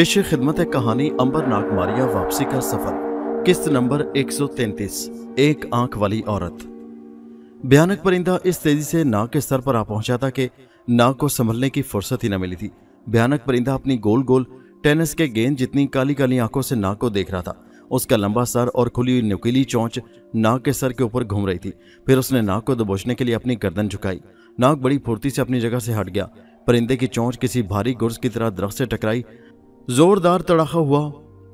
पेश खिदमत है कहानी अंबरनाग मारिया वापसी का सफर किस्त नंबर 133 एक आंख वाली औरत भयानक परिंदा इस तेजी से नाग के स्तर पर आ पहुंचा था कि नाग को संभलने की फुर्सत ही न मिली थी भयानक परिंदा अपनी गोल गोल टेनिस के गेंद जितनी काली काली आंखों से नाग को देख रहा था उसका लंबा सर और खुली हुई नुकीली चौंच नाग के सर के ऊपर घूम रही थी फिर उसने नाग को दबोचने के लिए अपनी गर्दन झुकाई नाग बड़ी फुर्ती से अपनी जगह से हट गया परिंदे की चौंच किसी भारी गुर्ज की तरह दरख्त से टकराई जोरदार तड़ाखा हुआ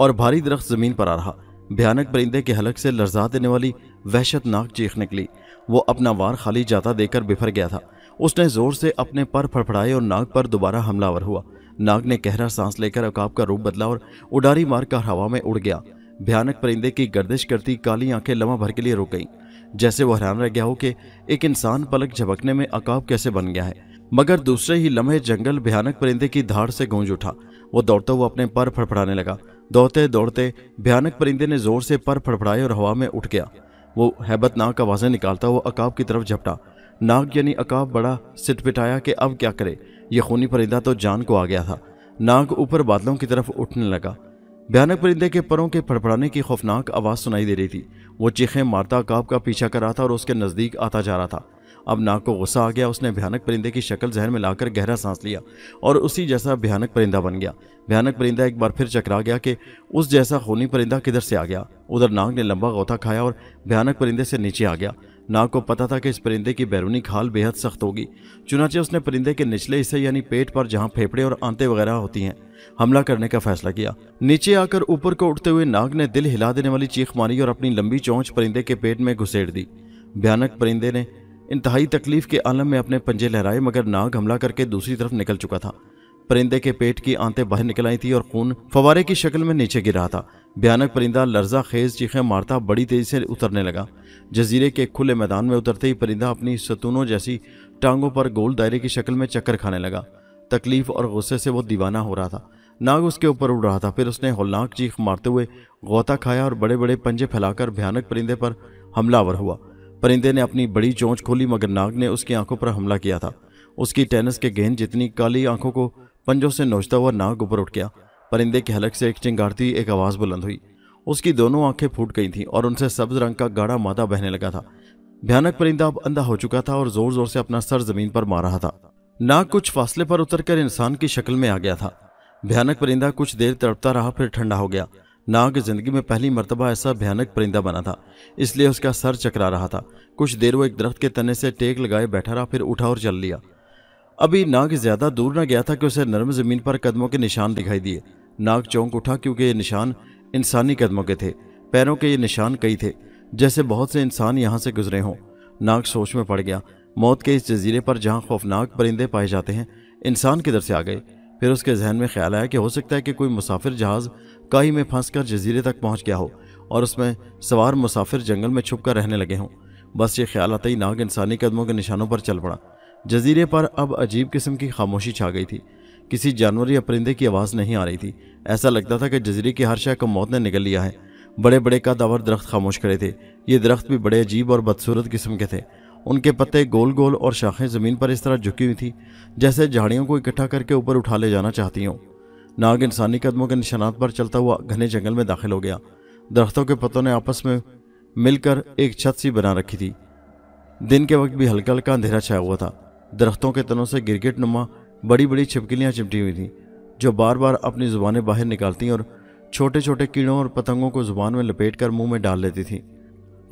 और भारी दरख्त जमीन पर आ रहा भयानक परिंदे के हलक से लर्जा देने वाली वहशतनाक चीख निकली वो अपना वार खाली जाता देकर बिफर गया था उसने जोर से अपने पर फड़फड़ाए और नाग पर दोबारा हमलावर हुआ नाग ने गहरा सांस लेकर अकाब का रूप बदला और उडारी मारकर हवा में उड़ गया भयानक परिंदे की गर्दिश करती काली आंखें लम्हा भर के लिए रुक गईं जैसे वो हैरान रह गया हो कि एक इंसान पलक झपकने में अकाब कैसे बन गया है मगर दूसरे ही लम्हे जंगल भयानक परिंदे की धाड़ से गूंज उठा वो दौड़ता हुआ अपने पर फड़फड़ाने लगा दौड़ते दौड़ते भयानक परिंदे ने जोर से पर फड़फड़ाए और हवा में उठ गया वो हैबत नाक आवाज़ें निकालता हुआ अकाब की तरफ झपटा नाग यानी अकाब बड़ा सिटपिटाया कि अब क्या करे ये खूनी परिंदा तो जान को आ गया था नाग ऊपर बादलों की तरफ उठने लगा भयानक परिंदे के परों के फड़फड़ाने की खौफनाक आवाज़ सुनाई दे रही थी वो चीखें मारता अकाब का पीछा कर रहा था और उसके नज़दीक आता जा रहा था अब नाग को गुस्सा आ गया उसने भयानक परिंदे की शक्ल जहन में लाकर गहरा सांस लिया और उसी जैसा भयानक परिंदा बन गया भयानक परिंदा एक बार फिर चकरा गया कि उस जैसा खूनी परिंदा किधर से आ गया उधर नाग ने लंबा गोता खाया और भयानक परिंदे से नीचे आ गया नाग को पता था कि इस परिंदे की बैरूनी खाल बेहद सख्त होगी चुनाचे उसने परिंदे के निचले हिस्से यानी पेट पर जहाँ फेफड़े और आंते वगैरह होती हैं हमला करने का फैसला किया नीचे आकर ऊपर को उठते हुए नाग ने दिल हिला देने वाली चीख मारी और अपनी लंबी चोंच परिंदे के पेट में घुसेड़ दी भयानक परिंदे ने इंतहाई तकलीफ के आलम में अपने पंजे लहराए मगर नाग हमला करके दूसरी तरफ निकल चुका था परिंदे के पेट की आंतें बाहर निकल आई थी और खून फवारे की शक्ल में नीचे गिर रहा था भयानक परिंदा लर्जा खेज चीखें मारता बड़ी तेजी से उतरने लगा जजीरे के खुले मैदान में उतरते ही परिंदा अपनी सतूनों जैसी टांगों पर गोल दायरे की शक्ल में चक्कर खाने लगा तकलीफ और गुस्से से वो दीवाना हो रहा था नाग उसके ऊपर उड़ रहा था फिर उसने होलनाक चीख मारते हुए गोता खाया और बड़े बड़े पंजे फैलाकर भयानक परिंदे पर हमलावर हुआ परिंदे ने अपनी बड़ी चोंच खोली मगर नाग ने उसकी आंखों पर हमला किया था उसकी टेनिस के गेंद जितनी काली आंखों को पंजों से नोचता हुआ नाग ऊपर उठ गया परिंदे की हलक से एक चिंगारती एक आवाज़ बुलंद हुई उसकी दोनों आंखें फूट गई थीं और उनसे सब्ज रंग का गाढ़ा मादा बहने लगा था भयानक परिंदा अब अंधा हो चुका था और जोर जोर से अपना सर जमीन पर मार रहा था नाग कुछ फासले पर उतरकर इंसान की शक्ल में आ गया था भयानक परिंदा कुछ देर तड़पता रहा फिर ठंडा हो गया नाग जिंदगी में पहली मरतबा ऐसा भयानक परिंदा बना था इसलिए उसका सर चकरा रहा था कुछ देर वो एक दरख्त के तने से टेक लगाए बैठा रहा फिर उठा और चल लिया अभी नाग ज़्यादा दूर न गया था कि उसे नरम ज़मीन पर कदमों के निशान दिखाई दिए नाग चौंक उठा क्योंकि ये निशान इंसानी कदमों के थे पैरों के ये निशान कई थे जैसे बहुत से इंसान यहाँ से गुजरे हों नाग सोच में पड़ गया मौत के इस जजीरे पर जहाँ खौफनाक परिंदे पाए जाते हैं इंसान किधर से आ गए फिर उसके जहन में ख्याल आया कि हो सकता है कि कोई मुसाफिर जहाज़ काई में फंसकर जजीरे तक पहुंच गया हो और उसमें सवार मुसाफिर जंगल में छुप कर रहने लगे हों बस ये ख्याल आता ही नाग इंसानी कदमों के निशानों पर चल पड़ा जजीरे पर अब अजीब किस्म की खामोशी छा गई थी किसी जानवर या परिंदे की आवाज़ नहीं आ रही थी ऐसा लगता था कि जजीरे की हर शय को मौत ने निकल लिया है बड़े बड़े कदावर दरख्त खामोश खड़े थे ये दरख्त भी बड़े अजीब और बदसूरत किस्म के थे उनके पत्ते गोल गोल और शाखें ज़मीन पर इस तरह झुकी हुई थी जैसे झाड़ियों को इकट्ठा करके ऊपर उठा ले जाना चाहती हूँ नाग इंसानी कदमों के निशानात पर चलता हुआ घने जंगल में दाखिल हो गया दरख्तों के पत्तों ने आपस में मिलकर एक छत सी बना रखी थी दिन के वक्त भी हल्का हल्का अंधेरा छाया हुआ था दरख्तों के तनों से गिरगिट नुमा बड़ी बड़ी छिपकलियाँ चिमटी हुई थीं जो बार बार अपनी जुबानें बाहर निकालती और छोटे छोटे कीड़ों और पतंगों को जुबान में लपेट कर मुंह में डाल लेती थीं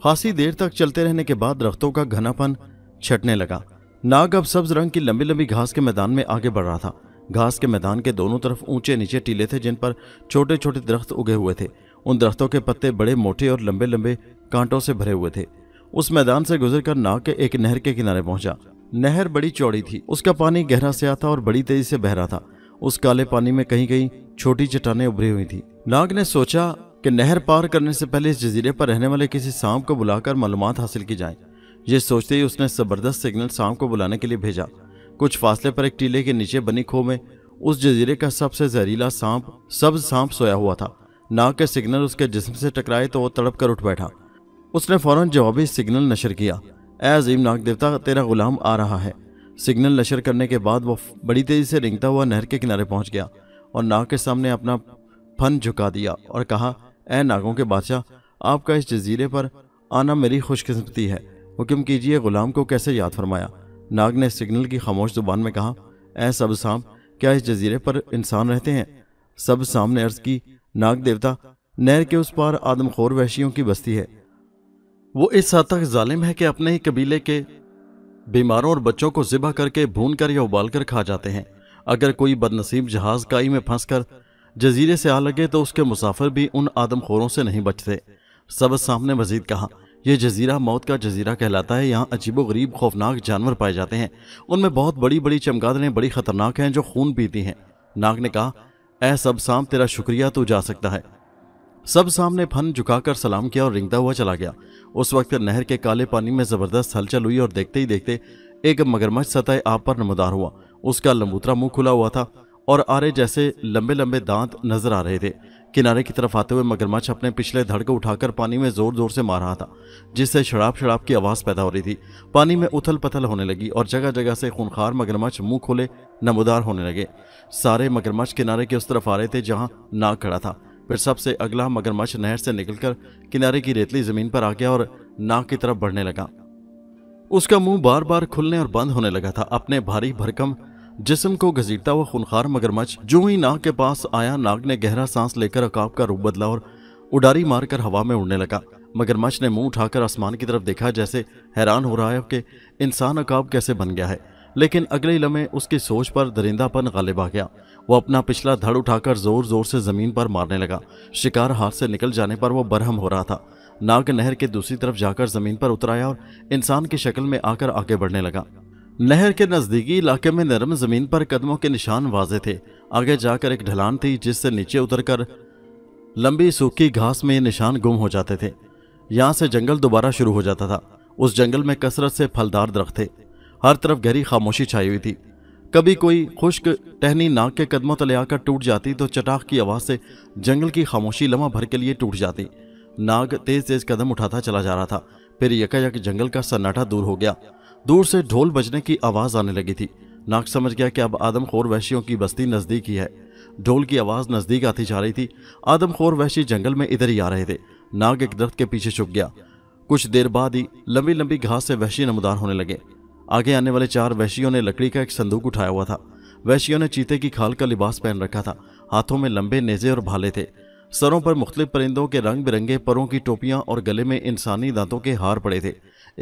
खासी देर तक चलते रहने के बाद दरख्तों का घनापन छटने लगा नाग अब सब्ज रंग की लंबी लंबी घास के मैदान में आगे बढ़ रहा था घास के मैदान के दोनों तरफ ऊंचे नीचे टीले थे जिन पर छोटे छोटे दरख्त उगे हुए थे उन दरख्तों के पत्ते बड़े मोटे और लंबे लंबे कांटों से भरे हुए थे उस मैदान से गुजरकर नाग के एक नहर के किनारे पहुंचा नहर बड़ी चौड़ी थी उसका पानी गहरा से था और बड़ी तेजी से बह रहा था उस काले पानी में कहीं कहीं छोटी चट्टाने उभरी हुई थी नाग ने सोचा कि नहर पार करने से पहले इस जजीरे पर रहने वाले किसी सांप को बुलाकर मालूम हासिल की जाए ये सोचते ही उसने जबरदस्त सिग्नल सांप को बुलाने के लिए भेजा कुछ फासले पर एक टीले के नीचे बनी खो में उस जजीरे का सबसे जहरीला सांप सब्ज सांप सोया हुआ था नाक के सिग्नल उसके जिस्म से टकराए तो वो तड़प कर उठ बैठा उसने फौरन जवाबी सिग्नल नशर किया ए अजीम नाग देवता तेरा गुलाम आ रहा है सिग्नल नशर करने के बाद वह बड़ी तेज़ी से रिंगता हुआ नहर के किनारे पहुंच गया और नाग के सामने अपना फन झुका दिया और कहा ए नागों के बादशाह आपका इस जजीरे पर आना मेरी खुशकस्मती है हुक्म कीजिए गुलाम को कैसे याद फरमाया नाग ने सिग्नल की खामोश जुबान में कहा ऐ सब साम क्या इस जजीरे पर इंसान रहते हैं सब साम ने अर्ज की नाग देवता नहर के उस पार आदमखोर वैशियों की बस्ती है वो इस हद तक जालिम है कि अपने ही कबीले के बीमारों और बच्चों को ज़िबा करके भून कर या उबाल कर खा जाते हैं अगर कोई बदनसीब जहाज काई में फंस कर जजीरे से आ लगे तो उसके मुसाफिर भी उन आदमखोरों से नहीं बचते सबज सामने मजीद कहा ये जजीरा मौत का जजीरा कहलाता है यहाँ अजीब गरीब खौफनाक जानवर पाए जाते हैं उनमें बहुत बड़ी बड़ी चमगादड़ें बड़ी ख़तरनाक हैं जो खून पीती हैं नाग ने कहा ए सब सांप तेरा शुक्रिया तू जा सकता है सब सांप ने फन झुकाकर सलाम किया और रिंगता हुआ चला गया उस वक्त नहर के काले पानी में ज़बरदस्त हलचल हुई और देखते ही देखते एक मगरमच्छ सतह आप पर नमदार हुआ उसका लंबूतरा मुंह खुला हुआ था और आरे जैसे लंबे लंबे दांत नजर आ रहे थे किनारे की तरफ आते हुए मगरमच्छ अपने पिछले धड़ को उठाकर पानी में जोर जोर से मार रहा था जिससे शराब शराब की आवाज़ पैदा हो रही थी पानी में उथल पथल होने लगी और जगह जगह से खूनखार मगरमच्छ मुंह खोले नमोदार होने लगे सारे मगरमच्छ किनारे की उस तरफ आ रहे थे जहाँ नाग खड़ा था फिर सबसे अगला मगरमच्छ नहर से निकलकर किनारे की रेतली जमीन पर आ गया और नाक की तरफ बढ़ने लगा उसका मुंह बार बार खुलने और बंद होने लगा था अपने भारी भरकम जिसम को घसीटता हुआ खूनखार मगरमच्छ जो ही नाग के पास आया नाग ने गहरा सांस लेकर अकाब का रूप बदला और उडारी मारकर हवा में उड़ने लगा मगरमच्छ ने मुंह उठाकर आसमान की तरफ देखा जैसे हैरान हो रहा है कि इंसान अकाब कैसे बन गया है लेकिन अगले लम्हे उसकी सोच पर दरिंदापन गालिब आ गया वो अपना पिछला धड़ उठाकर जोर जोर से ज़मीन पर मारने लगा शिकार हाथ से निकल जाने पर वो बरहम हो रहा था नाग नहर के दूसरी तरफ जाकर ज़मीन पर उतर आया और इंसान की शक्ल में आकर आगे बढ़ने लगा नहर के नज़दीकी इलाके में नरम ज़मीन पर कदमों के निशान वाजे थे आगे जाकर एक ढलान थी जिससे नीचे उतरकर लंबी सूखी घास में ये निशान गुम हो जाते थे यहाँ से जंगल दोबारा शुरू हो जाता था उस जंगल में कसरत से फलदार दरख्त थे हर तरफ गहरी खामोशी छाई हुई थी कभी कोई खुश्क टहनी नाक के कदमों तले आकर टूट जाती तो चटाख की आवाज़ से जंगल की खामोशी लम्हा भर के लिए टूट जाती नाग तेज तेज कदम उठाता चला जा रहा था फिर यकायक जंगल का सन्नाटा दूर हो गया दूर से ढोल बजने की आवाज आने लगी थी नाक समझ गया कि अब आदमखोर वैशियों की बस्ती नजदीक ही है ढोल की आवाज नजदीक आती जा रही थी आदमखोर वैशी जंगल में इधर ही आ रहे थे नाग एक दरख्त के पीछे छुप गया कुछ देर बाद ही लंबी लंबी घास से वैशी नमदार होने लगे आगे आने वाले चार वैशियों ने लकड़ी का एक संदूक उठाया हुआ था वैशियों ने चीते की खाल का लिबास पहन रखा था हाथों में लंबे नेजे और भाले थे सरों पर मुख्तलिफ परिंदों के रंग बिरंगे परों की टोपियां और गले में इंसानी दांतों के हार पड़े थे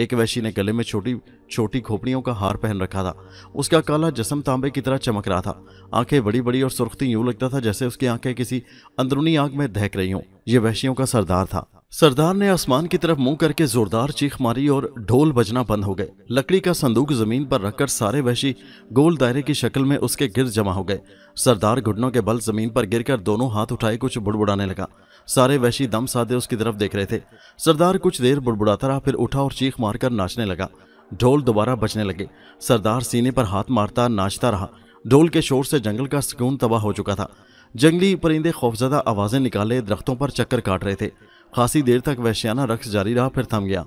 एक वैशी ने गले में छोटी छोटी खोपड़ियों का हार पहन रखा था उसका काला जसम तांबे की तरह चमक रहा था आंखें बड़ी बड़ी और सुरखती यूं लगता था जैसे उसकी आंखें किसी अंदरूनी आग में दहक रही हों ये वैशियों का सरदार था सरदार ने आसमान की तरफ मुंह करके जोरदार चीख मारी और ढोल बजना बंद हो गए लकड़ी का संदूक जमीन पर रखकर सारे वहशी गोल दायरे की शक्ल में उसके गिर जमा हो गए सरदार घुटनों के बल जमीन पर गिरकर दोनों हाथ उठाए कुछ बुड़बुड़ाने लगा सारे वैशी दम साधे उसकी तरफ देख रहे थे सरदार कुछ देर बुड़बुड़ाता रहा फिर उठा और चीख मारकर नाचने लगा ढोल दोबारा बजने लगे सरदार सीने पर हाथ मारता नाचता रहा ढोल के शोर से जंगल का सुकून तबाह हो चुका था जंगली परिंदे खौफजदा आवाजें निकाले दरख्तों पर चक्कर काट रहे थे खासी देर तक वैश्याना रक्स जारी रहा फिर थम गया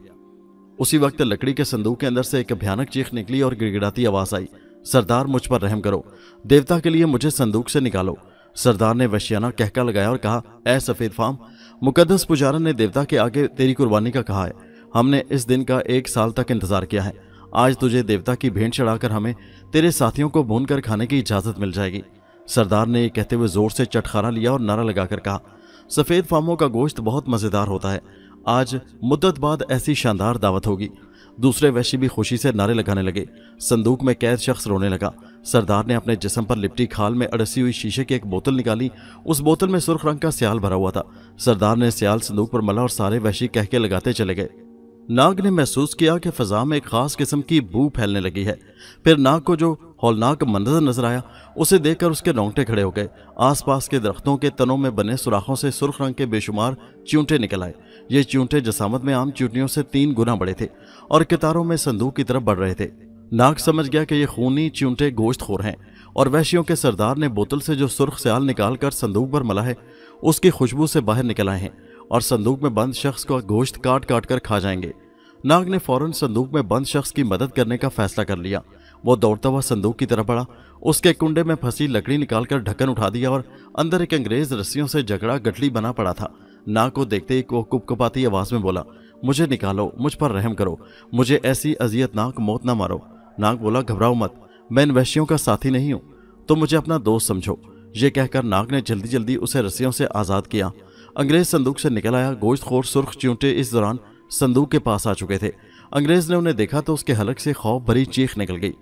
उसी वक्त लकड़ी के संदूक के अंदर से एक भयानक चीख निकली और गिड़गिड़ाती आवाज आई सरदार मुझ पर रहम करो देवता के लिए मुझे संदूक से निकालो सरदार ने वशियाना कहका लगाया और कहा ए सफ़ेद फाम मुकदस पुजारा ने देवता के आगे तेरी कुर्बानी का कहा है हमने इस दिन का एक साल तक इंतज़ार किया है आज तुझे देवता की भेंट चढ़ाकर हमें तेरे साथियों को भून कर खाने की इजाज़त मिल जाएगी सरदार ने कहते हुए ज़ोर से चटखारा लिया और नारा लगाकर कहा सफ़ेद फामों का गोश्त बहुत मज़ेदार होता है आज मुद्दत बाद ऐसी शानदार दावत होगी दूसरे वैश्य भी खुशी से नारे लगाने लगे संदूक में कैद शख्स रोने लगा सरदार ने अपने जिसम पर लिपटी खाल में अड़सी हुई शीशे की एक बोतल निकाली उस बोतल में सुर्ख रंग का सियाल भरा हुआ था सरदार ने सियाल संदूक पर मला और सारे वहशी कह के लगाते चले गए नाग ने महसूस किया कि फ़जा में एक ख़ास किस्म की बू फैलने लगी है फिर नाग को जो हौलनाक मंजर नजर आया उसे देखकर उसके रोंगटे खड़े हो गए आसपास के दरख्तों के तनों में बने सुराखों से सुर्ख रंग के बेशुमार चूंटे निकल आए ये चूंटे जसामत में आम चूंटियों से तीन गुना बड़े थे और कितारों में संदूक की तरफ बढ़ रहे थे नाग समझ गया कि ये खूनी चिमटे गोश्त खोर हैं और वैशियों के सरदार ने बोतल से जो सुर्ख सयाल निकाल कर संदूक पर मला है उसकी खुशबू से बाहर निकल आए हैं और संदूक में बंद शख्स का गोश्त काट काट कर खा जाएंगे नाग ने फौरन संदूक में बंद शख्स की मदद करने का फैसला कर लिया वो दौड़ता हुआ संदूक की तरफ बढ़ा उसके कुंडे में फंसी लकड़ी निकालकर ढक्कन उठा दिया और अंदर एक अंग्रेज रस्सियों से झगड़ा गठली बना पड़ा था नाग को देखते ही वो कुपकुपाती आवाज में बोला मुझे निकालो मुझ पर रहम करो मुझे ऐसी अजियतनाक मौत ना मारो नाग बोला घबराओ मत मैं इन वैश्यों का साथी नहीं हूँ तो मुझे अपना दोस्त समझो ये कहकर नाग ने जल्दी जल्दी उसे रस्सियों से आज़ाद किया अंग्रेज संदूक से निकल आया गोश्तखोर सुर्ख चूंटे इस दौरान संदूक के पास आ चुके थे अंग्रेज ने उन्हें देखा तो उसके हलक से खौफ भरी चीख निकल गई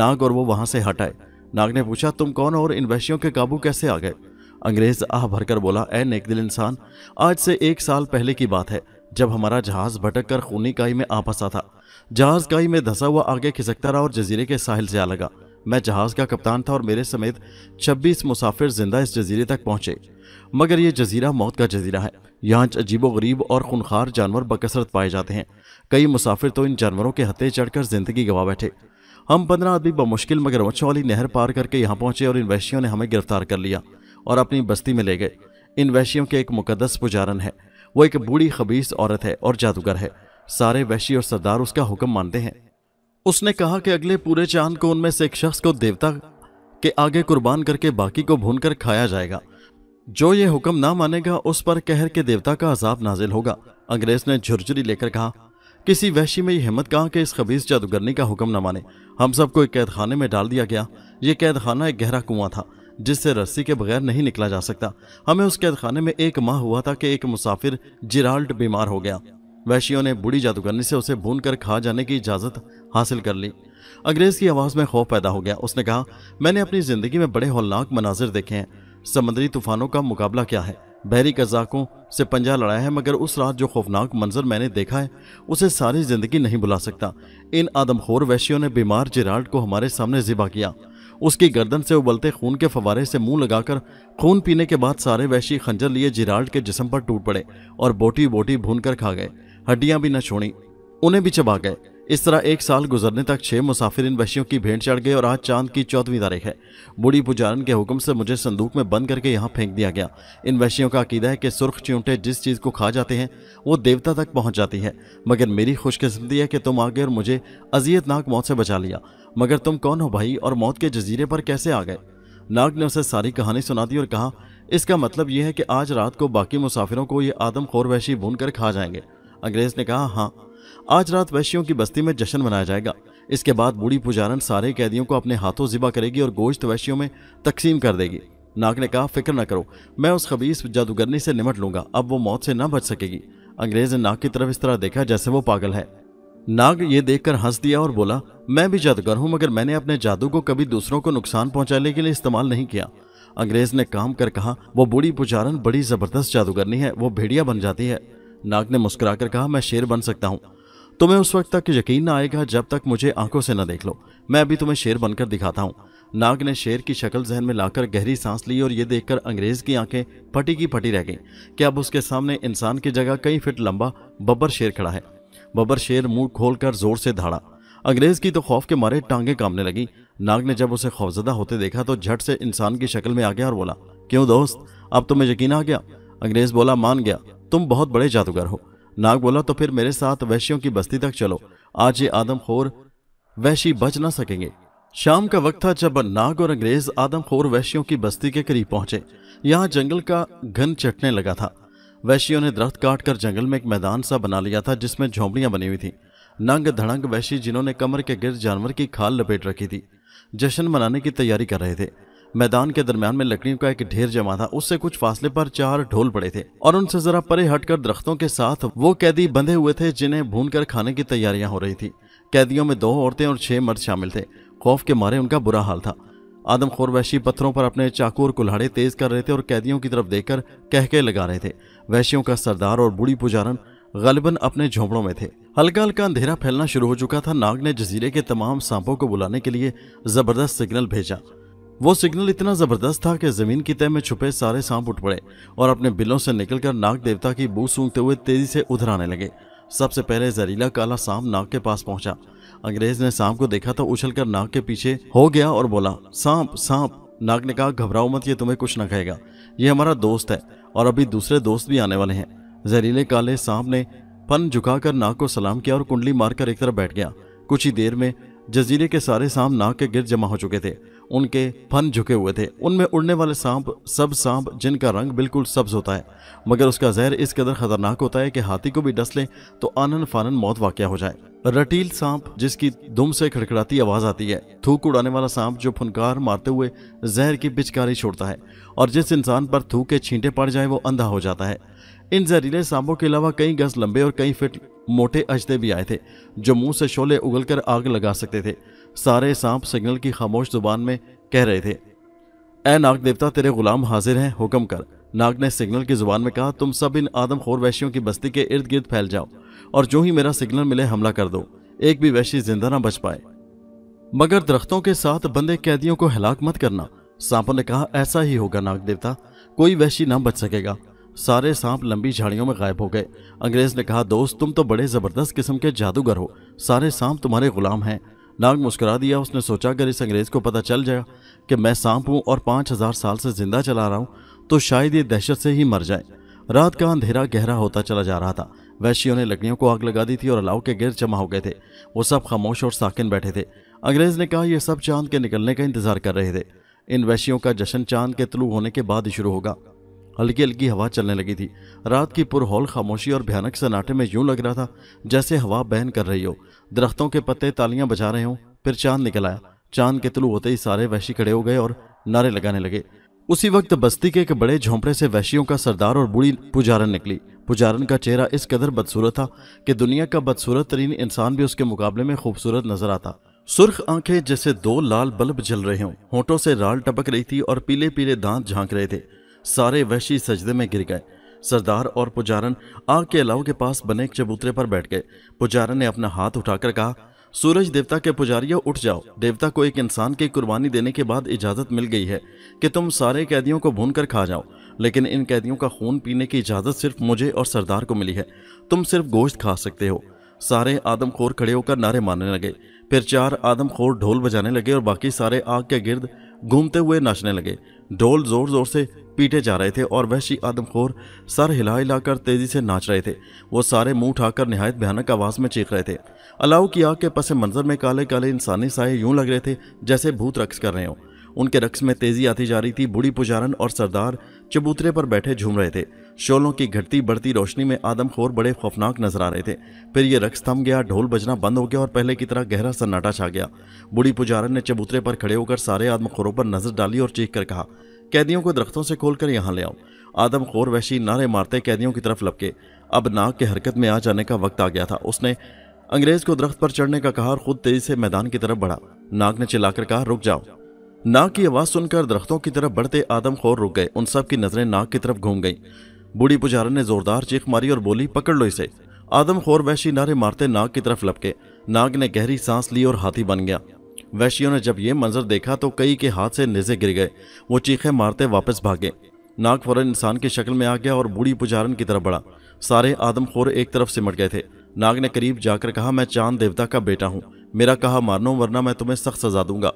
नाग और वो वहां से हटाए नाग ने पूछा तुम कौन और इन वैश्यों के काबू कैसे आ गए अंग्रेज आह भरकर बोला ए नेक दिल इंसान आज से एक साल पहले की बात है जब हमारा जहाज भटक कर खूनी काई में आ फंसा था जहाज काई में धंसा हुआ आगे खिसकता रहा और जजीरे के साहिल से आ लगा मैं जहाज का कप्तान था और मेरे समेत 26 मुसाफिर जिंदा इस जजीरे तक पहुंचे मगर ये जजीरा मौत का जजीरा है यहाँ अजीबो गरीब और खुनखार जानवर बकसरत पाए जाते हैं कई मुसाफिर तो इन जानवरों के हथे चढ़कर जिंदगी गंवा बैठे हम पंद्रह आदमी बमुश्किल मगर मच्छों वाली नहर पार करके यहाँ पहुंचे और इन वैशियों ने हमें गिरफ्तार कर लिया और अपनी बस्ती में ले गए इन वैशियों के एक मुकदस पुजारन है वो एक बूढ़ी खबीस औरत है और जादूगर है सारे वैशी और सरदार उसका हुक्म मानते हैं उसने कहा कि अगले पूरे चांद को उनमें से एक शख्स को देवता के आगे कुर्बान करके बाकी को भूनकर खाया जाएगा जो ये हुक्म ना मानेगा उस पर कहर के देवता का अजाब नाजिल होगा अंग्रेज ने झुरझुरी लेकर कहा किसी वैशी में ये हिम्मत कहा कि इस खबीस जादूगरनी का हुक्म न माने हम सबको एक कैद में डाल दिया गया ये कैद खाना एक गहरा कुआं था जिससे रस्सी के बगैर नहीं निकला जा सकता हमें उस कैद खाने में एक माह हुआ था कि एक मुसाफिर जिराल्ट बीमार हो गया वैशियों ने बूढ़ी जादूगरनी से उसे भून कर खा जाने की इजाज़त हासिल कर ली अंग्रेज की आवाज़ में खौफ पैदा हो गया उसने कहा मैंने अपनी ज़िंदगी में बड़े होलनाक मनाजिर देखे हैं समुद्री तूफानों का मुकाबला क्या है बहरी कजाकों से पंजा लड़ा है मगर उस रात जो खौफनाक मंजर मैंने देखा है उसे सारी ज़िंदगी नहीं बुला सकता इन आदमखोर वैशियों ने बीमार जिराल्ट को हमारे सामने ज़िबा किया उसकी गर्दन से उबलते खून के फवारे से मुंह लगाकर खून पीने के बाद सारे वैशी खंजर लिए जिराल्ड के जिसम पर टूट पड़े और बोटी बोटी भून कर खा गए हड्डियां भी न छोड़ी उन्हें भी चबा गए इस तरह एक साल गुजरने तक छह मुसाफिर इन वैशियों की भेंट चढ़ गए और आज चांद की चौदहवीं तारीख है बूढ़ी पुजारन के हुक्म से मुझे संदूक में बंद करके यहाँ फेंक दिया गया इन वैशियों का अकीदा है कि सुर्ख चिंटे जिस चीज़ को खा जाते हैं वो देवता तक पहुँच जाती है मगर मेरी खुशकिस्मती है कि तुम आ गए और मुझे अजियतनाक मौत से बचा लिया मगर तुम कौन हो भाई और मौत के जजीरे पर कैसे आ गए नाग ने उसे सारी कहानी सुना दी और कहा इसका मतलब यह है कि आज रात को बाकी मुसाफिरों को ये खोर वैशी भून कर खा जाएंगे अंग्रेज ने कहा हाँ आज रात वैशियों की बस्ती में जश्न मनाया जाएगा इसके बाद बूढ़ी पुजारन सारे कैदियों को अपने हाथों जिबा करेगी और गोश्त वैशियों में तकसीम कर देगी नाग ने कहा फिक्र न करो मैं उस खबीस जादूगरनी से निमट लूंगा अब वो मौत से ना बच सकेगी अंग्रेज ने नाग की तरफ इस तरह देखा जैसे वो पागल है नाग ये देखकर हंस दिया और बोला मैं भी जादूगर हूं मगर मैंने अपने जादू को कभी दूसरों को नुकसान पहुंचाने के लिए इस्तेमाल नहीं किया अंग्रेज ने काम कर कहा वो बूढ़ी पुजारन बड़ी जबरदस्त जादूगरनी है वो भेड़िया बन जाती है नाग ने मुस्कुराकर कहा मैं शेर बन सकता हूँ तुम्हें उस वक्त तक यकीन ना आएगा जब तक मुझे आंखों से न देख लो मैं अभी तुम्हें शेर बनकर दिखाता हूँ नाग ने शेर की शक्ल जहन में लाकर गहरी सांस ली और ये देखकर अंग्रेज की आंखें फटी की फटी रह गईं कि अब उसके सामने इंसान की जगह कई फिट लंबा बब्बर शेर खड़ा है बबर शेर मुंह खोलकर जोर से धाड़ा अंग्रेज की तो खौफ के मारे टांगे कामने लगी नाग ने जब उसे खौफजदा होते देखा तो झट से इंसान की शक्ल में आ गया और बोला क्यों दोस्त अब तुम्हें यकीन आ गया अंग्रेज बोला मान गया तुम बहुत बड़े जादूगर हो नाग बोला तो फिर मेरे साथ वैश्यों की बस्ती तक चलो आज ये आदमखोर वैशी बच ना सकेंगे शाम का वक्त था जब नाग और अंग्रेज आदमखोर वैश्यों की बस्ती के करीब पहुंचे यहाँ जंगल का घन चटने लगा था वैशियों ने दरख्त काट कर जंगल में एक मैदान सा बना लिया था जिसमें झोंपड़ियाँ बनी हुई थी नंग धड़ंग वैशी जिन्होंने कमर के गिर जानवर की खाल लपेट रखी थी जश्न मनाने की तैयारी कर रहे थे मैदान के दरमियान में लकड़ियों का एक ढेर जमा था उससे कुछ फासले पर चार ढोल पड़े थे और उनसे जरा परे हटकर दरख्तों के साथ वो कैदी बंधे हुए थे जिन्हें भून कर खाने की तैयारियां हो रही थी कैदियों में दो औरतें और छह मर्द शामिल थे खौफ के मारे उनका बुरा हाल था आदम खोर वैशी पत्थरों पर अपने चाकू और कुल्हाड़े तेज कर रहे थे और कैदियों की तरफ देखकर कहके लगा रहे थे वैशियों का सरदार और बूढ़ी पुजारन गलबन अपने झोंपड़ों में थे हल्का हल्का अंधेरा फैलना शुरू हो चुका था नाग ने जजीरे के तमाम सांपों को बुलाने के लिए जबरदस्त सिग्नल भेजा वो सिग्नल इतना जबरदस्त था कि जमीन की तय में छुपे सारे सांप उठ पड़े और अपने बिलों से निकलकर नाग देवता की बू सूंघते हुए तेजी से उधर आने लगे सबसे पहले जहरीला काला सांप नाग के पास पहुंचा अंग्रेज ने सांप को देखा तो उछलकर नाग के पीछे हो गया और बोला सांप सांप नाग ने कहा घबराओ मत ये तुम्हें कुछ न खाएगा ये हमारा दोस्त है और अभी दूसरे दोस्त भी आने वाले हैं जहरीले काले सांप ने पन झुकाकर नाग को सलाम किया और कुंडली मारकर एक तरफ बैठ गया कुछ ही देर में जजीरे के सारे सांप नाग के गिर जमा हो चुके थे उनके फन झुके हुए थे उनमें उड़ने वाले सांप सब सांप जिनका रंग बिल्कुल सब्ज होता है मगर उसका जहर इस कदर खतरनाक होता है कि हाथी को भी डस ले तो आनन फानन मौत वाक्य हो जाए रटील सांप जिसकी दुम से खड़खड़ाती आवाज आती है थूक उड़ाने वाला सांप जो फुनकार मारते हुए जहर की पिचकारी छोड़ता है और जिस इंसान पर थूक के छींटे पड़ जाए वो अंधा हो जाता है इन जहरीले सांपों के अलावा कई गज लंबे और कई फिट मोटे अजदे भी आए थे जो मुंह से शोले उगलकर आग लगा सकते थे सारे सांप सिग्नल की खामोश जुबान में कह रहे थे ए नाग देवता तेरे गुलाम हाजिर हैं हुक्म कर नाग ने सिग्नल की जुबान में कहा तुम सब इन खोर वैशियों की बस्ती के इर्द गिर्द फैल जाओ और जो ही मेरा सिग्नल मिले हमला कर दो एक भी वैशी जिंदा ना बच पाए मगर दरख्तों के साथ बंदे कैदियों को हलाक मत करना सांपों ने कहा ऐसा ही होगा नाग देवता कोई वैशी ना बच सकेगा सारे सांप लंबी झाड़ियों में गायब हो गए अंग्रेज ने कहा दोस्त तुम तो बड़े जबरदस्त किस्म के जादूगर हो सारे सांप तुम्हारे गुलाम हैं नाग मुस्करा दिया उसने सोचा अगर इस अंग्रेज़ को पता चल जाए कि मैं सांप हूं और पाँच हज़ार साल से ज़िंदा चला रहा हूँ तो शायद ये दहशत से ही मर जाए रात का अंधेरा गहरा होता चला जा रहा था वैशियों ने लकड़ियों को आग लगा दी थी और अलाव के गिर जमा हो गए थे वो सब खामोश और साकिन बैठे थे अंग्रेज़ ने कहा यह सब चांद के निकलने का इंतज़ार कर रहे थे इन वैशियों का जश्न चांद के तलु होने के बाद ही शुरू होगा हल्की हल्की हवा चलने लगी थी रात की पुरहौल खामोशी और भयानक सन्नाटे में यूं लग रहा था जैसे हवा बहन कर रही हो दरख्तों के पत्ते तालियां बजा रहे हो फिर चांद निकल आया चांद के तलू होते ही सारे वैशी खड़े हो गए और नारे लगाने लगे उसी वक्त बस्ती के एक बड़े झोंपड़े से वैशियों का सरदार और बूढ़ी पुजारन निकली पुजारन का चेहरा इस कदर बदसूरत था कि दुनिया का बदसूरत तरीन इंसान भी उसके मुकाबले में खूबसूरत नजर आता सुर्ख आंखें जैसे दो लाल बल्ब जल रहे हों होठों से राल टपक रही थी और पीले पीले दांत झांक रहे थे सारे वहशी सजदे में गिर गए सरदार और पुजारन आग के अलाव के पास बने एक चबूतरे पर बैठ गए पुजारन ने अपना हाथ उठाकर कहा सूरज देवता के पुजारियों उठ जाओ देवता को एक इंसान की कुर्बानी देने के बाद इजाज़त मिल गई है कि तुम सारे कैदियों को भून खा जाओ लेकिन इन कैदियों का खून पीने की इजाज़त सिर्फ मुझे और सरदार को मिली है तुम सिर्फ गोश्त खा सकते हो सारे आदमखोर खड़े होकर नारे मारने लगे फिर चार आदमखोर ढोल बजाने लगे और बाकी सारे आग के गिर्द घूमते हुए नाचने लगे ढोल जोर जोर से पीटे जा रहे थे और वहशी आदमखोर सर हिला हिलाकर तेजी से नाच रहे थे वो सारे मुंह उठाकर नहायत भयानक आवाज में चीख रहे थे अलाव की आग के पसे मंजर में काले काले इंसानी साए यूं लग रहे थे जैसे भूत रक्स कर रहे हो उनके रक्स में तेजी आती जा रही थी बूढ़ी पुजारन और सरदार चबूतरे पर बैठे झूम रहे थे शोलों की घटती बढ़ती रोशनी में आदमखोर बड़े खौफनाक नजर आ रहे थे फिर ये रक्स थम गया ढोल बजना बंद हो गया और पहले की तरह गहरा सन्नाटा छा गया बूढ़ी पुजारन ने चबूतरे पर खड़े होकर सारे आदमखोरों पर नजर डाली और चीख कर कहा कैदियों को दरख्तों से खोलकर यहाँ ले आओ आदम खोर वैशी नारे मारते कैदियों की तरफ लपके अब नाक के हरकत में आ जाने का वक्त आ गया था उसने अंग्रेज को दरख्त पर चढ़ने का कहा और खुद तेजी से मैदान की तरफ बढ़ा नाग ने चिल्लाकर कहा रुक जाओ नाग की आवाज सुनकर दरख्तों की तरफ बढ़ते आदम खोर रुक गए उन सब की नजरें नाग की तरफ घूम गई बूढ़ी पुजारा ने जोरदार चीख मारी और बोली पकड़ लो इसे आदम खोर वैशी नारे मारते नाग की तरफ लपके नाग ने गहरी सांस ली और हाथी बन गया वैशियों ने जब ये मंजर देखा तो कई के हाथ से नेजे गिर गए वो चीखे मारते वापस भागे नाग फौरन इंसान की शक्ल में आ गया और बूढ़ी पुजारन की तरफ बढ़ा सारे आदमखोर एक तरफ सिमट गए थे नाग ने करीब जाकर कहा मैं चांद देवता का बेटा हूँ मेरा कहा मारनो वरना मैं तुम्हें सख्त सजा दूंगा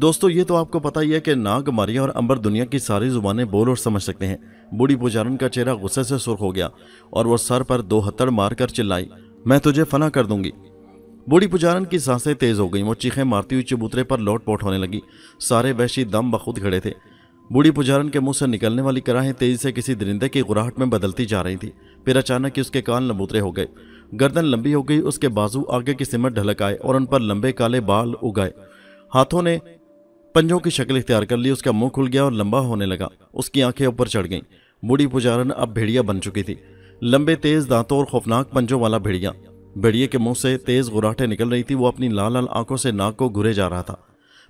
दोस्तों ये तो आपको पता ही है कि नाग मारिया और अंबर दुनिया की सारी जुबानें बोल और समझ सकते हैं बूढ़ी पुजारन का चेहरा गुस्से से सुर्ख हो गया और वो सर पर दो हथड़ मारकर चिल्लाई मैं तुझे फना कर दूंगी बूढ़ी पुजारन की सांसें तेज हो गईं वो चीखें मारती हुई चबूतरे पर लौट पोट होने लगी सारे वैशी दम बखुद खड़े थे बूढ़ी पुजारन के मुंह से निकलने वाली कराहें तेजी से किसी दरिंदे की गुराहट में बदलती जा रही थी फिर अचानक ही उसके कान लंबूतरे हो गए गर्दन लंबी हो गई उसके बाजू आगे की सिमट ढलक आए और उन पर लंबे काले बाल उगाए हाथों ने पंजों की शक्ल इख्तियार कर ली उसका मुंह खुल गया और लंबा होने लगा उसकी आंखें ऊपर चढ़ गईं बूढ़ी पुजारन अब भेड़िया बन चुकी थी लंबे तेज दांतों और खौफनाक पंजों वाला भेड़िया भेड़िए के मुंह से तेज गुराहटें निकल रही थी वो अपनी लाल लाल आंखों से नाक को घुरे जा रहा था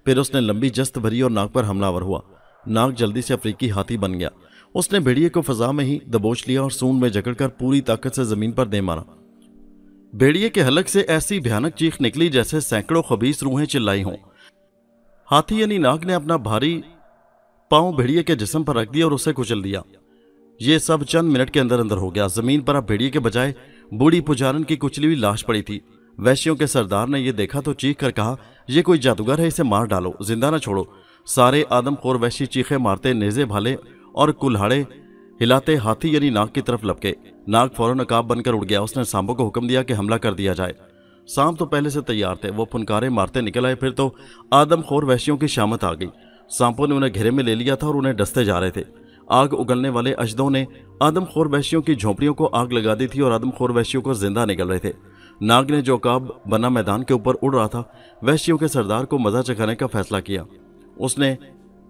फिर उसने लंबी जस्त भरी और नाक पर हमलावर हुआ नाक जल्दी से अफ्रीकी हाथी बन गया उसने भेड़िए को फजा में ही दबोच लिया और सूंड में जकड़कर पूरी ताकत से जमीन पर दे मारा भेड़िए के हलक से ऐसी भयानक चीख निकली जैसे सैकड़ों खबीस रूहें चिल्लाई हों हाथी यानी नाग ने अपना भारी पांव भेड़िए के जिसम पर रख दिया और उसे कुचल दिया ये सब चंद मिनट के अंदर अंदर हो गया जमीन पर अब भेड़िए के बजाय बूढ़ी पुजारन की कुचली हुई लाश पड़ी थी वैश्यों के सरदार ने यह देखा तो चीख कर कहा यह कोई जादूगर है इसे मार डालो जिंदा ना छोड़ो सारे आदमखोर वैशी चीखे मारते नेजे भाले और कुल्हाड़े हिलाते हाथी यानी नाग की तरफ लपके नाग फौरन अकाब बनकर उड़ गया उसने सांबो को हुक्म दिया कि हमला कर दिया जाए सांप तो पहले से तैयार थे वो फुनकारे मारते निकल आए फिर तो आदमखोर वैशियों की शामत आ गई सांपों ने उन्हें घेरे में ले लिया था और उन्हें डसते जा रहे थे आग उगलने वाले अजदों ने आदमखोर वैशियों की झोंपड़ियों को आग लगा दी थी और आदमखोर वैशियों को जिंदा निकल रहे थे नाग ने जो काब बना मैदान के ऊपर उड़ रहा था वैशियों के सरदार को मजा चखाने का फैसला किया उसने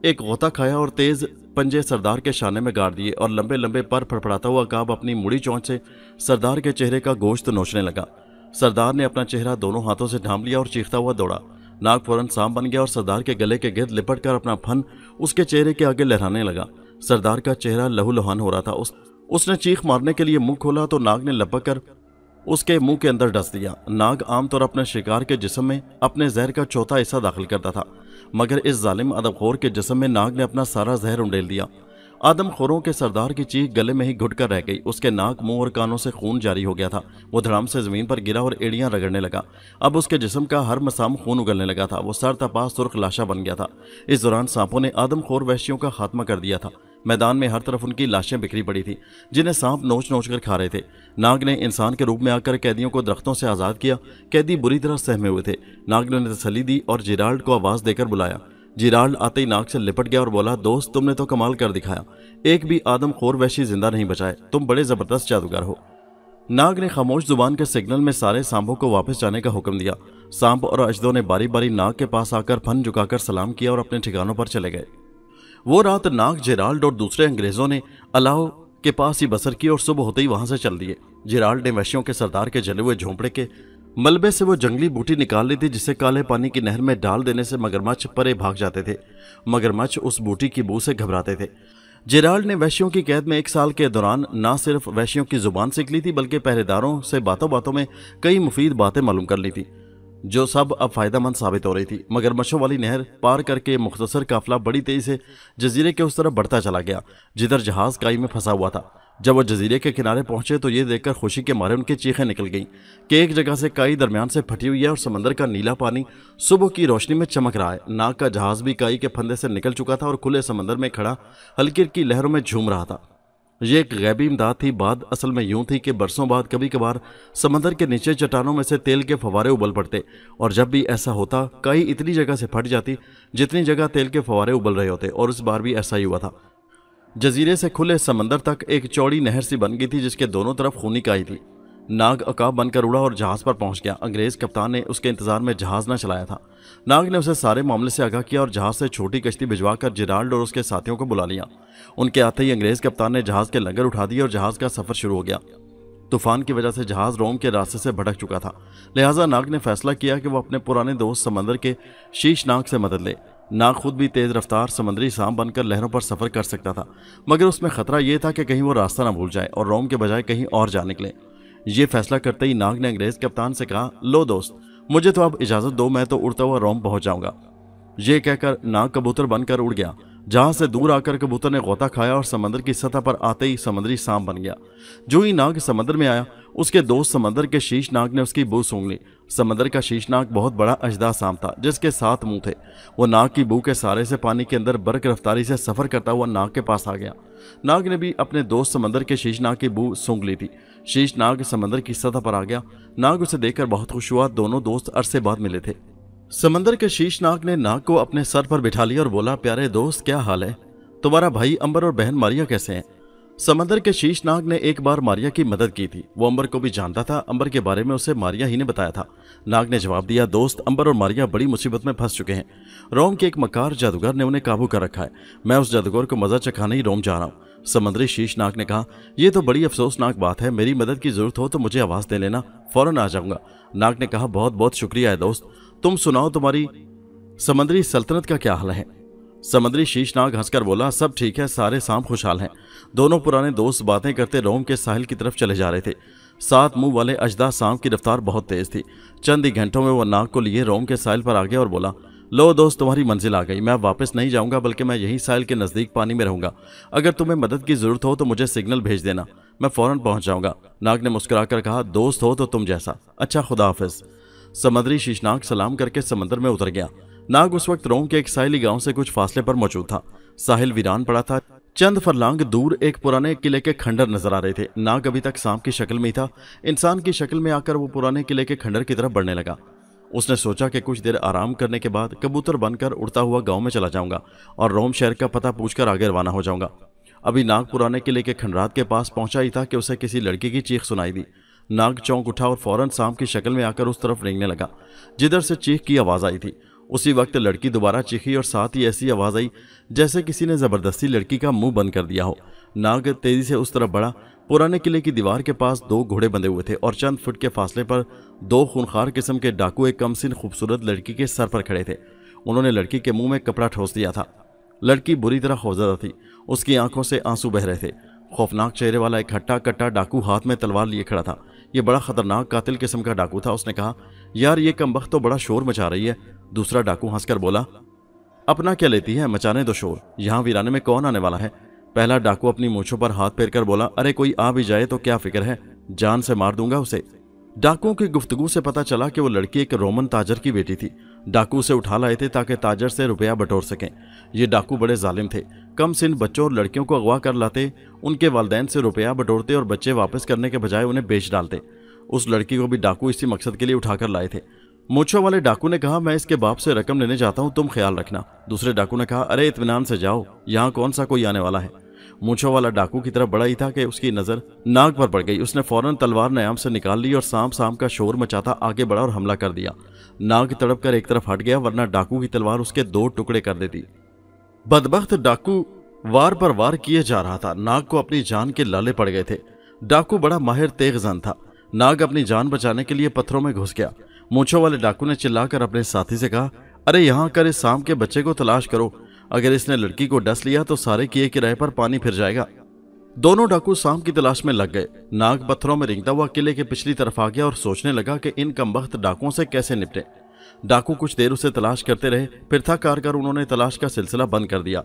एक गोता खाया और तेज पंजे सरदार के शाने में गाड़ दिए और लंबे लंबे पर फड़फड़ाता हुआ काब अपनी मुड़ी चौंच से सरदार के चेहरे का गोश्त नोचने लगा सरदार ने अपना चेहरा दोनों हाथों से ढांप लिया और चीखता हुआ दौड़ा नाग फौरन सांप बन गया और सरदार के गले के गिर्द लिपट कर अपना फन उसके चेहरे के आगे लहराने लगा सरदार का चेहरा लहूलुहान हो रहा था उस उसने चीख मारने के लिए मुंह खोला तो नाग ने लपक कर उसके मुंह के अंदर डस दिया नाग आमतौर अपने शिकार के जिसम में अपने जहर का चौथा हिस्सा दाखिल करता था मगर इस जालिम अदबखोर के जिसम में नाग ने अपना सारा जहर उंडेल दिया आदमखोरों के सरदार की चीख गले में ही घुटकर रह गई उसके नाक मुंह और कानों से खून जारी हो गया था वो धड़ाम से ज़मीन पर गिरा और एड़ियां रगड़ने लगा अब उसके जिसम का हर मसाम खून उगलने लगा था वो सर तपा सुर्ख लाशा बन गया था इस दौरान सांपों ने आदमखोर वैश्यों का खात्मा कर दिया था मैदान में हर तरफ उनकी लाशें बिखरी पड़ी थी जिन्हें सांप नोच नोच कर खा रहे थे नाग ने इंसान के रूप में आकर कैदियों को दरख्तों से आज़ाद किया कैदी बुरी तरह सहमे हुए थे नाग ने उन्हें तसली दी और जिराल्ड को आवाज़ देकर बुलाया जिराल्ड आते ही नाक से लिपट गया और बोला दोस्त तुमने तो कमाल कर दिखाया एक भी आदम खोर वैशी जिंदा नहीं बचाए तुम बड़े ज़बरदस्त जादूगर हो नाग ने खामोश जुबान के सिग्नल में सारे सांपों को वापस जाने का हुक्म दिया सांप और अजदों ने बारी बारी नाग के पास आकर फन झुकाकर सलाम किया और अपने ठिकानों पर चले गए वो रात नाग जेराल्ड और दूसरे अंग्रेज़ों ने अलाव के पास ही बसर की और सुबह होते ही वहां से चल दिए जेराल्ड ने वैशियों के सरदार के जले हुए झोंपड़े के मलबे से वो जंगली बूटी निकाल ली थी जिसे काले पानी की नहर में डाल देने से मगरमच्छ परे भाग जाते थे मगरमच्छ उस बूटी की बू से घबराते थे जेराल्ड ने वैश्यों की कैद में एक साल के दौरान ना सिर्फ वैश्यों की जुबान सीख ली थी बल्कि पहरेदारों से बातों बातों में कई मुफीद बातें मालूम कर ली थी जो सब अब फ़ायदेमंद साबित हो रही थी मगर मशों वाली नहर पार करके मुख्तसर काफिला बड़ी तेज़ी से जजीरे के उस तरफ बढ़ता चला गया जिधर जहाज़ काई में फंसा हुआ था जब वो जजीरे के किनारे पहुंचे तो ये देखकर खुशी के मारे उनकी चीखें निकल गईं कि एक जगह से काई दरमियान से फटी हुई है और समंदर का नीला पानी सुबह की रोशनी में चमक रहा है नाक का जहाज़ भी काई के फंदे से निकल चुका था और खुले समंदर में खड़ा हल्की की लहरों में झूम रहा था ये एक गैबी इमदाद थी बात असल में यूं थी कि बरसों बाद कभी कभार समंदर के नीचे चट्टानों में से तेल के फवारे उबल पड़ते और जब भी ऐसा होता कई इतनी जगह से फट जाती जितनी जगह तेल के फवारे उबल रहे होते और इस बार भी ऐसा ही हुआ था जजीरे से खुले समंदर तक एक चौड़ी नहर सी बन गई थी जिसके दोनों तरफ खूनी काई थी नाग अकाब बनकर उड़ा और जहाज पर पहुंच गया अंग्रेज कप्तान ने उसके इंतजार में जहाज न चलाया था नाग ने उसे सारे मामले से आगाह किया और जहाज से छोटी कश्ती भिजवा कर जिराल्ड और उसके साथियों को बुला लिया उनके आते ही अंग्रेज कप्तान ने जहाज के लंगर उठा दिए और जहाज का सफर शुरू हो गया तूफान की वजह से जहाज रोम के रास्ते से भटक चुका था लिहाजा नाग ने फैसला किया कि वह अपने पुराने दोस्त समंदर के शीश नाग से मदद ले नाग खुद भी तेज रफ्तार समंदरी सांप बनकर लहरों पर सफर कर सकता था मगर उसमें खतरा यह था कि कहीं वो रास्ता ना भूल जाए और रोम के बजाय कहीं और जा निकले ये फैसला करते ही नाग ने अंग्रेज कप्तान से कहा लो दोस्त मुझे तो आप इजाजत दो मैं तो उड़ता हुआ रोम पहुंच जाऊंगा ये कहकर नाग कबूतर बनकर उड़ गया जहां से दूर आकर कबूतर ने गोता खाया और समंदर की सतह पर आते ही समुद्री सांप बन गया जो ही नाग समंदर में आया उसके दोस्त समंदर के शीश नाग ने उसकी बू सूंघ ली समंदर का शीशनाग बहुत बड़ा अजदा सांप था जिसके सात मुंह थे वो नाक की बू के सारे से पानी के अंदर बर्क रफ्तारी से सफर करता हुआ नाग के पास आ गया नाग ने भी अपने दोस्त समंदर के शीशनाग की बू सूंघ ली थी शीशनाग समंदर की सतह पर आ गया नाग उसे देखकर बहुत खुश हुआ दोनों दोस्त अरसे बाद मिले थे समंदर के शीशनाग ने नाग को अपने सर पर बिठा लिया और बोला प्यारे दोस्त क्या हाल है तुम्हारा भाई अंबर और बहन मारिया कैसे हैं समंदर के शीश नाग ने एक बार मारिया की मदद की थी वो अंबर को भी जानता था अंबर के बारे में उसे मारिया ही ने बताया था नाग ने जवाब दिया दोस्त अंबर और मारिया बड़ी मुसीबत में फंस चुके हैं रोम के एक मकार जादूगर ने उन्हें काबू कर रखा है मैं उस जादूगर को मजा चखाने ही रोम जा रहा हूँ समंदरी शीशनाग ने कहा यह तो बड़ी अफसोसनाक बात है मेरी मदद की जरूरत हो तो मुझे आवाज़ दे लेना फ़ौरन आ जाऊँगा नाग ने कहा बहुत बहुत शुक्रिया है दोस्त तुम सुनाओ तुम्हारी समंदरी सल्तनत का क्या हाल है समुद्री शीशनाग हंसकर बोला सब ठीक है सारे सांप खुशहाल हैं दोनों पुराने दोस्त बातें करते रोम के साहिल की तरफ चले जा रहे थे सात मुंह वाले अजदा सांप की रफ्तार बहुत तेज थी चंद ही घंटों में वह नाग को लिए रोम के साहिल पर आ गया और बोला लो दोस्त तुम्हारी मंजिल आ गई मैं वापस नहीं जाऊंगा बल्कि मैं यहीं साहिल के नज़दीक पानी में रहूंगा अगर तुम्हें मदद की ज़रूरत हो तो मुझे सिग्नल भेज देना मैं फ़ौरन पहुंच जाऊंगा नाग ने मुस्कुराकर कहा दोस्त हो तो तुम जैसा अच्छा खुदाफिज समुद्री शीशनाग सलाम करके समंदर में उतर गया नाग उस वक्त रोम के एक साहली गांव से कुछ फासले पर मौजूद था साहिल वीरान पड़ा था चंद फरलांग दूर एक पुराने किले के खंडर नजर आ रहे थे नाग अभी तक सांप की शक्ल में ही था इंसान की शक्ल में आकर वो पुराने किले के खंडर की तरफ बढ़ने लगा उसने सोचा कि कुछ देर आराम करने के बाद कबूतर बनकर उड़ता हुआ गांव में चला जाऊंगा और रोम शहर का पता पूछकर आगे रवाना हो जाऊंगा अभी नाग पुराने किले के खंडरात के पास पहुंचा ही था कि उसे किसी लड़की की चीख सुनाई दी नाग चौंक उठा और फौरन सांप की शक्ल में आकर उस तरफ रेंगने लगा जिधर से चीख की आवाज़ आई थी उसी वक्त लड़की दोबारा चीखी और साथ ही ऐसी आवाज़ आई जैसे किसी ने ज़बरदस्ती लड़की का मुंह बंद कर दिया हो नाग तेज़ी से उस तरफ बढ़ा पुराने किले की दीवार के पास दो घोड़े बंधे हुए थे और चंद फुट के फासले पर दो खूनखार किस्म के डाकू एक कमसिन खूबसूरत लड़की के सर पर खड़े थे उन्होंने लड़की के मुंह में कपड़ा ठोस दिया था लड़की बुरी तरह खौजदा थी उसकी आंखों से आंसू बह रहे थे खौफनाक चेहरे वाला एक हट्टा कट्टा डाकू हाथ में तलवार लिए खड़ा था ये बड़ा खतरनाक कातिल किस्म का डाकू था उसने कहा यार ये कम तो बड़ा शोर मचा रही है दूसरा डाकू हंसकर बोला अपना क्या लेती है मचाने दो शोर यहाँ वीराने में कौन आने वाला है पहला डाकू अपनी मूछों पर हाथ फेर कर बोला अरे कोई आ भी जाए तो क्या फिक्र है जान से मार दूंगा उसे डाकुओं की गुफ्तगु से पता चला कि वो लड़की एक रोमन ताजर की बेटी थी डाकू उसे उठा लाए थे ताकि ताजर से रुपया बटोर सकें ये डाकू बड़े जालिम थे कम सिन बच्चों और लड़कियों को अगवा कर लाते उनके वालदेन से रुपया बटोरते और बच्चे वापस करने के बजाय उन्हें बेच डालते उस लड़की को भी डाकू इसी मकसद के लिए उठाकर लाए थे मोछो वाले डाकू ने कहा मैं इसके बाप से रकम लेने जाता हूँ तुम ख्याल रखना दूसरे डाकू ने कहा अरे इतमान से जाओ यहाँ कौन सा कोई आने वाला है मूछो वाला डाकू की तरफ बड़ा ही था कि उसकी नजर नाक पर पड़ गई उसने फौरन तलवार नयाम से निकाल ली और सांप सांप का शोर मचाता आगे बढ़ा और हमला कर दिया नाक तड़प कर एक तरफ हट गया वरना डाकू की तलवार उसके दो टुकड़े कर देती बदबख्त डाकू वार पर वार किए जा रहा था नाग को अपनी जान के लाले पड़ गए थे डाकू बड़ा माहिर तेग था नाग अपनी जान बचाने के लिए पत्थरों में घुस गया मूछों वाले डाकू ने चिल्लाकर अपने साथी से कहा अरे यहाँ कर इस शाम के बच्चे को तलाश करो अगर इसने लड़की को डस लिया तो सारे किए किराए पर पानी फिर जाएगा दोनों डाकू सांप की तलाश में लग गए नाग पत्थरों में रिंगता हुआ किले के पिछली तरफ आ गया और सोचने लगा कि इन कमबख्त डाकुओं से कैसे निपटे डाकू कुछ देर उसे तलाश करते रहे फिर थक कार कर उन्होंने तलाश का सिलसिला बंद कर दिया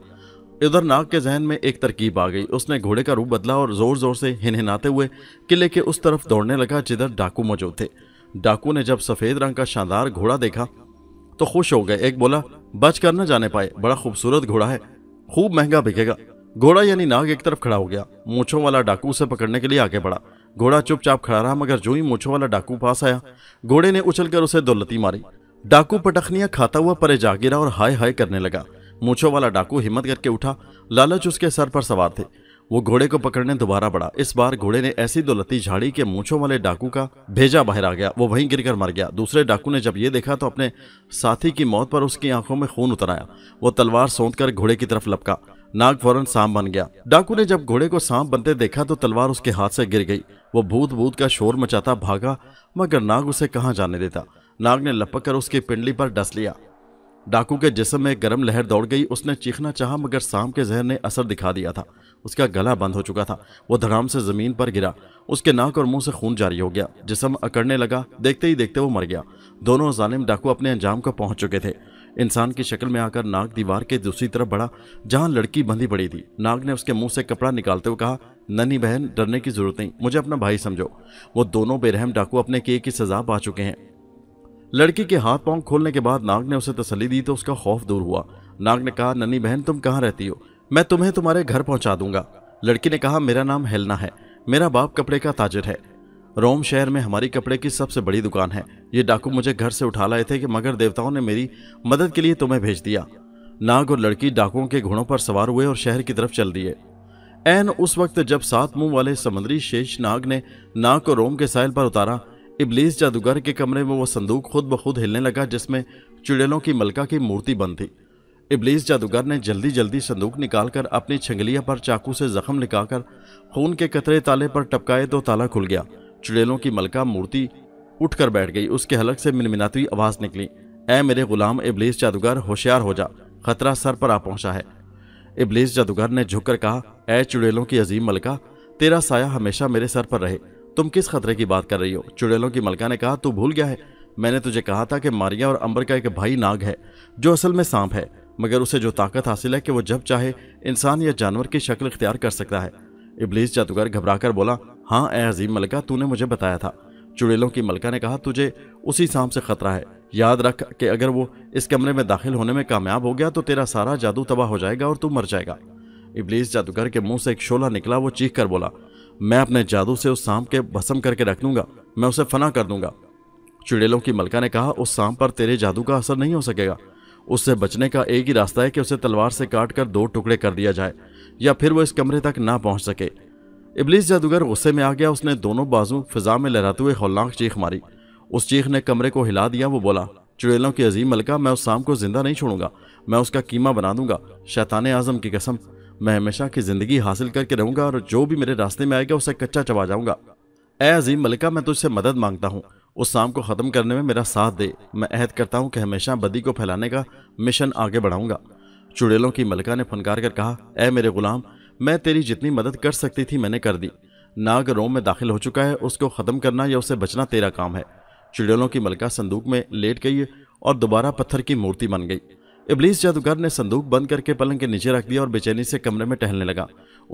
इधर नाग के जहन में एक तरकीब आ गई उसने घोड़े का रूप बदला और जोर जोर से हिनहिनाते हुए किले के उस तरफ दौड़ने लगा जिधर डाकू मौजूद थे डाकू ने जब सफेद रंग का शानदार घोड़ा देखा तो खुश हो गए एक बोला बच कर न जाने पाए बड़ा खूबसूरत घोड़ा है खूब महंगा बिकेगा घोड़ा यानी नाग एक तरफ खड़ा हो गया मूछों वाला डाकू उसे पकड़ने के लिए आगे बढ़ा घोड़ा चुपचाप खड़ा रहा मगर जो ही मूछों वाला डाकू पास आया घोड़े ने उछलकर उसे दौलती मारी डाकू पटखनिया खाता हुआ परे जा गिरा और हाय हाय करने लगा मूछों वाला डाकू हिम्मत करके उठा लालच उसके सर पर सवार थे वो घोड़े को पकड़ने दोबारा बढ़ा इस बार घोड़े ने ऐसी दौलती झाड़ी के मूछों वाले डाकू का भेजा बाहर आ गया वो वहीं गिरकर मर गया दूसरे डाकू ने जब ये देखा तो अपने साथी की मौत पर उसकी आंखों में खून उतर आया वो तलवार सौंत कर घोड़े की तरफ लपका नाग फौरन सांप बन गया डाकू ने जब घोड़े को सांप बनते देखा तो तलवार उसके हाथ से गिर गई वो भूत भूत का शोर मचाता भागा मगर नाग उसे कहाँ जाने देता नाग ने लपक कर उसकी पिंडली पर डस लिया डाकू के जिसम में गर्म लहर दौड़ गई उसने चीखना चाहा मगर शाम के जहर ने असर दिखा दिया था उसका गला बंद हो चुका था वो धड़ाम से ज़मीन पर गिरा उसके नाक और मुंह से खून जारी हो गया जिसम अकड़ने लगा देखते ही देखते वो मर गया दोनों जालिम डाकू अपने अंजाम को पहुंच चुके थे इंसान की शक्ल में आकर नाग दीवार के दूसरी तरफ बढ़ा जहां लड़की बंधी पड़ी थी नाग ने उसके मुंह से कपड़ा निकालते हुए कहा ननी बहन डरने की जरूरत नहीं मुझे अपना भाई समझो वो दोनों बेरहम डाकू अपने किए की सजा पा चुके हैं लड़की के हाथ पांव खोलने के बाद नाग ने उसे तसली दी तो उसका खौफ दूर हुआ नाग ने कहा नन्नी बहन तुम कहाँ रहती हो मैं तुम्हें तुम्हारे घर पहुंचा दूंगा लड़की ने कहा मेरा नाम हेलना है मेरा बाप कपड़े का ताजिर है रोम शहर में हमारी कपड़े की सबसे बड़ी दुकान है ये डाकू मुझे घर से उठा लाए थे कि मगर देवताओं ने मेरी मदद के लिए तुम्हें भेज दिया नाग और लड़की डाकुओं के घोड़ों पर सवार हुए और शहर की तरफ चल दिए एन उस वक्त जब सात मुंह वाले समुद्री शेष नाग ने नाग को रोम के साइल पर उतारा इबलीस जादूगर के कमरे में वो संदूक खुद ब खुद हिलने लगा जिसमें चुड़ैलों की मलका की मूर्ति बंद थी इबलीस जादूगर ने जल्दी जल्दी संदूक निकालकर अपनी छंगलिया पर चाकू से जख्म निकालकर खून के कतरे ताले पर टपकाए तो ताला खुल गया चुड़ैलों की मलका मूर्ति उठकर बैठ गई उसके हलक से मिनमिनाती आवाज़ निकली ए मेरे गुलाम इबलीस जादूगर होशियार हो जा खतरा सर पर आ पहुंचा है इबलीस जादूगर ने झुककर कहा ए चुड़ैलों की अजीम मलका तेरा साया हमेशा मेरे सर पर रहे तुम किस खतरे की बात कर रही हो चुड़ैलों की मलका ने कहा तू भूल गया है मैंने तुझे कहा था कि मारिया और अंबर का एक भाई नाग है जो असल में सांप है मगर उसे जो ताकत हासिल है कि वो जब चाहे इंसान या जानवर की शक्ल इख्तियार कर सकता है इबलीस जादूगर घबराकर बोला हाँ ए अजीम मलका तूने मुझे बताया था चुड़ैलों की मलका ने कहा तुझे उसी सांप से खतरा है याद रख कि अगर वो इस कमरे में दाखिल होने में कामयाब हो गया तो तेरा सारा जादू तबाह हो जाएगा और तू मर जाएगा इबलीस जादूगर के मुंह से एक शोला निकला वो चीख कर बोला मैं अपने जादू से उस सांप के भस्म करके रख लूंगा मैं उसे फना कर दूंगा चिड़ेलों की मलका ने कहा उस सांप पर तेरे जादू का असर नहीं हो सकेगा उससे बचने का एक ही रास्ता है कि उसे तलवार से काट कर दो टुकड़े कर दिया जाए या फिर वो इस कमरे तक ना पहुंच सके इबलीस जादूगर गुस्से में आ गया उसने दोनों बाजू फिजा में लहराते हुए हौलनाक चीख मारी उस चीख ने कमरे को हिला दिया वो बोला चुड़ेलों की अजीम मलका मैं उस शाम को जिंदा नहीं छोड़ूंगा मैं उसका कीमा बना दूंगा शैतान आजम की कसम मैं हमेशा की ज़िंदगी हासिल करके रहूंगा और जो भी मेरे रास्ते में आएगा उसे कच्चा चबा जाऊंगा ऐ अजीम मलिका मैं तुझसे मदद मांगता हूँ उस शाम को ख़त्म करने में मेरा साथ दे मैं अहद करता हूँ कि हमेशा बदी को फैलाने का मिशन आगे बढ़ाऊंगा चुड़ैलों की मलिका ने फनकार कर कहा ऐ मेरे गुलाम मैं तेरी जितनी मदद कर सकती थी मैंने कर दी नाग रोम में दाखिल हो चुका है उसको ख़त्म करना या उसे बचना तेरा काम है चुड़ेलों की मलका संदूक में लेट गई और दोबारा पत्थर की मूर्ति बन गई इबलीस जादूगर ने संदूक बंद करके पलंग के नीचे रख दिया और बेचैनी से कमरे में टहलने लगा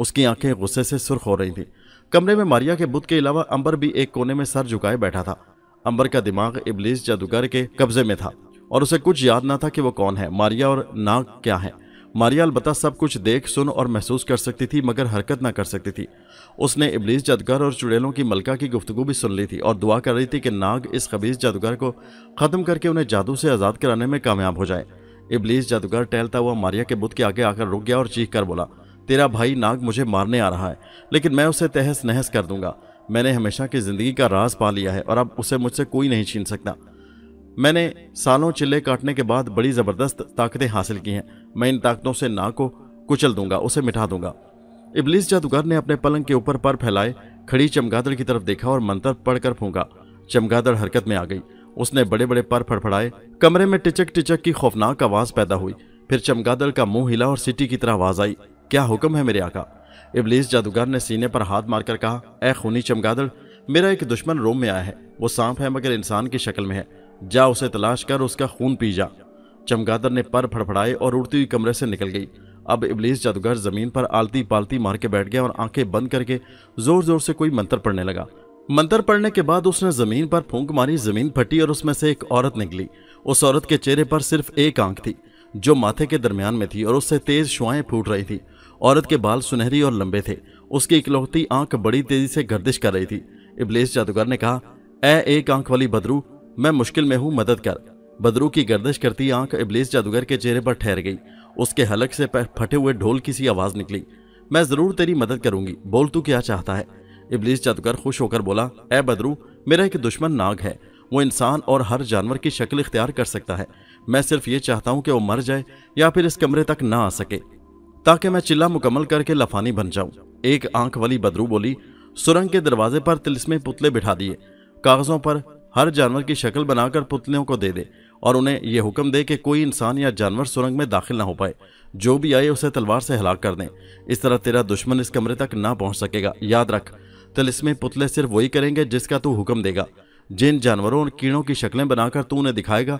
उसकी आंखें गुस्से से सुर्ख हो रही थी कमरे में मारिया के बुद्ध के अलावा अंबर भी एक कोने में सर झुकाए बैठा था अंबर का दिमाग इबलीस जादूगर के कब्जे में था और उसे कुछ याद ना था कि वो कौन है मारिया और नाग क्या है मारिया अलबत्ता सब कुछ देख सुन और महसूस कर सकती थी मगर हरकत ना कर सकती थी उसने इबलीस जादूगर और चुड़ैलों की मलका की गुफ्तु भी सुन ली थी और दुआ कर रही थी कि नाग इस खबीज जादूगर को ख़त्म करके उन्हें जादू से आज़ाद कराने में कामयाब हो जाए इबलीस जादूगर टहलता हुआ मारिया के बुध के आगे आकर रुक गया और चीख कर बोला तेरा भाई नाग मुझे मारने आ रहा है लेकिन मैं उसे तहस नहस कर दूंगा मैंने हमेशा की ज़िंदगी का राज पा लिया है और अब उसे मुझसे कोई नहीं छीन सकता मैंने सालों चिल्ले काटने के बाद बड़ी ज़बरदस्त ताकतें हासिल की हैं मैं इन ताकतों से नाग को कुचल दूंगा उसे मिठा दूंगा इबलीस जादूगर ने अपने पलंग के ऊपर पर फैलाए खड़ी चमगादड़ की तरफ देखा और मंत्र पढ़कर फूंका चमगादड़ हरकत में आ गई उसने बड़े बड़े पर फड़फड़ाए कमरे में टिचक टिचक की खौफनाक आवाज पैदा हुई फिर चमगादड़ का मुंह हिला और सिटी की तरह आवाज आई क्या हुक्म है मेरे आका इबलीस जादूगर ने सीने पर हाथ मारकर कहा ए खूनी चमगादड़ मेरा एक दुश्मन रोम में आया है वो सांप है मगर इंसान की शक्ल में है जा उसे तलाश कर उसका खून पी जा चमगादर ने पर फड़फड़ाए और उड़ती हुई कमरे से निकल गई अब इबलीस जादूगर जमीन पर आलती पालती मार के बैठ गया और आंखें बंद करके जोर जोर से कोई मंत्र पढ़ने लगा मंत्र पढ़ने के बाद उसने जमीन पर फूंक मारी जमीन फटी और उसमें से एक औरत निकली उस औरत के चेहरे पर सिर्फ एक आंख थी जो माथे के दरमियान में थी और उससे तेज शुआएं फूट रही थी औरत के बाल सुनहरी और लंबे थे उसकी इकलौती आंख बड़ी तेजी से गर्दिश कर रही थी इबलेस जादूगर ने कहा ए एक आंख वाली बदरू मैं मुश्किल में हूँ मदद कर बदरू की गर्दिश करती आंख इबलेस जादूगर के चेहरे पर ठहर गई उसके हलक से फटे हुए ढोल की सी आवाज़ निकली मैं ज़रूर तेरी मदद करूंगी बोल तू क्या चाहता है इबलीस जादूगर खुश होकर बोला ए बदरू मेरा एक दुश्मन नाग है वो इंसान और हर जानवर की शक्ल इख्तियार कर सकता है मैं सिर्फ ये चाहता हूँ कि वो मर जाए या फिर इस कमरे तक ना आ सके ताकि मैं चिल्ला मुकम्मल करके लफानी बन जाऊँ एक आंख वाली बदरू बोली सुरंग के दरवाजे पर तिलस्मे पुतले बिठा दिए कागज़ों पर हर जानवर की शक्ल बनाकर पुतलों को दे दे और उन्हें यह हुक्म दे कि कोई इंसान या जानवर सुरंग में दाखिल ना हो पाए जो भी आए उसे तलवार से हलाक कर दें इस तरह तेरा दुश्मन इस कमरे तक ना पहुंच सकेगा याद रख तल पुतले सिर्फ वही करेंगे जिसका तू हुक्म देगा जिन जानवरों और कीड़ों की शक्लें बनाकर तू उन्हें दिखाएगा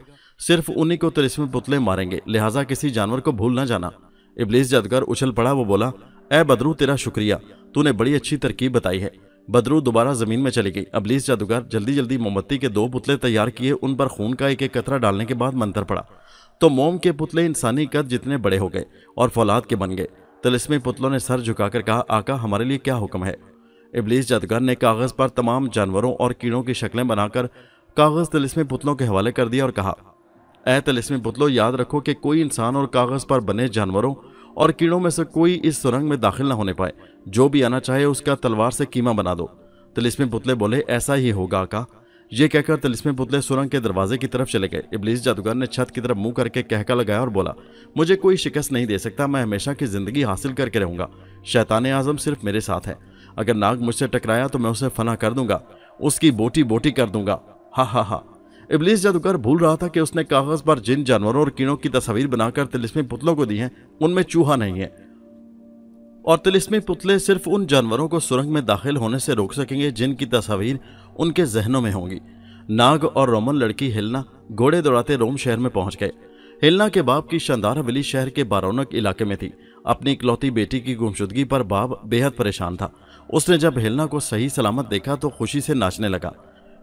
सिर्फ उन्हीं को तिलिस्मी पुतले मारेंगे लिहाजा किसी जानवर को भूल ना जाना इबलीस जदगर उछल पड़ा वो बोला ए बदरू तेरा शुक्रिया तूने बड़ी अच्छी तरकीब बताई है बदरू दोबारा जमीन में चली गई अबलीस जादूगर जल्दी जल्दी मोमबत्ती के दो पुतले तैयार किए उन पर खून का एक एक कतरा डालने के बाद मंत्र पड़ा तो मोम के पुतले इंसानी कद जितने बड़े हो गए और फौलाद के बन गए तलिस्मी पुतलों ने सर झुकाकर कहा आका हमारे लिए क्या हुक्म है इबलीस जदगर ने कागज़ पर तमाम जानवरों और कीड़ों की शक्लें बनाकर कागज़ तिलिस्मी पुतलों के हवाले कर दिया और कहा ए तिलिस्मी पुतलो याद रखो कि कोई इंसान और कागज़ पर बने जानवरों और कीड़ों में से कोई इस सुरंग में दाखिल ना होने पाए जो भी आना चाहे उसका तलवार से कीमा बना दो तिलिस्मी पुतले बोले ऐसा ही होगा का ये कहकर तिलिस्मी पुतले सुरंग के दरवाजे की तरफ चले गए इबलीस जादूगर ने छत की तरफ मुंह करके कहका लगाया और बोला मुझे कोई शिकस्त नहीं दे सकता मैं हमेशा की ज़िंदगी हासिल करके रहूंगा शैतान आज़म सिर्फ मेरे साथ है अगर नाग मुझसे टकराया तो मैं उसे फना कर दूंगा उसकी बोटी बोटी कर दूंगा हा हा हा इबलीस जादूगर भूल रहा था कि उसने कागज पर जिन जानवरों और कीड़ों की तस्वीर बनाकर तिलिस्मी पुतलों को दी हैं उनमें चूहा नहीं है और तिलिस्मी पुतले सिर्फ उन जानवरों को सुरंग में दाखिल होने से रोक सकेंगे जिनकी तस्वीर उनके जहनों में होंगी नाग और रोमन लड़की हिलना घोड़े दौड़ाते रोम शहर में पहुंच गए हिलना के बाप की शानदार हवेली शहर के बारौनक इलाके में थी अपनी इकलौती बेटी की गुमशुदगी पर बाप बेहद परेशान था उसने जब हेलना को सही सलामत देखा तो खुशी से नाचने लगा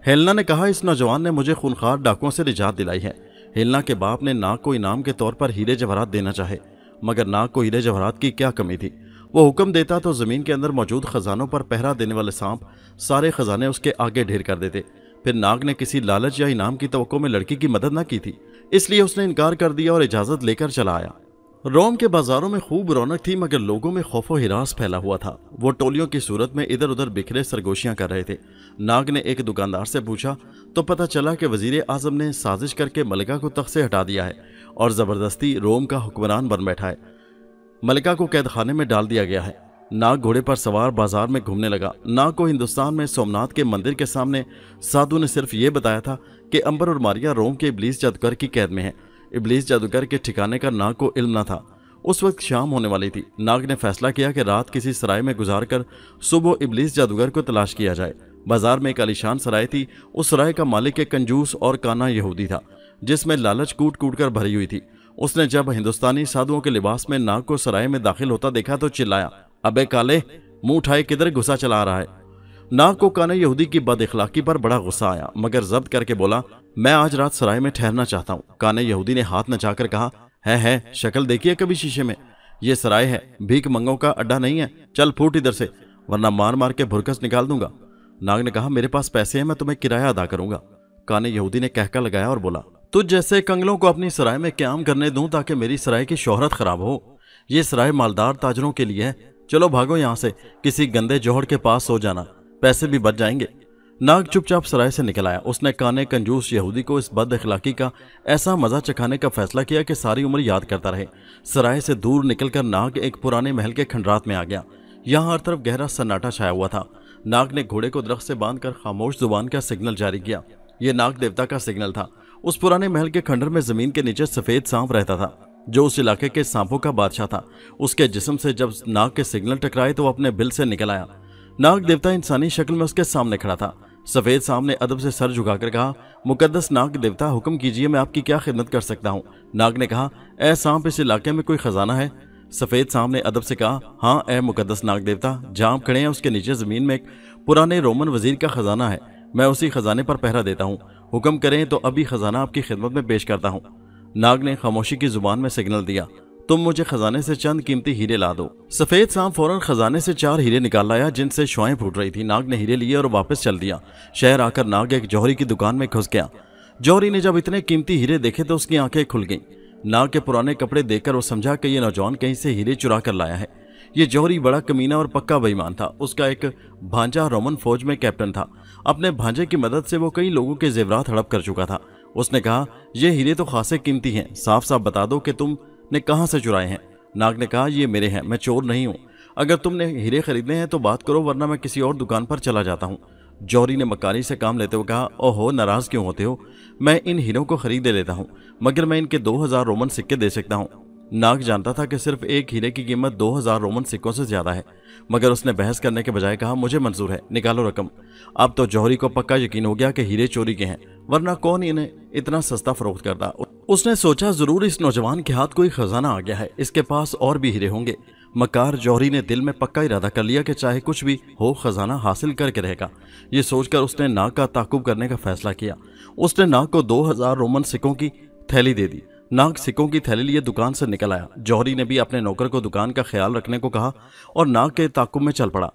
हेलना ने कहा इस नौजवान ने मुझे खूनखार डाकुओं से निजात दिलाई है हेलना के बाप ने नाग को इनाम के तौर पर हीरे जवाहरात देना चाहे मगर नाग को हीरे जवाहरात की क्या कमी थी वो हुक्म देता तो ज़मीन के अंदर मौजूद खजानों पर पहरा देने वाले सांप सारे खजाने उसके आगे ढेर कर देते फिर नाग ने किसी लालच या इनाम की तो में लड़की की मदद न की थी इसलिए उसने इनकार कर दिया और इजाज़त लेकर चला आया रोम के बाजारों में खूब रौनक थी मगर लोगों में खौफो हिरास फैला हुआ था वो टोलियों की सूरत में इधर उधर बिखरे सरगोशियां कर रहे थे नाग ने एक दुकानदार से पूछा तो पता चला कि वजीर आजम ने साजिश करके मलिका को तख्त से हटा दिया है और ज़बरदस्ती रोम का हुक्मरान बन बैठा है मलिका को कैद खाने में डाल दिया गया है नाग घोड़े पर सवार बाजार में घूमने लगा नाग को हिंदुस्तान में सोमनाथ के मंदिर के सामने साधु ने सिर्फ ये बताया था कि अंबर और मारिया रोम के इबलीस जदकर की कैद में है इबलीस जादूगर के ठिकाने का नाग को इल्म न था उस वक्त शाम होने वाली थी नाग ने फैसला किया कि रात किसी सराय में गुजार कर सुबह इबलीस जादूगर को तलाश किया जाए बाजार में एक आलिशान सराय थी उस सराय का मालिक एक कंजूस और काना यहूदी था जिसमें लालच कूट कूट कर भरी हुई थी उसने जब हिंदुस्तानी साधुओं के लिबास में नाग को सराय में दाखिल होता देखा तो चिल्लाया अबे काले मुंह उठाए किधर गुस्सा चला रहा है नाग को काना यहूदी की बद पर बड़ा गुस्सा आया मगर जब्त करके बोला मैं आज रात सराय में ठहरना चाहता हूँ काने यहूदी ने हाथ नचाकर कहा है है शक्ल देखिए कभी शीशे में ये सराय है भीख मंगों का अड्डा नहीं है चल फूट इधर से वरना मार मार के भुरकस निकाल दूंगा नाग ने कहा मेरे पास पैसे हैं मैं तुम्हें किराया अदा करूंगा काने यहूदी ने कहका लगाया और बोला तुझ जैसे कंगलों को अपनी सराय में क्याम करने दूं ताकि मेरी सराय की शोहरत खराब हो ये सराय मालदार ताजरों के लिए है चलो भागो यहाँ से किसी गंदे जोहड़ के पास सो जाना पैसे भी बच जाएंगे नाग चुपचाप सराय से निकल आया उसने काने कंजूस यहूदी को इस बद अखलाकी का ऐसा मज़ा चखाने का फैसला किया कि सारी उम्र याद करता रहे सराय से दूर निकलकर नाग एक पुराने महल के खंडरात में आ गया यहाँ हर तरफ गहरा सन्नाटा छाया हुआ था नाग ने घोड़े को दरख्त से बांधकर खामोश जुबान का सिग्नल जारी किया ये नाग देवता का सिग्नल था उस पुराने महल के खंडर में जमीन के नीचे सफेद सांप रहता था जो उस इलाके के सांपों का बादशाह था उसके जिस्म से जब नाग के सिग्नल टकराए तो वह अपने बिल से निकल आया नाग देवता इंसानी शक्ल में उसके सामने खड़ा था सफ़ेद साहब ने अदब से सर झुकाकर कहा मुक़दस नाग देवता हुक्म कीजिए मैं आपकी क्या खिदमत कर सकता हूँ नाग ने कहा ए सांप इस इलाके में कोई ख़जाना है सफ़ेद साहब ने अदब से कहा हाँ ए मुक़दस नाग देवता जहाँ खड़े हैं उसके नीचे ज़मीन में एक पुराने रोमन वजीर का ख़जाना है मैं उसी ख़जाने पर पहरा देता हूँ हुक्म करें तो अभी ख़जाना आपकी खिदमत में पेश करता हूँ नाग ने खामोशी की ज़ुबान में सिग्नल दिया तुम मुझे खजाने से चंद कीमती हीरे ला दो सफेद सांप फौरन खजाने से चार हीरे निकाल लाया जिनसे शोएं फूट रही थी नाग ने हीरे लिए और वापस चल दिया शहर आकर नाग एक जौहरी की दुकान में घुस गया जौहरी ने जब इतने कीमती हीरे देखे तो उसकी आंखें खुल गईं नाग के पुराने कपड़े देखकर वो समझा कि यह नौजवान कहीं से हीरे चुरा कर लाया है ये जौहरी बड़ा कमीना और पक्का बेईमान था उसका एक भांजा रोमन फौज में कैप्टन था अपने भांजे की मदद से वो कई लोगों के जेवरात हड़प कर चुका था उसने कहा यह हीरे तो खासे कीमती हैं साफ साफ बता दो कि तुम ने कहाँ से चुराए हैं नाग ने कहा ये मेरे हैं मैं चोर नहीं हूँ अगर तुमने हीरे खरीदने हैं तो बात करो वरना मैं किसी और दुकान पर चला जाता हूँ जौहरी ने मकानी से काम लेते हुए कहा ओहो नाराज़ क्यों होते हो मैं इन हीरों को खरीद लेता हूँ मगर मैं इनके दो हज़ार रोमन सिक्के दे सकता हूँ नाग जानता था कि सिर्फ एक हीरे की कीमत 2000 रोमन सिक्कों से ज्यादा है मगर उसने बहस करने के बजाय कहा मुझे मंजूर है निकालो रकम अब तो जौहरी को पक्का यकीन हो गया कि हीरे चोरी के हैं वरना कौन इन्हें इतना सस्ता फरोख्त करता उसने सोचा जरूर इस नौजवान के हाथ कोई खजाना आ गया है इसके पास और भी हीरे होंगे मकार जौहरी ने दिल में पक्का इरादा कर लिया कि चाहे कुछ भी हो खजाना हासिल करके रहेगा ये सोचकर उसने नाक का ताकुब करने का फैसला किया उसने नाग को 2000 रोमन सिक्कों की थैली दे दी नाग सिक्कों की थैली लिए दुकान से निकल आया जौहरी ने भी अपने नौकर को दुकान का ख्याल रखने को कहा और नाग के ताकुब में चल पड़ा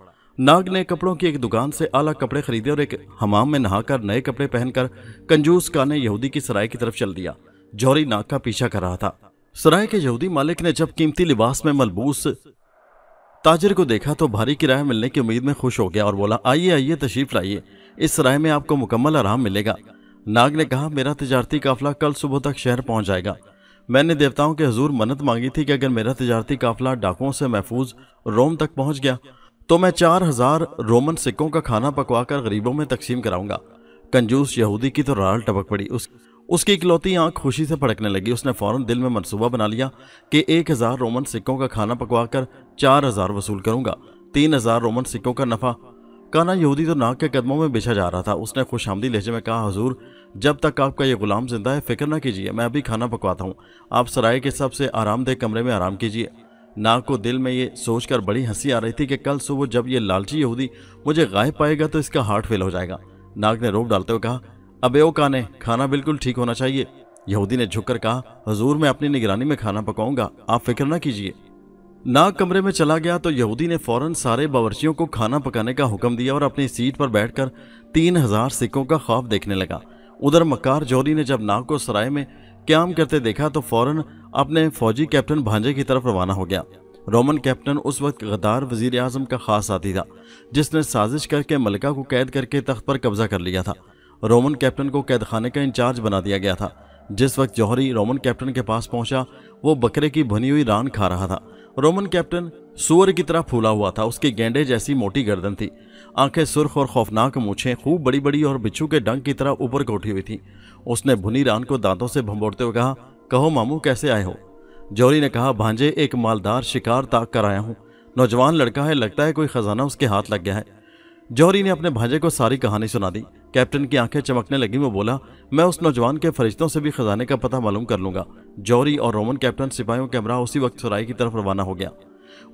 नाग ने कपड़ों की एक दुकान से आला कपड़े खरीदे और एक हमाम में नहाकर नए कपड़े पहनकर कंजूस काने यहूदी की सराय की तरफ चल दिया जौहरी नाग का पीछा कर रहा था सराय के यहूदी मालिक ने जब कीमती लिबास में मलबूस ताजिर को देखा तो भारी किराया मिलने की उम्मीद में खुश हो गया और बोला आइए आइए तशरीफ लाइए इस सराय में आपको मुकम्मल आराम मिलेगा नाग ने कहा मेरा तजारती काफिला कल सुबह तक शहर पहुंच जाएगा मैंने देवताओं के हजूर मन्नत मांगी थी कि अगर मेरा तजारती काफिला डाकुओं से महफूज रोम तक पहुंच गया तो मैं चार हजार रोमन सिक्कों का खाना पकवाकर गरीबों में तकसीम कराऊंगा कंजूस यहूदी की तो राल टपक पड़ी उस उसकी इकलौती आंख खुशी से फड़कने लगी उसने फौरन दिल में मनसूबा बना लिया कि एक हज़ार रोमन सिक्कों का खाना कर चार हज़ार वसूल करूंगा तीन हज़ार रोमन सिक्कों का नफ़ा काना यहूदी तो नाक के कदमों में बिछा जा रहा था उसने खुश आमदी लहजे में कहा हजूर जब तक आपका यह गुलाम जिंदा है फिक्र ना कीजिए मैं अभी खाना पकवाता हूँ आप सराय के सबसे आरामदेह कमरे में आराम कीजिए नाक को दिल में ये सोचकर बड़ी हंसी आ रही थी कि कल सुबह जब ये लालची यहूदी मुझे गायब पाएगा तो इसका हार्ट फेल हो जाएगा नाक ने रोप डालते हुए कहा अबे ओ काने खाना बिल्कुल ठीक होना चाहिए यहूदी ने झुककर कहा हजूर मैं अपनी निगरानी में खाना पकाऊंगा आप फिक्र ना कीजिए नाग कमरे में चला गया तो यहूदी ने फौरन सारे बावर्चियों को खाना पकाने का हुक्म दिया और अपनी सीट पर बैठकर तीन हजार सिक्कों का ख्वाब देखने लगा उधर मकार जौहरी ने जब नाग को सराय में क्याम करते देखा तो फौरन अपने फौजी कैप्टन भांजे की तरफ रवाना हो गया रोमन कैप्टन उस वक्त गद्दार वजीर अजम का खास साथी था जिसने साजिश करके मलिका को कैद करके तख्त पर कब्जा कर लिया था रोमन कैप्टन को कैद खाने का इंचार्ज बना दिया गया था जिस वक्त जौहरी रोमन कैप्टन के पास पहुंचा वो बकरे की भनी हुई रान खा रहा था रोमन कैप्टन सुअर की तरह फूला हुआ था उसकी गेंडे जैसी मोटी गर्दन थी आंखें सुर्ख और खौफनाक मूछें खूब बड़ी बड़ी और बिच्छू के डंग की तरह ऊपर को उठी हुई थी उसने भुनी रान को दांतों से भंबोड़ते हुए कहा कहो मामू कैसे आए हो जौहरी ने कहा भांजे एक मालदार शिकार ताक कर आया हूँ नौजवान लड़का है लगता है कोई खजाना उसके हाथ लग गया है जौहरी ने अपने भांजे को सारी कहानी सुना दी कैप्टन की आंखें चमकने लगी वो बोला मैं उस नौजवान के फरिश्तों से भी खजाने का पता मालूम कर लूंगा जौहरी और रोमन कैप्टन सिपाहियों के अमरा उसी वक्त सराय की तरफ रवाना हो गया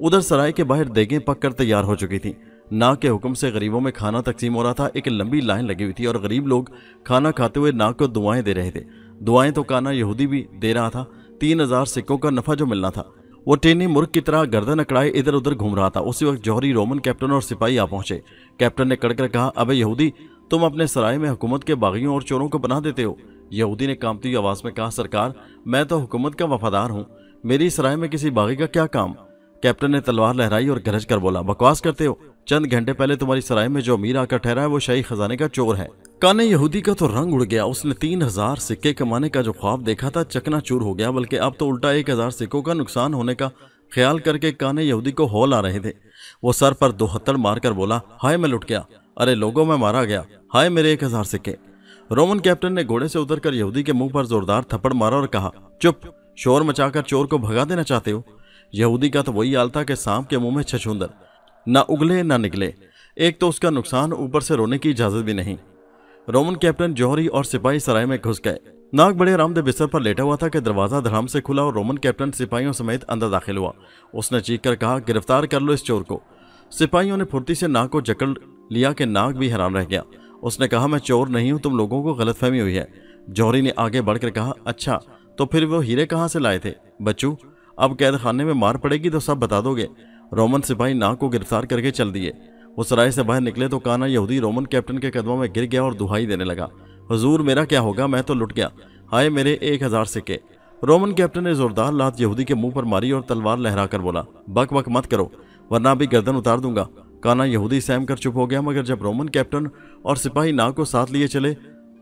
उधर सराय के बाहर देगें पककर तैयार हो चुकी थी नाक के हुक्म से गरीबों में खाना तकसीम हो रहा था एक लंबी लाइन लगी हुई थी और गरीब लोग खाना खाते हुए नाक को दुआएं दे रहे थे दुआएं तो काना यहूदी भी दे रहा था तीन हजार सिक्कों का नफा जो मिलना था वो टेनी मुर्ग की तरह गर्दन अकड़ाए इधर उधर घूम रहा था उसी वक्त जौहरी रोमन कैप्टन और सिपाही आ पहुंचे कैप्टन ने कड़कर कहा अबे यहूदी तुम अपने सराय में हुकूमत के बागियों और चोरों को बना देते हो यहूदी ने कामती आवाज में कहा सरकार मैं तो हुकूमत का वफादार हूँ मेरी सराय में किसी बागी का क्या काम कैप्टन ने तलवार लहराई और गरज कर बोला बकवास करते हो चंद घंटे पहले तुम्हारी सराय में जो अमीर आकर ठहरा है वो शाही खजाने का चोर है काने यहूदी का तो रंग उड़ गया उसने तीन हजार सिक्के कमाने का जो ख्वाब देखा था चकना चूर हो गया बल्कि अब तो उल्टा एक हजार सिक्कों का नुकसान होने का ख्याल करके काने यहूदी को हॉल आ रहे थे वो सर पर दो मार मारकर बोला हाय मैं लुट गया अरे लोगों में मारा गया हाय मेरे एक हजार सिक्के रोमन कैप्टन ने घोड़े से उतरकर यहूदी के मुंह पर जोरदार थप्पड़ मारा और कहा चुप शोर मचाकर चोर को भगा देना चाहते हो यहूदी का तो वही हाल था कि सांप के मुंह में छछूंदर ना उगले ना निकले एक तो उसका नुकसान ऊपर से रोने की इजाजत भी नहीं रोमन कैप्टन जौहरी और सिपाही सराय में घुस गए नाग बड़े आराम बिस्तर पर लेटा हुआ था कि दरवाजा धड़ाम से खुला और रोमन कैप्टन सिपाहियों समेत अंदर दाखिल हुआ उसने चीख कर कहा गिरफ्तार कर लो इस चोर को सिपाहियों ने फुर्ती से नाक को जकड़ लिया कि नाक भी हैरान रह गया उसने कहा मैं चोर नहीं हूँ तुम लोगों को गलतफहमी हुई है जौहरी ने आगे बढ़कर कहा अच्छा तो फिर वो हीरे कहाँ से लाए थे बच्चू अब कैद खाने में मार पड़ेगी तो सब बता दोगे रोमन सिपाही नाक को गिरफ्तार करके चल दिए वो सराय से बाहर निकले तो काना यहूदी रोमन कैप्टन के कदमों में गिर गया और दुहाई देने लगा हजूर मेरा क्या होगा मैं तो लुट गया हाय मेरे एक हज़ार सिक्के रोमन कैप्टन ने जोरदार लात यहूदी के मुंह पर मारी और तलवार लहरा कर बोला बक बक मत करो वरना भी गर्दन उतार दूंगा काना यहूदी सहम कर चुप हो गया मगर जब रोमन कैप्टन और सिपाही ना को साथ लिए चले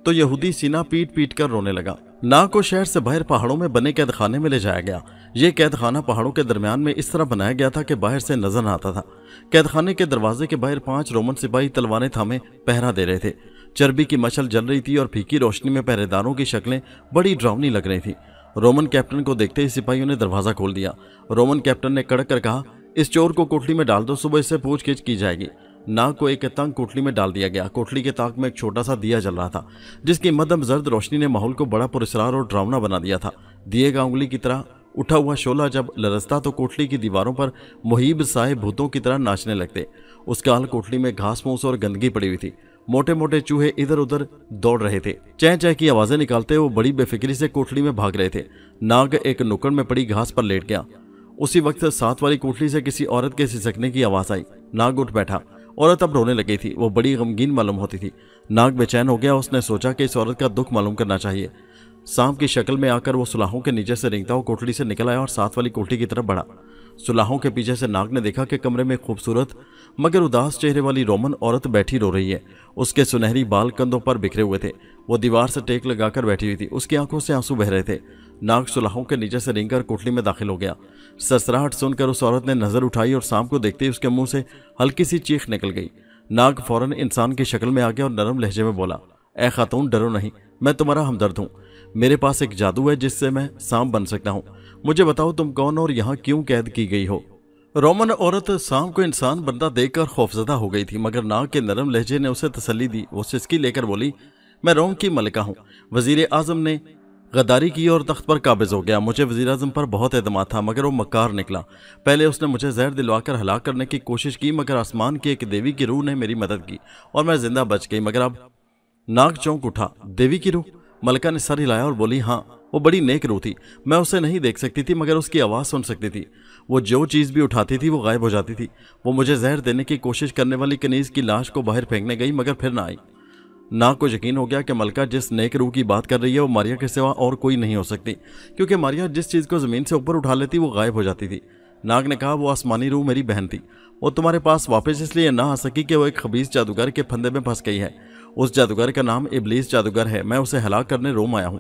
तो यहूदी सीना पीट पीट कर रोने लगा ना को शहर से बाहर पहाड़ों में बने कैद खाने में ले जाया गया ये कैद खाना पहाड़ों के दरमियान में इस तरह बनाया गया था कि बाहर से नजर ना आता था कैद खाने के दरवाजे के बाहर पांच रोमन सिपाही तलवारें थामे पहरा दे रहे थे चर्बी की मछल जल रही थी और फीकी रोशनी में पहरेदारों की शक्लें बड़ी डरावनी लग रही थी रोमन कैप्टन को देखते ही सिपाहियों ने दरवाजा खोल दिया रोमन कैप्टन ने कड़क कर कहा इस चोर को कोठली में डाल दो सुबह इससे पूछगिछ की जाएगी नाग को एक तंग कोठली में डाल दिया गया कोठली के ताक में एक छोटा सा दिया जल रहा था जिसकी मदम जर्द रोशनी ने माहौल को बड़ा पुरस्कार और ड्रावना बना दिया था दिए का उंगली की तरह उठा हुआ शोला जब लरसता तो कोठली की दीवारों पर मुहिब साहे भूतों की तरह नाचने लगते उस काल कोठली में घास मूस और गंदगी पड़ी हुई थी मोटे मोटे चूहे इधर उधर दौड़ रहे थे चह चह की आवाजें निकालते वो बड़ी बेफिक्री से कोठली में भाग रहे थे नाग एक नुकड़ में पड़ी घास पर लेट गया उसी वक्त साथ वाली कोठली से किसी औरत के सिसकने की आवाज़ आई नाग उठ बैठा औरत अब रोने लगी थी वो बड़ी गमगीन मालूम होती थी नाग बेचैन हो गया उसने सोचा कि इस औरत का दुख मालूम करना चाहिए सांप की शक्ल में आकर वो सुलाहों के नीचे से रिंगता हुआ कोठली से निकल आया और साथ वाली कोठली की तरफ बढ़ा सुलाहों के पीछे से नाग ने देखा कि कमरे में खूबसूरत मगर उदास चेहरे वाली रोमन औरत बैठी रो रही है उसके सुनहरी बाल कंधों पर बिखरे हुए थे वो दीवार से टेक लगाकर बैठी हुई थी उसकी आंखों से आंसू बह रहे थे नाग सुलाहों के नीचे से रिंग कर कोठली में दाखिल हो गया सरसराहट सुनकर उस औरत ने नज़र उठाई और सांप को देखते ही उसके मुंह से हल्की सी चीख निकल गई नाग फौरन इंसान की शक्ल में आ गया और नरम लहजे में बोला ए खातून डरो नहीं मैं तुम्हारा हमदर्द हूँ मेरे पास एक जादू है जिससे मैं सांप बन सकता हूँ मुझे बताओ तुम कौन और यहाँ क्यों कैद की गई हो रोमन औरत सांप को इंसान बनता देखकर खौफजदा हो गई थी मगर नाग के नरम लहजे ने उसे तसली दी वो सिस्की लेकर बोली मैं रोम की मलिका हूँ वजीर आजम ने गद्दारी की और तख्त पर काबिज़ हो गया मुझे वजी अजम पर बहुत अहतमाद था मगर वो मकार निकला पहले उसने मुझे जहर दिलवाकर हलाक करने की कोशिश की मगर आसमान की एक देवी की रूह ने मेरी मदद की और मैं ज़िंदा बच गई मगर अब नाक चौंक उठा देवी की रूह मलका ने सर हिलाया और बोली हाँ वो बड़ी नेक रूह थी मैं उसे नहीं देख सकती थी मगर उसकी आवाज़ सुन सकती थी वो जो चीज़ भी उठाती थी वो गायब हो जाती थी वो मुझे जहर देने की कोशिश करने वाली कनीज़ की लाश को बाहर फेंकने गई मगर फिर ना आई ना को यकीन हो गया कि मलका जिस नेक रूह की बात कर रही है वो मारिया के सिवा और कोई नहीं हो सकती क्योंकि मारिया जिस चीज़ को ज़मीन से ऊपर उठा लेती वो गायब हो जाती थी नाग ने कहा वो आसमानी रूह मेरी बहन थी वो तुम्हारे पास वापस इसलिए ना आ सकी कि वो एक खबीस जादूगर के फंदे में फंस गई है उस जादूगर का नाम इबलीस जादूगर है मैं उसे हलाक करने रोम आया हूँ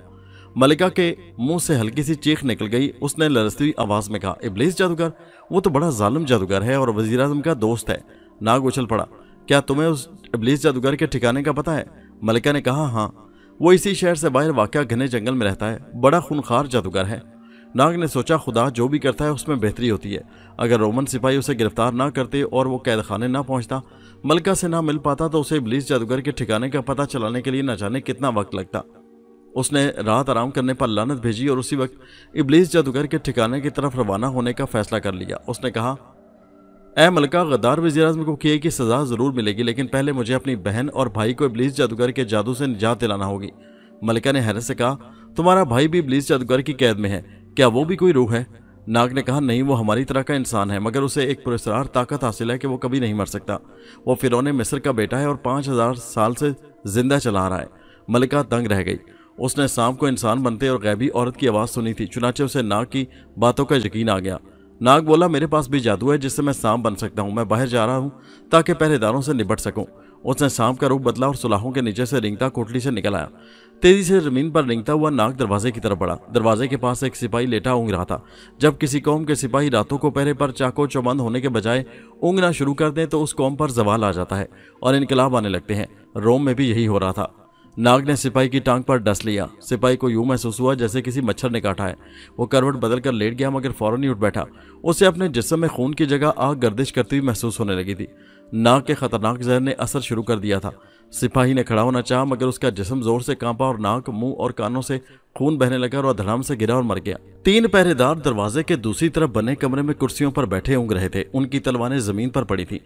मलिका के मुंह से हल्की सी चीख निकल गई उसने लरसती हुई आवाज़ में कहा इबलीस जादूगर वो तो बड़ा जालिम जादूगर है और वजीर का दोस्त है नाग उछल पड़ा क्या तुम्हें उस इबलीस जादूगर के ठिकाने का पता है मलिका ने कहा हाँ वो इसी शहर से बाहर वाक़ घने जंगल में रहता है बड़ा खूनखार जादूगर है नाग ने सोचा खुदा जो भी करता है उसमें बेहतरी होती है अगर रोमन सिपाही उसे गिरफ्तार ना करते और वो कैद खाने ना पहुँचता मलका से ना मिल पाता तो उसे इबलीस जादूगर के ठिकाने का पता चलाने के लिए न जाने कितना वक्त लगता उसने रात आराम करने पर लानत भेजी और उसी वक्त इबलीस जादूगर के ठिकाने की तरफ रवाना होने का फैसला कर लिया उसने कहा ए मलका गद्दार वजी अजम को किए की सज़ा ज़रूर मिलेगी लेकिन पहले मुझे अपनी बहन और भाई को इब्लीस जादूगर के जादू से निजात दिलाना होगी मलिका ने हैरत से कहा तुम्हारा भाई भी इब्लीस जादूगर की कैद में है क्या वो भी कोई रूह है नाग ने कहा नहीं वो हमारी तरह का इंसान है मगर उसे एक पुरस्कार ताकत हासिल है कि वो कभी नहीं मर सकता वो फिरौन मिस्र का बेटा है और पाँच हज़ार साल से ज़िंदा चला रहा है मलिका तंग रह गई उसने सांप को इंसान बनते और गैबी औरत की आवाज़ सुनी थी चुनाचे उसे नाग की बातों का यकीन आ गया नाग बोला मेरे पास भी जादू है जिससे मैं सांप बन सकता हूँ मैं बाहर जा रहा हूँ ताकि पहरेदारों से निपट सकूँ उसने सांप का रूप बदला और सुलाहों के नीचे से रिंगता कोटली से निकल आया तेजी से जमीन पर रिंगता हुआ नाग दरवाजे की तरफ बढ़ा दरवाजे के पास एक सिपाही लेटा उंग रहा था जब किसी कौम के सिपाही रातों को पहरे पर चाको चौबंद होने के बजाय उंगना शुरू कर दें तो उस कौम पर जवाल आ जाता है और इनकलाब आने लगते हैं रोम में भी यही हो रहा था नाग ने सिपाही की टांग पर डस लिया सिपाही को यूं महसूस हुआ जैसे किसी मच्छर ने काटा है वो करवट बदल कर लेट गया मगर फौरन ही उठ बैठा उसे अपने जिसम में खून की जगह आग गर्दिश करती हुई महसूस होने लगी थी नाग के खतरनाक जहर ने असर शुरू कर दिया था सिपाही ने खड़ा होना चाहा मगर उसका जिसम जोर से कांपा और नाक मुंह और कानों से खून बहने लगा और धड़ाम से गिरा और मर गया तीन पहरेदार दरवाजे के दूसरी तरफ बने कमरे में कुर्सियों पर बैठे उंग रहे थे उनकी तलवारें जमीन पर पड़ी थी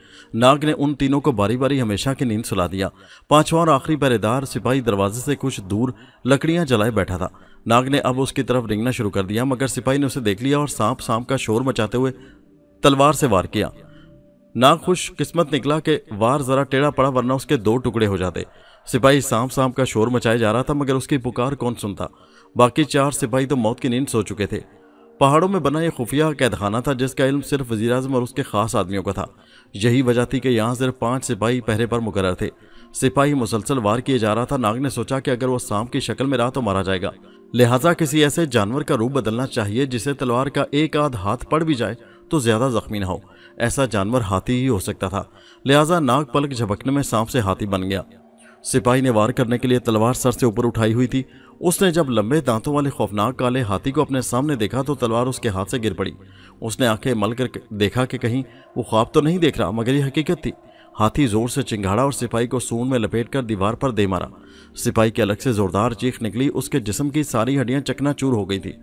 नाग ने उन तीनों को बारी बारी हमेशा की नींद सुला दिया पांचवा और आखिरी पहरेदार सिपाही दरवाजे से कुछ दूर लकड़ियां जलाए बैठा था नाग ने अब उसकी तरफ रिंगना शुरू कर दिया मगर सिपाही ने उसे देख लिया और सांप सांप का शोर मचाते हुए तलवार से वार किया नाखुश किस्मत निकला कि वार जरा टेढ़ा पड़ा वरना उसके दो टुकड़े हो जाते सिपाही सांप सांप का शोर मचाया जा रहा था मगर उसकी पुकार कौन सुनता बाकी चार सिपाही तो मौत की नींद सो चुके थे पहाड़ों में बना यह खुफिया कैदखाना था जिसका इल्म सिर्फ वजी अजम और उसके खास आदमियों का था यही वजह थी कि यहाँ सिर्फ पाँच सिपाही पहरे पर मुकर थे सिपाही मुसलसल वार किए जा रहा था नाग ने सोचा कि अगर वह सांप की शक्ल में रहा तो मारा जाएगा लिहाजा किसी ऐसे जानवर का रूप बदलना चाहिए जिसे तलवार का एक आध हाथ पड़ भी जाए तो ज़्यादा जख्मी ना हो ऐसा जानवर हाथी ही हो सकता था लिहाजा नाग पलक झपकने में सांप से हाथी बन गया सिपाही ने वार करने के लिए तलवार सर से ऊपर उठाई हुई थी उसने जब लंबे दांतों वाले खौफनाक काले हाथी को अपने सामने देखा तो तलवार उसके हाथ से गिर पड़ी उसने आंखें मल कर देखा कि कहीं वो ख्वाब तो नहीं देख रहा मगर यह हकीकत थी हाथी जोर से चिंगाड़ा और सिपाही को सूंड में लपेट कर दीवार पर दे मारा सिपाही के अलग से जोरदार चीख निकली उसके जिसम की सारी हड्डियां चकनाचूर हो गई थी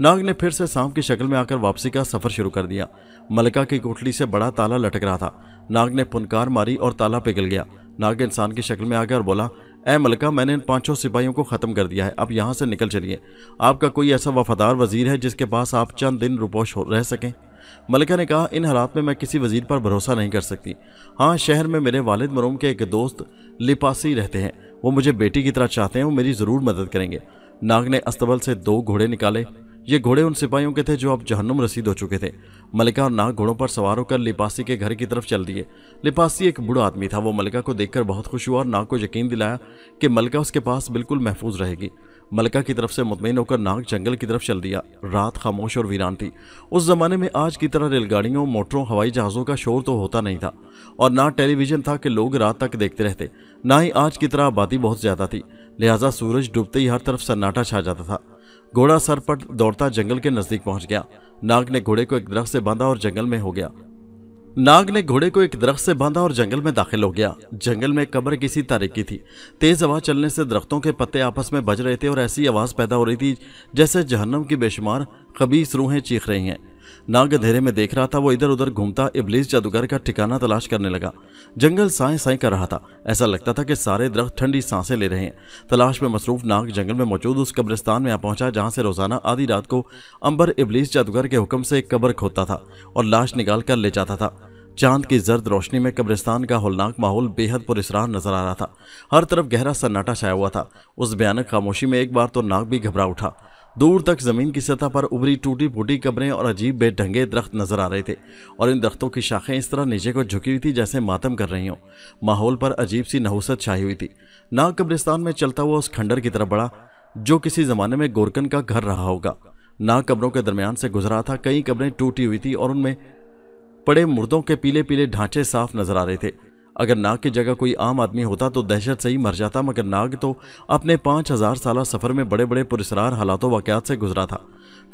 नाग ने फिर से सांप की शक्ल में आकर वापसी का सफर शुरू कर दिया मलिका की कोठली से बड़ा ताला लटक रहा था नाग ने पुनकार मारी और ताला पिघल गया नाग इंसान की शक्ल में आकर बोला ए मलिका मैंने इन पांचों सिपाहियों को ख़त्म कर दिया है अब यहाँ से निकल चलिए आपका कोई ऐसा वफादार वजीर है जिसके पास आप चंद दिन रुपोश रह सकें मलिका ने कहा इन हालात में मैं किसी वजीर पर भरोसा नहीं कर सकती हाँ शहर में मेरे वालिद मरूम के एक दोस्त लिपासी रहते हैं वो मुझे बेटी की तरह चाहते हैं वो मेरी ज़रूर मदद करेंगे नाग ने अस्तबल से दो घोड़े निकाले ये घोड़े उन सिपाहियों के थे जो अब जहन्नुम रसीद हो चुके थे मलिका और नाग घोड़ों पर सवार होकर लिपासी के घर की तरफ चल दिए लिपासी एक बुरा आदमी था वो मलिका को देखकर बहुत खुश हुआ और नाग को यकीन दिलाया कि मलिका उसके पास बिल्कुल महफूज रहेगी मलका की तरफ से मुतमिन होकर नाग जंगल की तरफ चल दिया रात खामोश और वीरान थी उस ज़माने में आज की तरह रेलगाड़ियों मोटरों हवाई जहाज़ों का शोर तो होता नहीं था और ना टेलीविज़न था कि लोग रात तक देखते रहते ना ही आज की तरह आबादी बहुत ज़्यादा थी लिहाजा सूरज डूबते ही हर तरफ सन्नाटा छा जाता था घोड़ा सर पर दौड़ता जंगल के नजदीक पहुंच गया नाग ने घोड़े को एक दरख्त से बांधा और जंगल में हो गया नाग ने घोड़े को एक दरख्त से बांधा और जंगल में दाखिल हो गया जंगल में कब्र किसी तारीख की थी तेज हवा चलने से दरख्तों के पत्ते आपस में बज रहे थे और ऐसी आवाज पैदा हो रही थी जैसे जहन्नम की बेशुमार कबीस रूहें चीख रही हैं नाग अंधेरे में देख रहा था वो इधर उधर घूमता इबलीस जादूगर का ठिकाना तलाश करने लगा जंगल साए साए कर रहा था ऐसा लगता था कि सारे दरख्त ठंडी सांसें ले रहे हैं तलाश में मसरूफ नाग जंगल में मौजूद उस कब्रिस्तान में आ पहुंचा जहां से रोजाना आधी रात को अंबर इबलीस जादूगर के हुक्म से एक कब्र खोदता था और लाश निकाल कर ले जाता था चांद की जर्द रोशनी में कब्रिस्तान का होलनाक माहौल बेहद पुरस्रार नजर आ रहा था हर तरफ गहरा सन्नाटा छाया हुआ था उस भयानक खामोशी में एक बार तो नाग भी घबरा उठा दूर तक ज़मीन की सतह पर उभरी टूटी फूटी कब्रें और अजीब बेढंगे दरख्त नजर आ रहे थे और इन दरख्तों की शाखें इस तरह नीचे को झुकी हुई थी जैसे मातम कर रही हों माहौल पर अजीब सी नहुसत छाई हुई थी नाग कब्रिस्तान में चलता हुआ उस खंडर की तरफ बढ़ा जो किसी ज़माने में गोरकन का घर रहा होगा नाग कब्रों के दरमियान से गुजरा था कई कब्रें टूटी हुई थी और उनमें पड़े मुर्दों के पीले पीले ढांचे साफ नजर आ रहे थे अगर नाग की जगह कोई आम आदमी होता तो दहशत से ही मर जाता मगर नाग तो अपने पाँच हज़ार साल सफ़र में बड़े बड़े पुरस्कार हालातों वाक़ात से गुजरा था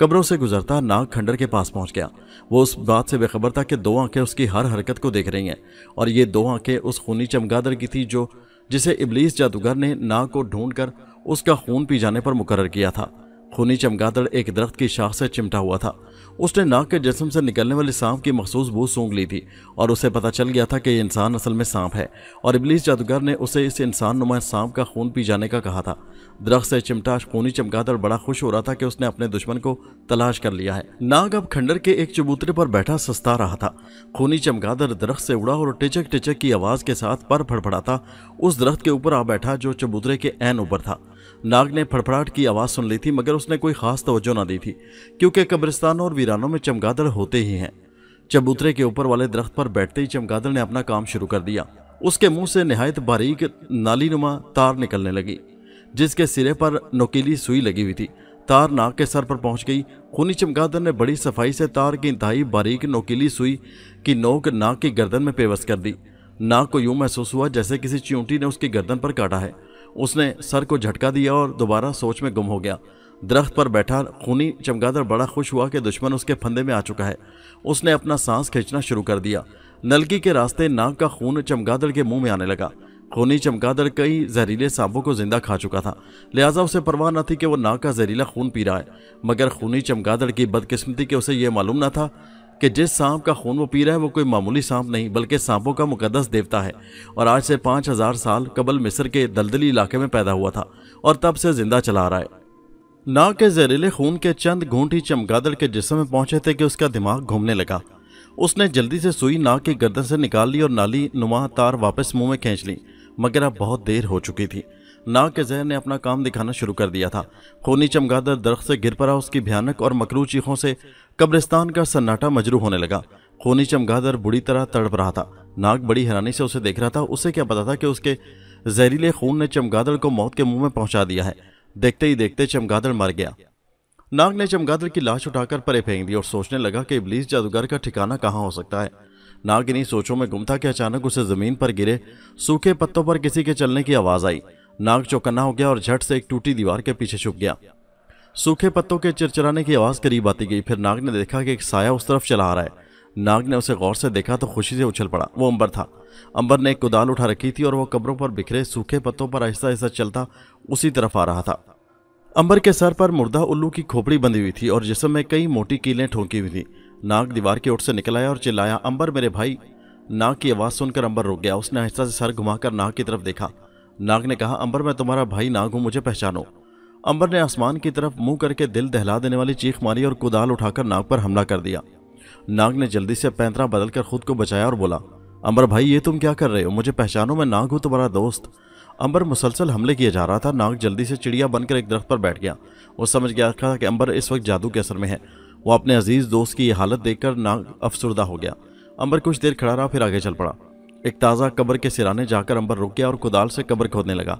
कब्रों से गुजरता नाग खंडर के पास पहुंच गया वो उस बात से बेखबर था कि दो आंखें उसकी हर हरकत को देख रही हैं और ये दो आंखें उस खूनी चमगादड़ की थी जो जिसे इबलीस जादूगर ने नाग को ढूंढ उसका खून पी जाने पर मुकर किया था खूनी चमगादड़ एक दरख्त की शाख से चिमटा हुआ था उसने नाक के जिसम से निकलने वाली सांप की मखसूस बू सूंघ ली थी और उसे पता चल गया था कि यह इंसान असल में सांप है और इबलीस जादूगर ने उसे इस इंसान नुमा सांप का खून पी जाने का कहा था दरख्त से चिमटा खूनी चमगादड़ बड़ा खुश हो रहा था कि उसने अपने दुश्मन को तलाश कर लिया है नाग अब खंडर के एक चबूतरे पर बैठा सस्ता रहा था खूनी चमगादड़ दरख्त से उड़ा और टिचक टिचक की आवाज़ के साथ पर फड़फड़ाता उस दरख्त के ऊपर आ बैठा जो चबूतरे के एन ऊपर था नाग ने फड़फड़ाहट की आवाज़ सुन ली थी मगर उसने कोई खास तवज्जो ना दी थी क्योंकि कब्रिस्तानों और वीरानों में चमगादड़ होते ही हैं चबूतरे के ऊपर वाले दरख्त पर बैठते ही चमगादड़ ने अपना काम शुरू कर दिया उसके मुंह से नहायत बारीक नाली नुमा तार निकलने लगी जिसके सिरे पर नोकीली सुई लगी हुई थी तार नाग के सर पर पहुंच गई खूनी चमगादड़ ने बड़ी सफाई से तार की इंतहाई बारीक नोकीली सुई की नोक नाग की गर्दन में पेवस कर दी नाग को यूं महसूस हुआ जैसे किसी चींटी ने उसकी गर्दन पर काटा है उसने सर को झटका दिया और दोबारा सोच में गुम हो गया दरख्त पर बैठा खूनी चमगादड़ बड़ा खुश हुआ कि दुश्मन उसके फंदे में आ चुका है उसने अपना सांस खींचना शुरू कर दिया नलकी के रास्ते नाक का खून चमगादड़ के मुंह में आने लगा खूनी चमगादड़ कई जहरीले सांपों को जिंदा खा चुका था लिहाजा उसे परवाह न थी कि वह नाक का जहरीला खून पी रहा है मगर खूनी चमगादड़ की बदकिस्मती के उसे यह मालूम न था कि जिस सांप का खून वो पी रहा है वो कोई मामूली सांप नहीं बल्कि सांपों का मुकदस देवता है और आज से पाँच हज़ार साल कबल मिस्र के दलदली इलाके में पैदा हुआ था और तब से ज़िंदा चला आ रहा है ना के जहरीले खून के चंद घूंटी चमगादड़ के जिसम में पहुंचे थे कि उसका दिमाग घूमने लगा उसने जल्दी से सुई नाक की गर्दन से निकाल ली और नाली नुमा तार वापस मुंह में खींच ली मगर अब बहुत देर हो चुकी थी नाक के जहर ने अपना काम दिखाना शुरू कर दिया था खूनी चमगादड़ दरख्त से गिर पड़ा उसकी भयानक और मकरू चीखों से कब्रिस्तान का सन्नाटा मजरू होने लगा खूनी चमगादर बुरी तरह तड़प रहा था नाग बड़ी हैरानी से उसे देख रहा था उसे क्या पता था कि उसके जहरीले खून ने चमगादड़ को मौत के मुंह में पहुंचा दिया है देखते ही देखते चमगादड़ मर गया नाग ने चमगादड़ की लाश उठाकर परे फेंक दी और सोचने लगा कि इब्लीस जादूगर का ठिकाना कहाँ हो सकता है नाग इन्हीं सोचों में गुम था कि अचानक उसे जमीन पर गिरे सूखे पत्तों पर किसी के चलने की आवाज आई नाग चौकन्ना हो गया और झट से एक टूटी दीवार के पीछे छुप गया सूखे पत्तों के चिरचिराने की आवाज़ करीब आती गई फिर नाग ने देखा कि एक साया उस तरफ चला आ रहा है नाग ने उसे गौर से देखा तो खुशी से उछल पड़ा वो अंबर था अंबर ने एक कुदाल उठा रखी थी और वो कब्रों पर बिखरे सूखे पत्तों पर आहिस्ता आहिस्ता चलता उसी तरफ आ रहा था अंबर के सर पर मुर्दा उल्लू की खोपड़ी बंधी हुई थी और जिसम में कई मोटी कीलें ठोंकी हुई थी नाग दीवार की ओर से निकल आया और चिल्लाया अंबर मेरे भाई नाग की आवाज़ सुनकर अंबर रुक गया उसने आहिस्ता से सर घुमाकर नाग की तरफ देखा नाग ने कहा अंबर मैं तुम्हारा भाई नाग हूँ मुझे पहचानो अंबर ने आसमान की तरफ मुंह करके दिल दहला देने वाली चीख मारी और कुदाल उठाकर नाग पर हमला कर दिया नाग ने जल्दी से पैंतरा बदलकर खुद को बचाया और बोला अंबर भाई ये तुम क्या कर रहे हो मुझे पहचानो मैं नाग हूँ तुम्हारा दोस्त अंबर मुसलसल हमले किए जा रहा था नाग जल्दी से चिड़िया बनकर एक दरख्त पर बैठ गया वो समझ गया था कि अंबर इस वक्त जादू के असर में है वो अपने अजीज दोस्त की यह हालत देखकर नाग अफसरदा हो गया अंबर कुछ देर खड़ा रहा फिर आगे चल पड़ा एक ताज़ा कब्र के सिराने जाकर अंबर रुक गया और कुदाल से कब्र खोदने लगा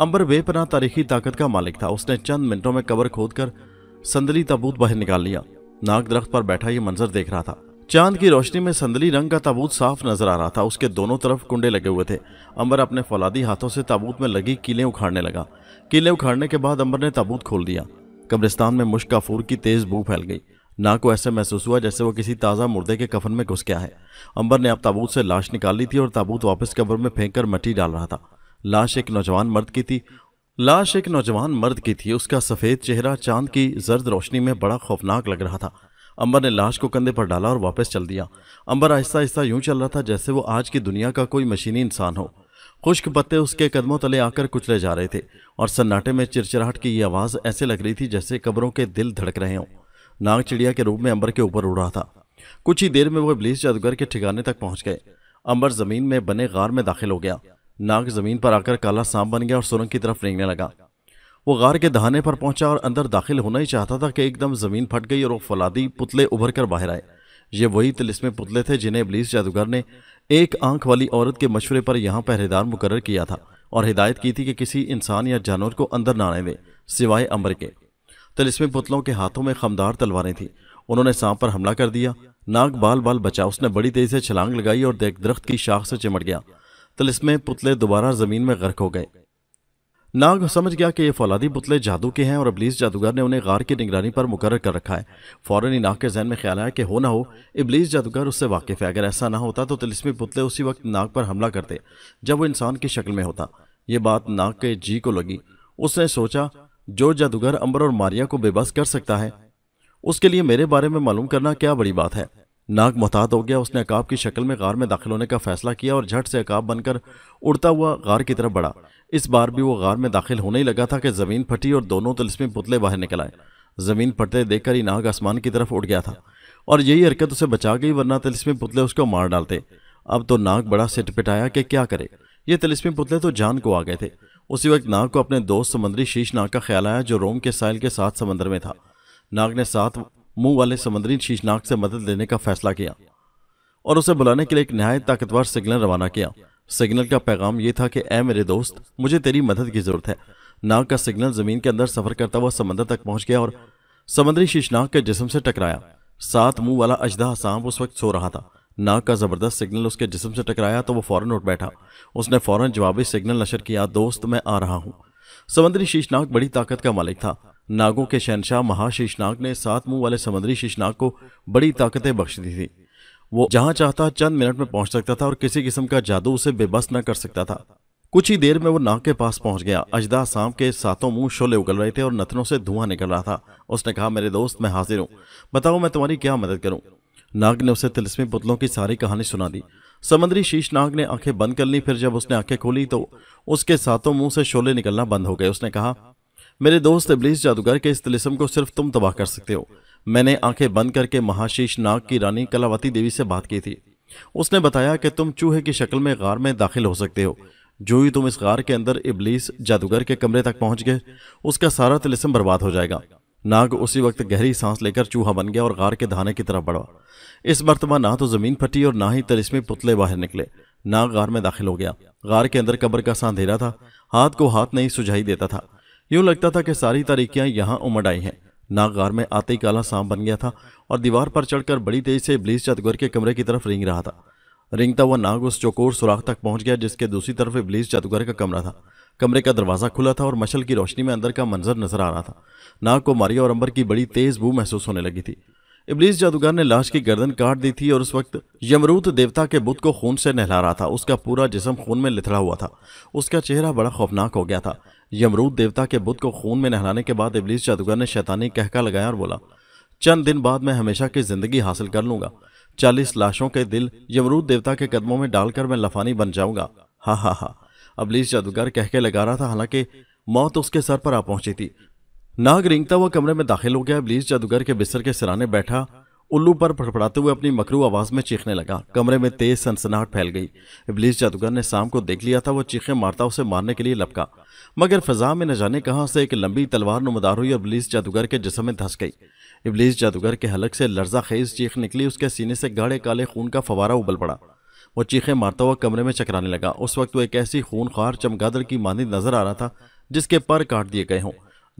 अंबर बेपना तारीखी ताकत का मालिक था उसने चंद मिनटों में कबर खोद कर संदली ताबूत बाहर निकाल लिया नाग दरख्त पर बैठा ये मंजर देख रहा था चांद की रोशनी में संदली रंग का ताबूत साफ नजर आ रहा था उसके दोनों तरफ कुंडे लगे हुए थे अंबर अपने फौलादी हाथों से ताबूत में लगी कीलें उखाड़ने लगा कीलें उखाड़ने के बाद अंबर ने ताबूत खोल दिया कब्रिस्तान में मुश्क काफूर की तेज बू फैल गई ना को ऐसे महसूस हुआ जैसे वो किसी ताज़ा मुर्दे के कफन में घुस गया है अंबर ने अब ताबूत से लाश निकाल ली थी और ताबूत वापस कब्र में फेंक कर मटी डाल रहा था लाश एक नौजवान मर्द की थी लाश एक नौजवान मर्द की थी उसका सफ़ेद चेहरा चांद की जर्द रोशनी में बड़ा खौफनाक लग रहा था अंबर ने लाश को कंधे पर डाला और वापस चल दिया अंबर आहिस्ता आहिस्ता यूं चल रहा था जैसे वो आज की दुनिया का कोई मशीनी इंसान हो खुश्क पत्ते उसके कदमों तले आकर कुचले जा रहे थे और सन्नाटे में चिरचिराहट की ये आवाज़ ऐसे लग रही थी जैसे कब्रों के दिल धड़क रहे हों नाग चिड़िया के रूप में अंबर के ऊपर उड़ रहा था कुछ ही देर में वो इबलीस जादूगर के ठिकाने तक पहुंच गए अंबर जमीन में बने गार में दाखिल हो गया नाग जमीन पर आकर काला सांप बन गया और सुरंग की तरफ रेंगने लगा वो गार के दहाने पर पहुंचा और अंदर दाखिल होना ही चाहता था कि एकदम ज़मीन फट गई और वो फलादी पुतले उभर कर बाहर आए ये वही तिलिस्मे पुतले थे जिन्हें अबलीस जादूगर ने एक आंख वाली औरत के मशवरे पर यहाँ पहरेदार मुकर किया था और हिदायत की थी कि किसी इंसान या जानवर को अंदर ना आने दें सिवाय अमर के तिलिस्मे पुतलों के हाथों में खमदार तलवारें थीं उन्होंने सांप पर हमला कर दिया नाग बाल बाल बचा उसने बड़ी तेजी से छलांग लगाई और देख दरख्त की शाख से चिमट गया तिलस्मे पुतले दोबारा जमीन में गर्क हो गए नाग समझ गया कि ये फौलादी पुतले जादू के हैं और इबलीस जादूगर ने उन्हें गार की निगरानी पर मुकर कर रखा है फ़ौरन ही नाग के जहन में ख्याल आया कि हो ना हो इब्लीस जादूगर उससे वाकिफ़ है अगर ऐसा ना होता तो तिलस्मी पुतले उसी वक्त नाग पर हमला करते जब वो इंसान की शक्ल में होता ये बात नाग के जी को लगी उसने सोचा जो जादूगर अंबर और मारिया को बेबस कर सकता है उसके लिए मेरे बारे में मालूम करना क्या बड़ी बात है नाग मोहताद हो गया उसने अकाब की शक्ल में गार में दाखिल होने का फैसला किया और झट से अकाब बनकर उड़ता हुआ गार की तरफ बढ़ा इस बार भी वो गार में दाखिल होने ही लगा था कि ज़मीन फटी और दोनों तलस्मी पुतले बाहर निकल आए ज़मीन फटते देखकर ही नाग आसमान की तरफ उड़ गया था और यही हरकत उसे बचा गई वरना तलस्मी पुतले उसको मार डालते अब तो नाग बड़ा सिट पिटाया कि क्या करे ये तलस्मी पुतले तो जान को आ गए थे उसी वक्त नाग को अपने दोस्त समुद्री शीश नाग का ख्याल आया जो रोम के साइल के साथ समंदर में था नाग ने साथ मुंह वाले समुद्री शीशनाक से मदद लेने का फैसला किया और उसे बुलाने के लिए एक नहायत ताकतवर सिग्नल रवाना किया सिग्नल का पैगाम यह था कि ए मेरे दोस्त मुझे तेरी मदद की जरूरत है नाक का सिग्नल जमीन के अंदर सफर करता हुआ समंदर तक पहुंच गया और समंदरी शीशनाग के जिसम से टकराया सात मुंह वाला अजदा सांप उस वक्त सो रहा था नाक का जबरदस्त सिग्नल उसके जिसम से टकराया तो वो फौरन उठ बैठा उसने फौरन जवाबी सिग्नल नशर किया दोस्त मैं आ रहा हूँ समंदरी शीशनाग बड़ी ताकत का मालिक था नागों के शहनशाह महाशीशनाग ने सात मुंह वाले समुद्री शीशनाग को बड़ी ताकतें बख्श दी थी वो जहां चाहता चंद मिनट में पहुंच सकता था और किसी किस्म का जादू उसे बेबस न कर सकता था कुछ ही देर में वो नाग के पास पहुंच गया अजदा सांप के सातों मुंह शोले उगल रहे थे और नथनों से धुआं निकल रहा था उसने कहा मेरे दोस्त मैं हाजिर हूँ बताओ मैं तुम्हारी क्या मदद करूँ नाग ने उसे तिलस्मी पुतलों की सारी कहानी सुना दी समुद्री शीश नाग ने आंखें बंद कर ली फिर जब उसने आंखें खोली तो उसके सातों मुंह से शोले निकलना बंद हो गए उसने कहा मेरे दोस्त इबलीस जादूगर के इस तिलिस्म को सिर्फ तुम तबाह कर सकते हो मैंने आंखें बंद करके महाशीष नाग की रानी कलावती देवी से बात की थी उसने बताया कि तुम चूहे की शक्ल में गार में दाखिल हो सकते हो जो ही तुम इस गार के अंदर इब्लीस जादूगर के कमरे तक पहुंच गए उसका सारा तिलिस्म बर्बाद हो जाएगा नाग उसी वक्त गहरी सांस लेकर चूहा बन गया और गार के धाने की तरफ बढ़ा इस मरतबा ना तो जमीन फटी और ना ही तिलिस्मी पुतले बाहर निकले नाग गार में दाखिल हो गया गार के अंदर कब्र का सांधेरा था हाथ को हाथ नहीं सुझाई देता था यूं लगता था कि सारी तारीखियां यहाँ उमड़ आई हैं गार में आते ही काला सांप बन गया था और दीवार पर चढ़कर बड़ी तेजी से इब्लीस जादूगर के कमरे की तरफ रिंग रहा था रिंगता हुआ नाग उस चौकोर सुराख तक पहुंच गया जिसके दूसरी तरफ इब्लीस जादूगर का कमरा था कमरे का दरवाज़ा खुला था और मशल की रोशनी में अंदर का मंजर नजर आ रहा था नाग को मारिया और अंबर की बड़ी तेज़ बू महसूस होने लगी थी इब्लीस जादूगर ने लाश की गर्दन काट दी थी और उस वक्त यमरूत देवता के बुद्ध को खून से नहला रहा था उसका पूरा जिसम खून में लिथड़ा हुआ था उसका चेहरा बड़ा खौफनाक हो गया था यमरूत देवता के बुद्ध को खून में नहलाने के बाद इब्लीस जादूगर ने शैतानी कहका लगाया और बोला चंद दिन बाद मैं हमेशा की जिंदगी हासिल कर लूंगा चालीस लाशों के दिल यमरूद देवता के कदमों में डालकर मैं लफानी बन जाऊंगा हा हा हा अबलीस जादूगर कहके लगा रहा था हालांकि मौत उसके सर पर आ पहुंची थी नाग रिंगता हुआ कमरे में दाखिल हो गया इब्लीस जादूगर के बिस्तर के सिराने बैठा उल्लू पर फड़फड़ाते हुए अपनी मकरू आवाज में चीखने लगा कमरे में तेज सनसनाहट फैल गई इब्लीस जादूगर ने शाम को देख लिया था वो चीखें मारता उसे मारने के लिए लपका मगर फज़ा में न जाने कहां से एक लंबी तलवार नुमदार हुई और इब्लीस जादूगर के जिसम में धस गई इब्लीस जादूगर के हलक से लर्जा खेज चीख निकली उसके सीने से गाढ़े काले खून का फवारा उबल पड़ा वो चीखें मारता हुआ कमरे में चकराने लगा उस वक्त वो एक ऐसी खूनखार चमगादड़ की मानी नजर आ रहा था जिसके पर काट दिए गए हों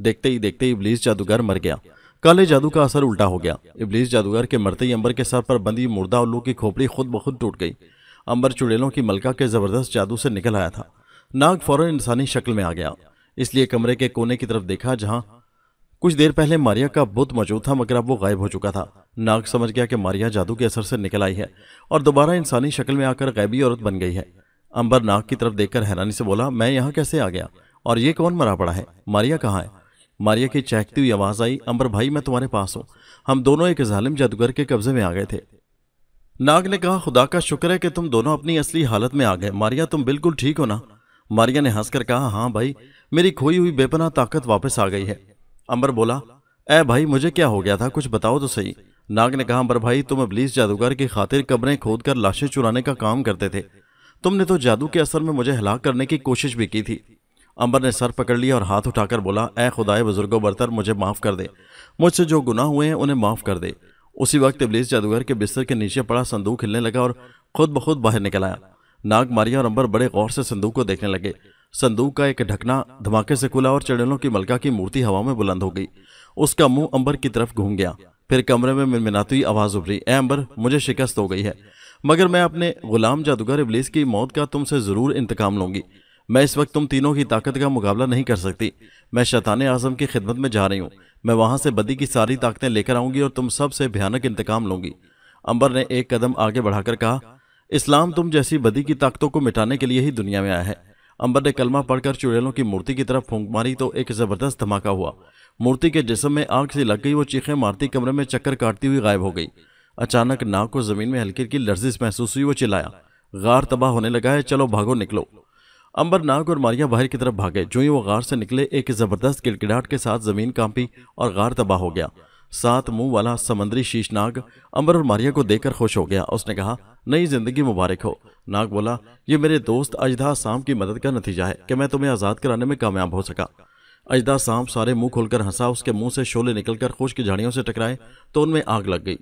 देखते ही देखते ही इबलीस जादूगर मर गया काले जादू का असर उल्टा हो गया इबलीस जादूगर के मरते ही अंबर के सर पर बंदी मुर्दा उल्लू की खोपड़ी खुद ब खुद टूट गई अंबर चुड़ेलों की मलका के ज़बरदस्त जादू से निकल आया था नाग फौरन इंसानी शक्ल में आ गया इसलिए कमरे के कोने की तरफ देखा जहां कुछ देर पहले मारिया का बुत मौजूद था मगर अब वो गायब हो चुका था नाग समझ गया कि मारिया जादू के असर से निकल आई है और दोबारा इंसानी शक्ल में आकर गैबी औरत बन गई है अंबर नाग की तरफ देखकर हैरानी से बोला मैं यहाँ कैसे आ गया और ये कौन मरा पड़ा है मारिया कहाँ है मारिया की चहकती हुई आवाज़ आई अंबर भाई मैं तुम्हारे पास हूँ हम दोनों एक जालिम जादूगर के कब्जे में आ गए थे नाग ने कहा खुदा का शुक्र है कि तुम दोनों अपनी असली हालत में आ गए मारिया तुम बिल्कुल ठीक हो ना मारिया ने हंसकर कहा हाँ भाई मेरी खोई हुई बेपना ताकत वापस आ गई है अंबर बोला ए भाई मुझे क्या हो गया था कुछ बताओ तो सही नाग ने कहा अंबर भाई तुम अबलीस जादूगर की खातिर कब्रें खोद कर लाशें चुराने का काम करते थे तुमने तो जादू के असर में मुझे हलाक करने की कोशिश भी की थी अंबर ने सर पकड़ लिया और हाथ उठाकर बोला ए खुदाए बुजुर्गो बरतर मुझे माफ़ कर दे मुझसे जो गुनाह हुए हैं उन्हें माफ़ कर दे उसी वक्त इब्लीस जादूगर के बिस्तर के नीचे पड़ा संदूक हिलने लगा और खुद ब खुद बाहर निकल आया नाग मारिया और अंबर बड़े गौर से संदूक को देखने लगे संदूक का एक ढकना धमाके से खुला और चढ़ेलों की मलका की मूर्ति हवा में बुलंद हो गई उसका मुंह अंबर की तरफ घूम गया फिर कमरे में मिनमिनाती आवाज़ उभरी ए अंबर मुझे शिकस्त हो गई है मगर मैं अपने गुलाम जादूगर इबलीस की मौत का तुमसे ज़रूर इंतकाम लूंगी मैं इस वक्त तुम तीनों की ताकत का मुकाबला नहीं कर सकती मैं शैतान आजम की खिदमत में जा रही हूँ मैं वहाँ से बदी की सारी ताकतें लेकर आऊँगी और तुम सब से भयानक इंतकाम लूँगी अंबर ने एक कदम आगे बढ़ाकर कहा इस्लाम तुम जैसी बदी की ताकतों को मिटाने के लिए ही दुनिया में आया है अंबर ने कलमा पढ़कर चुड़ैलों की मूर्ति की तरफ फूंक मारी तो एक जबरदस्त धमाका हुआ मूर्ति के जिसम में आग सी लग गई वो चीखें मारती कमरे में चक्कर काटती हुई गायब हो गई अचानक नाक को जमीन में हल्की की लर्जिश महसूस हुई वो चिल्लाया गार तबाह होने लगा है चलो भागो निकलो अंबर नाग और मारिया बाहर की तरफ भागे जो ही वो गार से निकले एक जबरदस्त गिड़गिड़ाहट के साथ जमीन कांपी और गार तबाह हो गया सात मुंह वाला समंदरी शीश नाग अंबर और मारिया को देखकर खुश हो गया उसने कहा नई जिंदगी मुबारक हो नाग बोला ये मेरे दोस्त अजदा साम की मदद का नतीजा है कि मैं तुम्हें आज़ाद कराने में कामयाब हो सका अजदा साम सारे मुंह खुलकर हंसा उसके मुंह से शोले निकलकर खुश्क झाड़ियों से टकराए तो उनमें आग लग गई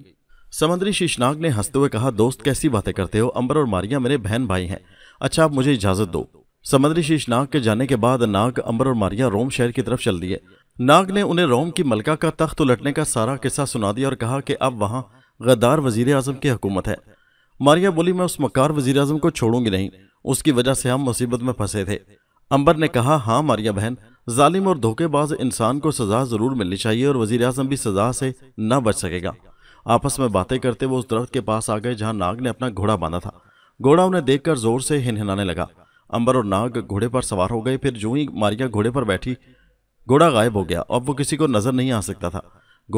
समंदरी शीशनाग ने हंसते हुए कहा दोस्त कैसी बातें करते हो अंबर और मारिया मेरे बहन भाई हैं अच्छा आप मुझे इजाज़त दो समुद्री शीश नाग के जाने के बाद नाग अमर और मारिया रोम शहर की तरफ चल दिए नाग ने उन्हें रोम की मलका का तख्त उलटने का सारा किस्सा सुना दिया और कहा कि अब वहाँ गद्दार वजीर अजम की हुकूमत है मारिया बोली मैं उस मकार वजीर अजम को छोड़ूंगी नहीं उसकी वजह से हम मुसीबत में फंसे थे अंबर ने कहा हाँ मारिया बहन जालिम और धोखेबाज इंसान को सजा ज़रूर मिलनी चाहिए और वजीर अजम भी सजा से न बच सकेगा आपस में बातें करते वो उस दरख्त के पास आ गए जहाँ नाग ने अपना घोड़ा बांधा था घोड़ा उन्हें देखकर जोर से हिनहनाने लगा अंबर और नाग घोड़े पर सवार हो गए फिर जो ही मारिया घोड़े पर बैठी घोड़ा गायब हो गया अब वो किसी को नजर नहीं आ सकता था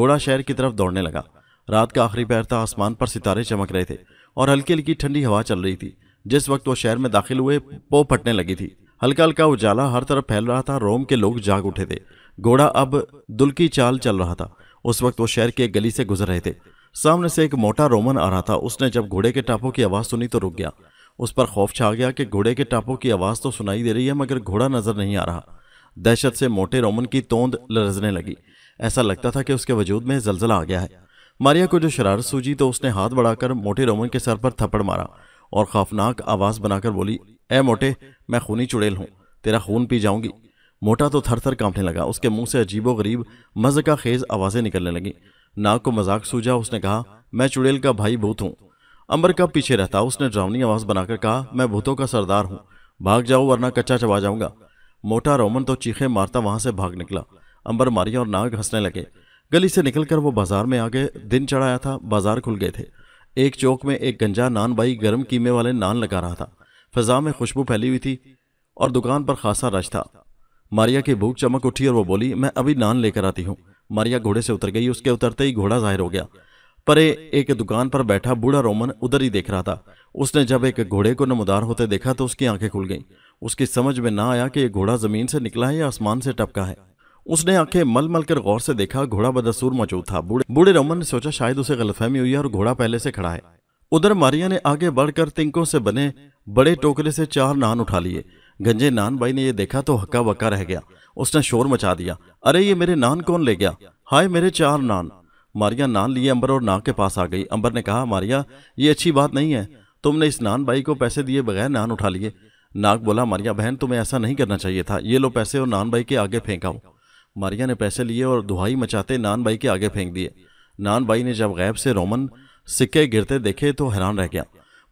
घोड़ा शहर की तरफ दौड़ने लगा रात का आखिरी पैर था आसमान पर सितारे चमक रहे थे और हल्की हल्की ठंडी हवा चल रही थी जिस वक्त वो शहर में दाखिल हुए पो फटने लगी थी हल्का हल्का उजाला हर तरफ फैल रहा था रोम के लोग जाग उठे थे घोड़ा अब दुल की चाल चल रहा था उस वक्त वो शहर के गली से गुजर रहे थे सामने से एक मोटा रोमन आ रहा था उसने जब घोड़े के टापों की आवाज़ सुनी तो रुक गया उस पर खौफ छा गया कि घोड़े के टापों की आवाज़ तो सुनाई दे रही है मगर घोड़ा नज़र नहीं आ रहा दहशत से मोटे रोमन की तोंद लरजने लगी ऐसा लगता था कि उसके वजूद में जलजला आ गया है मारिया को जो शरारत सूझी तो उसने हाथ बढ़ाकर मोटे रोमन के सर पर थप्पड़ मारा और खौफनाक आवाज़ बनाकर बोली ए मोटे मैं खूनी चुड़ैल हूँ तेरा खून पी जाऊंगी मोटा तो थर थर कांपने लगा उसके मुंह से अजीबो गरीब मज़ का खेज आवाज़ें निकलने लगी नाक को मजाक सूझा उसने कहा मैं चुड़ैल का भाई भूत हूँ अमर कब पीछे रहता उसने ड्रावनी आवाज बनाकर कहा मैं भूतों का सरदार हूँ भाग जाओ वरना कच्चा चबा जाऊंगा मोटा रोमन तो चीखे मारता वहां से भाग निकला अंबर मारिया और नाग हंसने लगे गली से निकलकर वो बाजार में आ गए दिन चढ़ाया था बाजार खुल गए थे एक चौक में एक गंजा नान बाई गर्म कीमे वाले नान लगा रहा था फिजा में खुशबू फैली हुई थी और दुकान पर खासा रश था मारिया की भूख चमक उठी और वो बोली मैं अभी नान लेकर आती हूँ मारिया घोड़े से उतर गई उसके उतरते ही घोड़ा जाहिर हो गया परे एक दुकान पर बैठा बूढ़ा रोमन उधर ही देख रहा था उसने जब एक घोड़े को नमोदार होते देखा तो उसकी आंखें खुल गईं उसकी समझ में ना आया कि यह घोड़ा जमीन से निकला है या आसमान से टपका है उसने आंखें मल मल कर गौर से देखा घोड़ा बदसूर मौजूद था बूढ़े बूढ़े रोमन ने सोचा शायद उसे गलतफहमी हुई है और घोड़ा पहले से खड़ा है उधर मारिया ने आगे बढ़कर तिंकों से बने बड़े टोकरे से चार नान उठा लिए गंजे नान भाई ने यह देखा तो हक्का बक्का रह गया उसने शोर मचा दिया अरे ये मेरे नान कौन ले गया हाय मेरे चार नान मारिया नान लिए अंबर और नाग के पास आ गई अंबर ने कहा मारिया ये अच्छी बात नहीं है तुमने इस नान बाई को पैसे दिए बगैर नान उठा लिए नाग बोला मारिया बहन तुम्हें ऐसा नहीं करना चाहिए था ये लो पैसे और नान बाई के आगे फेंकाओ मारिया ने पैसे लिए और दुहाई मचाते नान बाई के आगे फेंक दिए नान बाई ने जब गैब से रोमन सिक्के गिरते देखे तो हैरान रह गया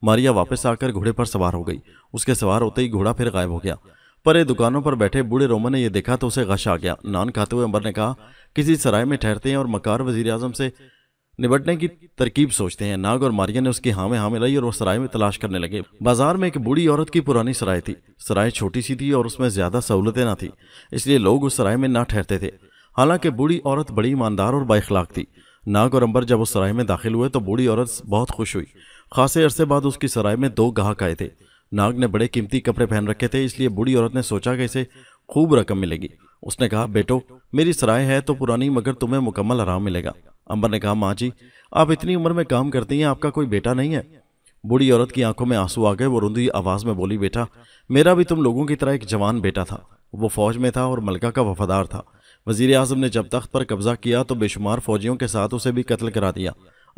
मारिया वापस आकर घोड़े पर सवार हो गई उसके सवार होते ही घोड़ा फिर गायब हो गया परे दुकानों पर बैठे बूढ़े रोमन ने यह देखा तो उसे गश आ गया नान खाते हुए अंबर ने कहा किसी सराय में ठहरते हैं और मकार वजीर अजम से निबटने की तरकीब सोचते हैं नाग और मारिया ने उसकी हाँ में हाँ मिलाई और वो सराय में तलाश करने लगे बाजार में एक बूढ़ी औरत की पुरानी सराय थी सराय छोटी सी थी और उसमें ज्यादा सहूलतें ना थी इसलिए लोग उस सराय में ना ठहरते थे हालांकि बूढ़ी औरत बड़ी ईमानदार और बाखलाक थी नाग और अंबर जब उस सराय में दाखिल हुए तो बूढ़ी औरत बहुत खुश हुई खासे अरसे बाद उसकी सराय में दो गाहक आए थे नाग ने बड़े कीमती कपड़े पहन रखे थे इसलिए बूढ़ी औरत ने सोचा कि इसे खूब रकम मिलेगी उसने कहा बेटो मेरी सराय है तो पुरानी मगर तुम्हें मुकम्मल आराम मिलेगा अंबर ने कहा माँ जी आप इतनी उम्र में काम करती हैं आपका कोई बेटा नहीं है बूढ़ी औरत की आंखों में आंसू आ गए वो रुंदी आवाज़ में बोली बेटा मेरा भी तुम लोगों की तरह एक जवान बेटा था वो फौज में था और मलका का वफादार था वजीर अजम ने जब तख्त पर कब्जा किया तो बेशुमार फौजियों के साथ उसे भी कत्ल करा दिया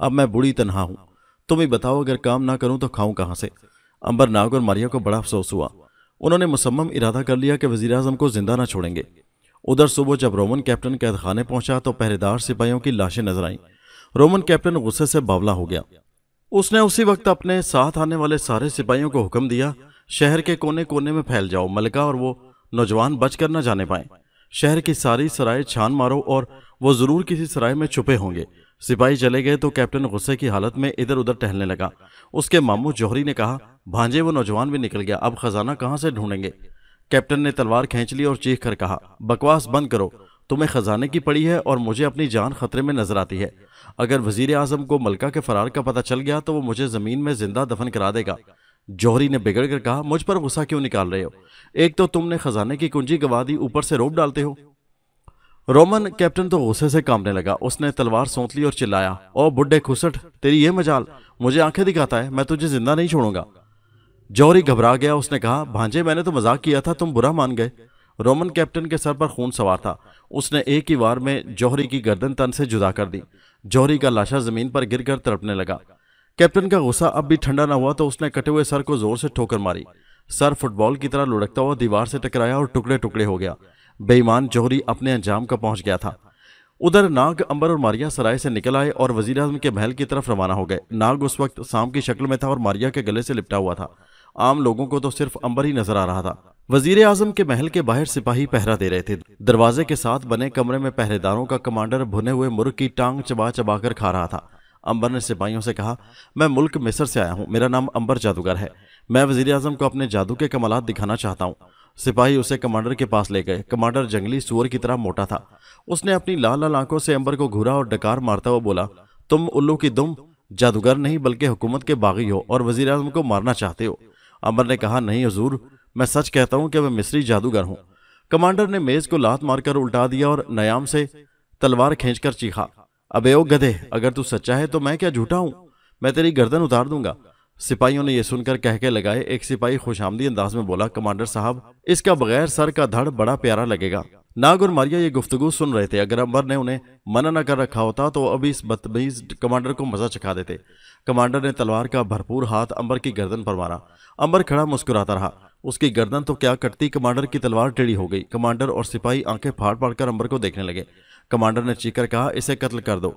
अब मैं बूढ़ी तनहा हूँ तुम्हें बताओ अगर काम ना करूँ तो खाऊं कहाँ से अंबर नाग और मारिया को बड़ा अफसोस हुआ उन्होंने मुसम्म इरादा कर लिया कि वज़ी अजम को ज़िंदा ना छोड़ेंगे उधर सुबह जब रोमन कैप्टन कैद खाने पहुंचा तो पहरेदार सिपाहियों की लाशें नजर आईं रोमन कैप्टन गुस्से से बावला हो गया उसने उसी वक्त अपने साथ आने वाले सारे सिपाहियों को हुक्म दिया शहर के कोने कोने में फैल जाओ मलका और वो नौजवान बच कर न जाने पाए शहर की सारी सराय छान मारो और वो ज़रूर किसी सराय में छुपे होंगे सिपाही चले गए तो कैप्टन गुस्से की हालत में इधर उधर टहलने लगा उसके मामू जौहरी ने कहा भांजे वो नौजवान भी निकल गया अब खजाना कहाँ से ढूंढेंगे कैप्टन ने तलवार खींच ली और चीख कर कहा बकवास बंद करो तुम्हें खजाने की पड़ी है और मुझे अपनी जान खतरे में नजर आती है अगर वजीर आजम को मलका के फरार का पता चल गया तो वो मुझे ज़मीन में जिंदा दफन करा देगा जौहरी ने बिगड़ कर कहा मुझ पर गुस्सा क्यों निकाल रहे हो एक तो तुमने खजाने की कुंजी गवा दी ऊपर से रोप डालते हो रोमन कैप्टन तो गुस्से से कामने लगा उसने तलवार सौंत ली और चिल्लाया ओ बुढ़े खुसट तेरी ये मजाल मुझे आंखें दिखाता है मैं तुझे जिंदा नहीं छोड़ूंगा जौहरी घबरा गया उसने कहा भांजे मैंने तो मजाक किया था तुम बुरा मान गए रोमन कैप्टन के सर पर खून सवार था उसने एक ही वार में जौहरी की गर्दन तन से जुदा कर दी जौहरी का लाशा जमीन पर गिर कर तड़पने लगा कैप्टन का गुस्सा अब भी ठंडा ना हुआ तो उसने कटे हुए सर को जोर से ठोकर मारी सर फुटबॉल की तरह लुढ़कता हुआ दीवार से टकराया और टुकड़े टुकड़े हो गया बेईमान जौहरी अपने अंजाम का पहुंच गया था उधर नाग अंबर और मारिया सराय से निकल आए और वजीर अजम के महल की तरफ रवाना हो गए नाग उस वक्त शाम की शक्ल में था और मारिया के गले से लिपटा हुआ था आम लोगों को तो सिर्फ अंबर ही नजर आ रहा था वजीर आजम के महल के बाहर सिपाही पहरा दे रहे थे दरवाजे के साथ बने कमरे में पहरेदारों का कमांडर भुने हुए मुर्ग की टांग चबा चबा कर खा रहा था अंबर ने सिपाहियों से कहा मैं मुल्क मिसर से आया हूँ मेरा नाम अंबर जादूगर है मैं वजीर अजम को अपने जादू के कमलात दिखाना चाहता हूँ सिपाही उसे कमांडर के पास ले गए कमांडर जंगली सुअर की तरह मोटा था उसने अपनी लाल लाल आंखों से अंबर को घूरा और डकार मारता हुआ बोला तुम उल्लू की दुम जादूगर नहीं बल्कि हुकूमत के बागी हो और वजीर आजम को मारना चाहते हो अंबर ने कहा नहीं हजूर मैं सच कहता हूँ कि मैं मिस्री जादूगर हूँ कमांडर ने मेज को लात मारकर उल्टा दिया और नयाम से तलवार खींचकर चीखा अबे ओ गधे अगर तू सच्चा है तो मैं क्या झूठा हूँ मैं तेरी गर्दन उतार दूंगा सिपाहियों ने यह सुनकर कहके लगाए एक सिपाही खुशामदी अंदाज में बोला कमांडर साहब इसका बगैर सर का धड़ बड़ा प्यारा लगेगा नाग और मारिया ये गुफ्तगु सुन रहे थे अगर अंबर ने उन्हें मना न कर रखा होता तो अभी इस बदतमीज कमांडर को मज़ा चखा देते कमांडर ने तलवार का भरपूर हाथ अंबर की गर्दन पर मारा अंबर खड़ा मुस्कुराता रहा उसकी गर्दन तो क्या कटती कमांडर की तलवार टेढ़ी हो गई कमांडर और सिपाही आंखें फाड़ फाड़ कर अंबर को देखने लगे कमांडर ने चीखकर कहा इसे कत्ल कर दो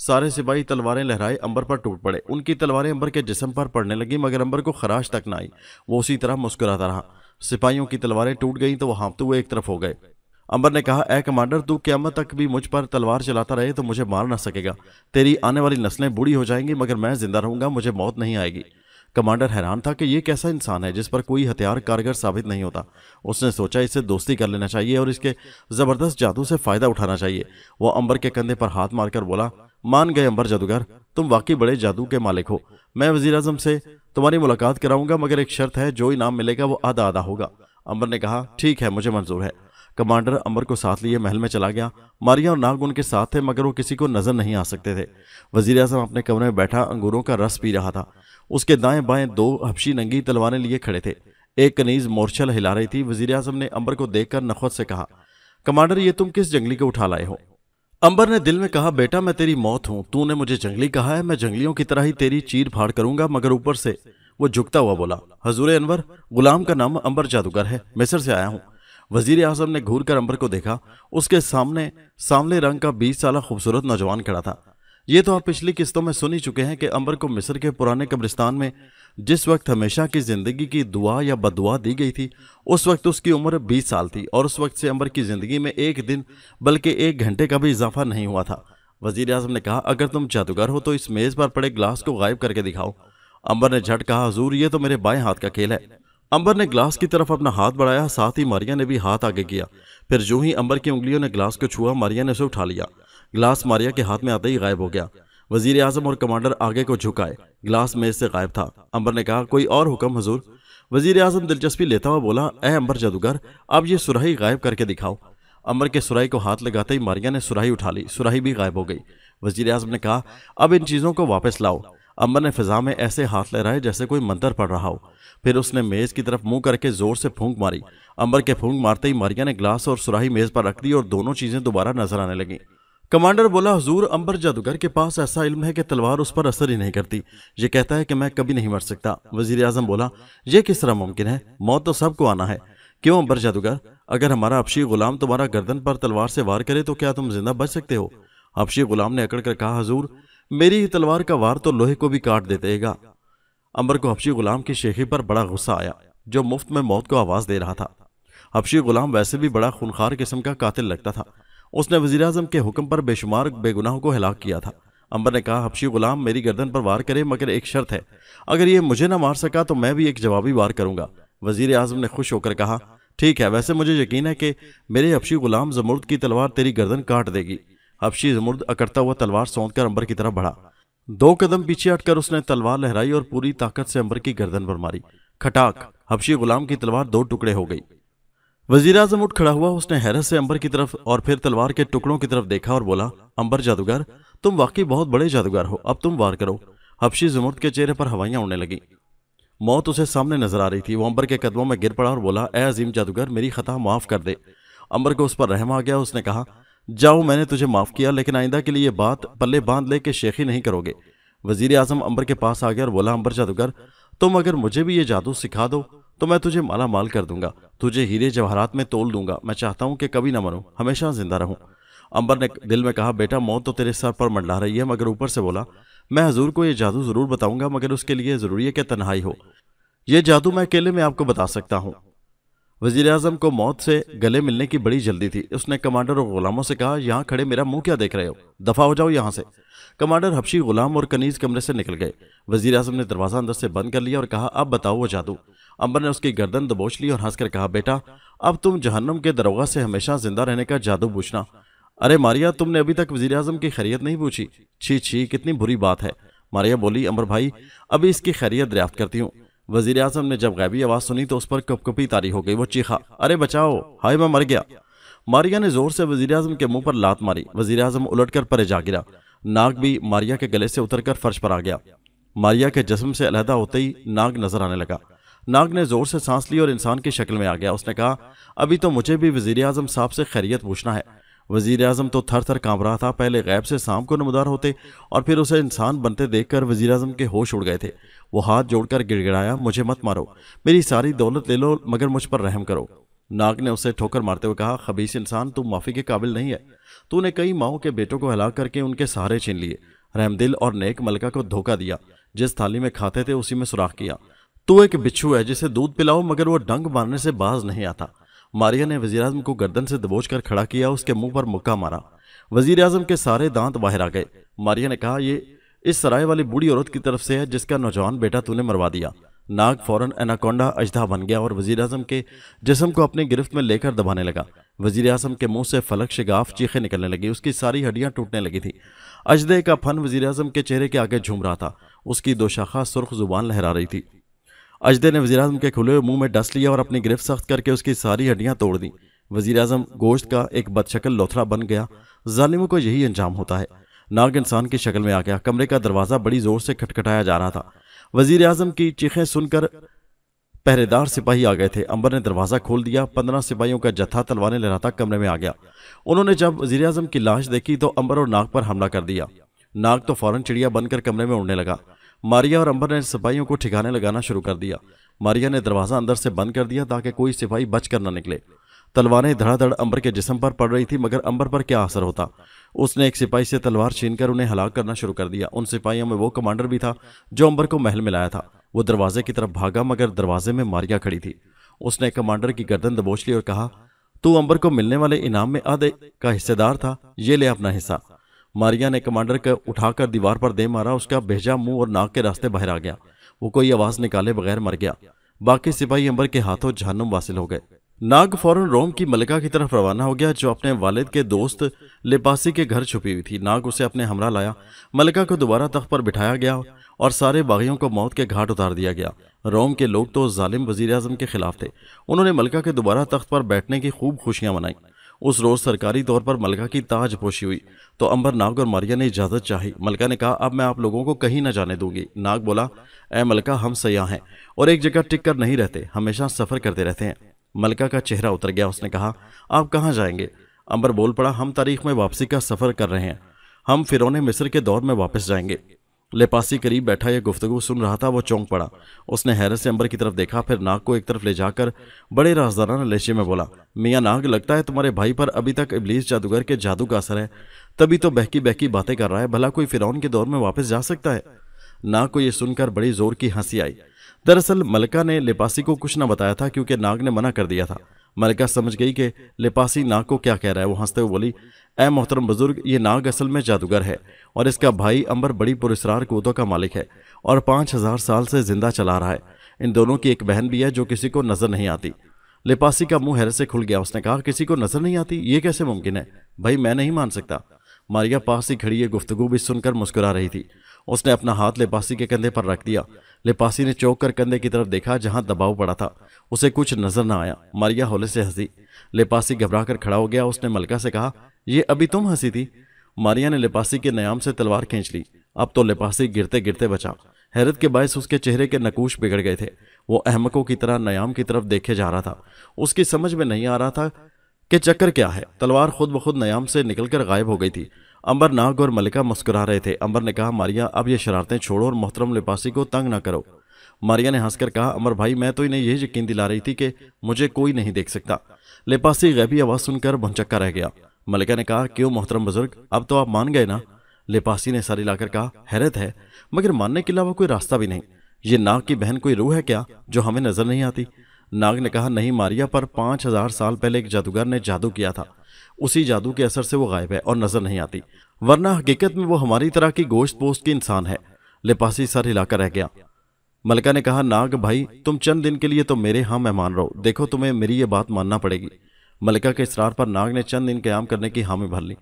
सारे सिपाही तलवारें लहराए अंबर पर टूट पड़े उनकी तलवारें अंबर के जिसम पर पड़ने लगी मगर अंबर को खराश तक न आई वो उसी तरह मुस्कुराता रहा सिपाहियों की तलवारें टूट गईं तो वह हाँपते हुए एक तरफ हो गए अंबर ने कहा ए कमांडर तू क्यामत तक भी मुझ पर तलवार चलाता रहे तो मुझे मार ना सकेगा तेरी आने वाली नस्लें बूढ़ी हो जाएंगी मगर मैं जिंदा रहूंगा मुझे मौत नहीं आएगी कमांडर हैरान था कि यह कैसा इंसान है जिस पर कोई हथियार कारगर साबित नहीं होता उसने सोचा इसे दोस्ती कर लेना चाहिए और इसके ज़बरदस्त जादू से फ़ायदा उठाना चाहिए वह अंबर के कंधे पर हाथ मारकर बोला मान गए अंबर जादूगर तुम वाकई बड़े जादू के मालिक हो मैं वजीर अजम से तुम्हारी मुलाकात कराऊंगा मगर एक शर्त है जो इनाम मिलेगा वो आधा आधा होगा अंबर ने कहा ठीक है मुझे मंजूर है कमांडर अंबर को साथ लिए महल में चला गया मारिया और नाग उनके साथ थे मगर वो किसी को नजर नहीं आ सकते थे वजीर अजम अपने कमरे में बैठा अंगूरों का रस पी रहा था उसके दाएं बाएं दो हबशी नंगी तलवारें लिए खड़े थे एक कनीज मोर्चल हिला रही थी वजीर अजम ने अंबर को देखकर नखत से कहा कमांडर ये तुम किस जंगली को उठा लाए हो अंबर ने दिल में कहा बेटा मैं तेरी मौत हूं तूने मुझे जंगली कहा है मैं जंगलियों की तरह ही तेरी चीर फाड़ करूंगा मगर ऊपर से वो झुकता हुआ बोला हजूर अनवर गुलाम का नाम अंबर जादूगर है मिसर से आया हूँ वजीर आजम ने घूर कर अंबर को देखा उसके सामने सामले रंग का बीस साल खूबसूरत नौजवान खड़ा था ये तो आप पिछली किस्तों में सुन ही चुके हैं कि अमर को मिस्र के पुराने कब्रिस्तान में जिस वक्त हमेशा की ज़िंदगी की दुआ या बदुआ दी गई थी उस वक्त उसकी उम्र 20 साल थी और उस वक्त से अमर की ज़िंदगी में एक दिन बल्कि एक घंटे का भी इजाफा नहीं हुआ था वजीर अजम ने कहा अगर तुम जादूगर हो तो इस मेज़ पर पड़े ग्लास को गायब करके दिखाओ अम्बर ने झट कहा हजूर ये तो मेरे बाएं हाथ का खेल है अंबर ने ग्लास की तरफ अपना हाथ बढ़ाया साथ ही मारिया ने भी हाथ आगे किया फिर जो ही अंबर की उंगलियों ने ग्लास को छुआ मारिया ने उसे उठा लिया ग्लास मारिया के हाथ में आते ही गायब हो गया वजीर आजम और कमांडर आगे को झुकाए ग्लास मेज से गायब था अंबर ने कहा कोई और हुक्म हजूर वजीर आजम दिलचस्पी लेता हुआ बोला ए अंबर जादूगर अब ये सुराही गायब करके दिखाओ अंबर के सुराही को हाथ लगाते ही मारिया ने सुराही उठा ली सुराही भी गायब हो गई वजीर आजम ने कहा अब इन चीज़ों को वापस लाओ अंबर ने फिजा में ऐसे हाथ लहराए जैसे कोई मंत्र पढ़ रहा हो फिर उसने मेज़ की तरफ मुंह करके ज़ोर से फूंक मारी अंबर के फूंक मारते ही मारिया ने ग्लास और सुराही मेज़ पर रख दी और दोनों चीज़ें दोबारा नजर आने लगीं कमांडर बोला हजूर अंबर जादूगर के पास ऐसा इल्म है कि तलवार उस पर असर ही नहीं करती ये कहता है कि मैं कभी नहीं मर सकता वजीर अजम बोला यह किस तरह मुमकिन है मौत तो सबको आना है क्यों अंबर जादूगर अगर हमारा अफशी गुलाम तुम्हारा गर्दन पर तलवार से वार करे तो क्या तुम जिंदा बच सकते हो अफशी गुलाम ने अकड़ कर कहा हजूर मेरी ही तलवार का वार तो लोहे को भी काट देतेगा अंबर को हफशी गुलाम की शेखी पर बड़ा गुस्सा आया जो मुफ्त में मौत को आवाज़ दे रहा था हफशी गुलाम वैसे भी बड़ा खूनखार किस्म का कातिल लगता था उसने वजीर अजम के हुक्म पर बेशुमार बेगुनाहों को हलाक किया था अंबर ने कहा हफशी गुलाम मेरी गर्दन पर वार करे मगर एक शर्त है अगर ये मुझे ना मार सका तो मैं भी एक जवाबी वार करूंगा वजीर अजम ने खुश होकर कहा ठीक है वैसे मुझे यकीन है कि मेरे हफशी गुलाम जमुर्द की तलवार तेरी गर्दन काट देगी हफशी जमुर्द अकड़ता हुआ तलवार सौंध कर अंबर की तरफ बढ़ा दो कदम पीछे हटकर उसने तलवार लहराई और पूरी ताकत से अंबर की गर्दन पर मारी खटाक हफशी गुलाम की तलवार दो टुकड़े हो गई वजीर आजम उठ खड़ा हुआ उसने हैरत से अंबर की तरफ और फिर तलवार के टुकड़ों की तरफ देखा और बोला अंबर जादूगर तुम वाकई बहुत बड़े जादूगर हो अब तुम वार करो हफशी जुमुर्द के चेहरे पर हवाइयाँ उड़ने लगी मौत उसे सामने नजर आ रही थी वो अंबर के कदमों में गिर पड़ा और बोला ए अजीम जादूगर मेरी खता माफ़ कर दे अंबर को उस पर रहम आ गया उसने कहा जाओ मैंने तुझे माफ़ किया लेकिन आइंदा के लिए ये बात पल्ले बांध ले कि शेखी नहीं करोगे वजीर आजम अंबर के पास आ गया और बोला अंबर जादूगर तुम अगर मुझे भी ये जादू सिखा दो तो मैं तुझे माला माल कर दूंगा तुझे हीरे जवाहरात में तोल दूंगा मैं चाहता हूँ कि कभी ना मरूं हमेशा जिंदा रहूं अंबर ने दिल में कहा बेटा मौत तो तेरे सर पर मंडला रही है मगर ऊपर से बोला मैं हजूर को यह जादू जरूर बताऊंगा मगर उसके लिए जरूरी है कि तनहाई हो यह जादू मैं अकेले में आपको बता सकता हूँ वजीर अजम को मौत से गले मिलने की बड़ी जल्दी थी उसने कमांडर और गुलामों से कहा यहाँ खड़े मेरा मुंह क्या देख रहे हो दफा हो जाओ यहाँ से कमांडर हबशी गुलाम और कनीज कमरे से निकल गए वजीर अजम ने दरवाज़ा अंदर से बंद कर लिया और कहा अब बताओ वो जादू अंबर ने उसकी गर्दन दबोच ली और हंसकर कहा बेटा अब तुम जहन्नम के दरोगा से हमेशा जिंदा रहने का जादू पूछना अरे मारिया तुमने अभी तक वजीर अजम की खैरियत नहीं पूछी छी छी कितनी बुरी बात है मारिया बोली अमर भाई अभी इसकी खैरियत दरियाफ्त करती हूँ वजीर आजम ने जब गैबी आवाज़ सुनी तो उस पर कपकपी तारी हो गई वो चीखा अरे बचाओ हाय मैं मर गया मारिया ने जोर से वजीर अजम के मुंह पर लात मारी वजीर अजम उलट कर परे जा गिरा नाग भी मारिया के गले से उतर कर फर्श पर आ गया मारिया के जस्म से अलहदा होते ही नाग नजर आने लगा नाग ने जोर से सांस ली और इंसान की शक्ल में आ गया उसने कहा अभी तो मुझे भी वजीर अजम साहब से खैरियत पूछना है वजीर अजम तो थर थर काँप रहा था पहले गैब से सांप को नमदार होते और फिर उसे इंसान बनते कर वजीर अजम के होश उड़ गए थे वो हाथ जोड़कर गिड़गिड़ाया मुझे मत मारो मेरी सारी दौलत ले लो मगर मुझ पर रहम करो नाग ने उसे ठोकर मारते हुए कहा खबीस इंसान तुम माफ़ी के काबिल नहीं है तूने कई माओं के बेटों को हिला करके उनके सहारे छीन लिए रहमदिल और नेक मलका को धोखा दिया जिस थाली में खाते थे उसी में सुराख किया तू एक बिच्छू है जिसे दूध पिलाओ मगर वो डंग मारने से बाज नहीं आता मारिया ने वजीर अजम को गर्दन से दबोच कर खड़ा किया उसके मुंह पर मुक्का मारा वजीर अजम के सारे दांत बाहर आ गए मारिया ने कहा ये इस सराय वाली बूढ़ी औरत की तरफ से है जिसका नौजवान बेटा तूने मरवा दिया नाग फौरन एनाकोंडा अजधा बन गया और वजीर अजम के जिसम को अपनी गिरफ्त में लेकर दबाने लगा वजीर अजम के मुंह से फलक शिगाफ चीखे निकलने लगी उसकी सारी हड्डियां टूटने लगी थी अजदे का फन वजीर अजम के चेहरे के आगे झूम रहा था उसकी दो शाखा सुर्ख जुबान लहरा रही थी अजदे ने वजी के खुले हुए मुंह में डस लिया और अपनी गिरफ्त सख्त करके उसकी सारी हड्डियां तोड़ दी वजी अजम गोश्त का एक बदशकल लोथरा बन गया जालिमों को यही अंजाम होता है नाग इंसान की शक्ल में आ गया कमरे का दरवाज़ा बड़ी ज़ोर से खटखटाया जा रहा था वजीर अजम की चीखें सुनकर पहरेदार सिपाही आ गए थे अंबर ने दरवाज़ा खोल दिया पंद्रह सिपाहियों का जत्था तलवारें लहराता कमरे में आ गया उन्होंने जब वजी अजम की लाश देखी तो अंबर और नाग पर हमला कर दिया नाग तो फ़ौरन चिड़िया बनकर कमरे में उड़ने लगा मारिया और अंबर ने सिपाहियों को ठिकाने लगाना शुरू कर दिया मारिया ने दरवाज़ा अंदर से बंद कर दिया ताकि कोई सिपाही बच कर न निकले तलवारें धड़ाधड़ अंबर के जिसम पर पड़ रही थी मगर अंबर पर क्या असर होता उसने एक सिपाही से तलवार छीनकर उन्हें हलाक करना शुरू कर दिया उन सिपाहियों में वो कमांडर भी था जो अंबर को महल में लाया था वो दरवाजे की तरफ भागा मगर दरवाजे में मारिया खड़ी थी उसने कमांडर की गर्दन दबोच ली और कहा तू अंबर को मिलने वाले इनाम में आधे का हिस्सेदार था ये ले अपना हिस्सा मारिया ने कमांडर को उठाकर दीवार पर दे मारा उसका भेजा मुंह और नाक के रास्ते बाहर आ गया वो कोई आवाज निकाले बगैर मर गया बाकी सिपाही अंबर के हाथों जहनुम वासिल हो गए नाग फौरन रोम की मलिका की तरफ रवाना हो गया जो अपने वालिद के दोस्त लिपासी के घर छुपी हुई थी नाग उसे अपने हमरा लाया मलिका को दोबारा तख्त पर बिठाया गया और सारे बागियों को मौत के घाट उतार दिया गया रोम के लोग तो जालिम वजीर अजम के खिलाफ थे उन्होंने मलिका के दोबारा तख्त पर बैठने की खूब खुशियां मनाई उस रोज़ सरकारी तौर पर मलका की ताजपोशी हुई तो अंबर नाग और मारिया ने इजाज़त चाही मलका ने कहा अब मैं आप लोगों को कहीं ना जाने दूंगी नाग बोला ए मलका हम सयाह हैं और एक जगह टिक कर नहीं रहते हमेशा सफ़र करते रहते हैं मलका का चेहरा उतर गया उसने कहा आप कहाँ जाएंगे अंबर बोल पड़ा हम तारीख में वापसी का सफ़र कर रहे हैं हम फिरौने मिस्र के दौर में वापस जाएंगे लेपासी करीब बैठा यह गुफ्तगु सुन रहा था वो चौंक पड़ा उसने हैरत से अंबर की तरफ देखा फिर नाग को एक तरफ ले जाकर बड़े राजदाना लेशे में बोला मियाँ नाग लगता है तुम्हारे भाई पर अभी तक इबलीस जादूगर के जादू का असर है तभी तो बहकी बहकी बातें कर रहा है भला कोई फिरौन के दौर में वापस जा सकता है नाग को यह सुनकर बड़ी जोर की हंसी आई दरअसल मलका ने लिपासी को कुछ न बताया था क्योंकि नाग ने मना कर दिया था मलिका समझ गई कि लिपासी नाग को क्या कह रहा है वो हंसते हुए बोली ए मोहतरम बुजुर्ग ये नाग असल में जादूगर है और इसका भाई अंबर बड़ी पुरस्कार कोतों का मालिक है और पाँच हज़ार साल से ज़िंदा चला रहा है इन दोनों की एक बहन भी है जो किसी को नज़र नहीं आती लिपासी का मुंह हैरत से खुल गया उसने कहा किसी को नज़र नहीं आती ये कैसे मुमकिन है भाई मैं नहीं मान सकता मारिया पास ही खड़ी ये गुफ्तगु भी सुनकर मुस्कुरा रही थी उसने अपना हाथ लिपासी के कंधे पर रख दिया लिपासी ने चौंक कर कंधे की तरफ देखा जहां दबाव पड़ा था उसे कुछ नजर ना आया मारिया होले से हंसी लिपासी घबरा कर खड़ा हो गया उसने मलका से कहा ये अभी तुम हंसी थी मारिया ने लिपासी के नयाम से तलवार खींच ली अब तो लिपासी गिरते गिरते बचा हैरत के बायस उसके चेहरे के नकूश बिगड़ गए थे वो अहमकों की तरह नयाम की तरफ देखे जा रहा था उसकी समझ में नहीं आ रहा था कि चक्कर क्या है तलवार खुद ब खुद नयाम से निकलकर गायब हो गई थी अंबर नाग और मलिका मुस्कुरा रहे थे अंबर ने कहा मारिया अब ये शरारतें छोड़ो और मोहतरम लिपासी को तंग ना करो मारिया ने हंसकर कहा अमर भाई मैं तो इन्हें यही यकीन दिला रही थी कि मुझे कोई नहीं देख सकता लिपासी गैबी आवाज़ सुनकर भुनचक्का रह गया मलिका ने कहा क्यों मोहतरम बुजुर्ग अब तो आप मान गए ना लिपासी ने सारी लाकर कहा हैरत है मगर मानने के अलावा कोई रास्ता भी नहीं ये नाग की बहन कोई रूह है क्या जो हमें नजर नहीं आती नाग ने कहा नहीं मारिया पर पाँच हजार साल पहले एक जादूगर ने जादू किया था उसी जादू के असर से वो गायब है और नजर नहीं आती वरना हकीकत में वो हमारी तरह की गोश्त पोस्ट की इंसान है लिपासी सर हिलाकर रह गया मलका ने कहा नाग भाई तुम चंद दिन के लिए तो मेरे यहाँ मेहमान रहो देखो तुम्हें मेरी ये बात मानना पड़ेगी मलिका के इसरार पर नाग ने चंद दिन क्याम करने की हामी भर ली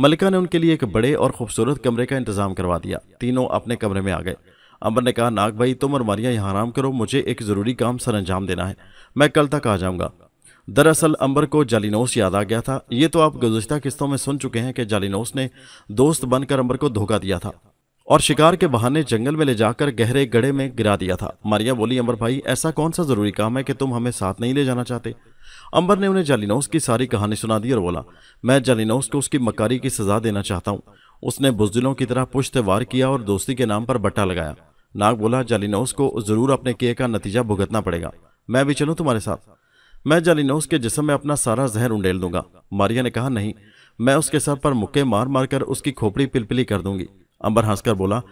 मलिका ने उनके लिए एक बड़े और खूबसूरत कमरे का इंतजाम करवा दिया तीनों अपने कमरे में आ गए अमर ने कहा नाग भाई तुम और मारिया यहाँ आराम करो मुझे एक ज़रूरी काम सर अंजाम देना है मैं कल तक आ जाऊँगा दरअसल अंबर को जालिनोस याद आ गया था ये तो आप गुजशत किस्तों में सुन चुके हैं कि जालिनोस ने दोस्त बनकर अंबर को धोखा दिया था और शिकार के बहाने जंगल में ले जाकर गहरे गड़े में गिरा दिया था मारिया बोली अंबर भाई ऐसा कौन सा ज़रूरी काम है कि तुम हमें साथ नहीं ले जाना चाहते अंबर ने उन्हें जालिनोस की सारी कहानी सुना दी और बोला मैं जालिनोस को उसकी मकारी की सज़ा देना चाहता हूँ उसने बुजदिलों की तरह पुश्तवार किया और दोस्ती के नाम पर बट्टा लगाया नाग बोला जालिनोस को ज़रूर अपने किए का नतीजा भुगतना पड़ेगा मैं भी चलूँ तुम्हारे साथ मैं जालिनोस के जिसम में अपना सारा जहर उंडेल दूंगा मारिया ने कहा नहीं मैं उसके सर पर मुक्के मार मार कर उसकी खोपड़ी पिलपिली कर दूंगी अंबर हंसकर बोला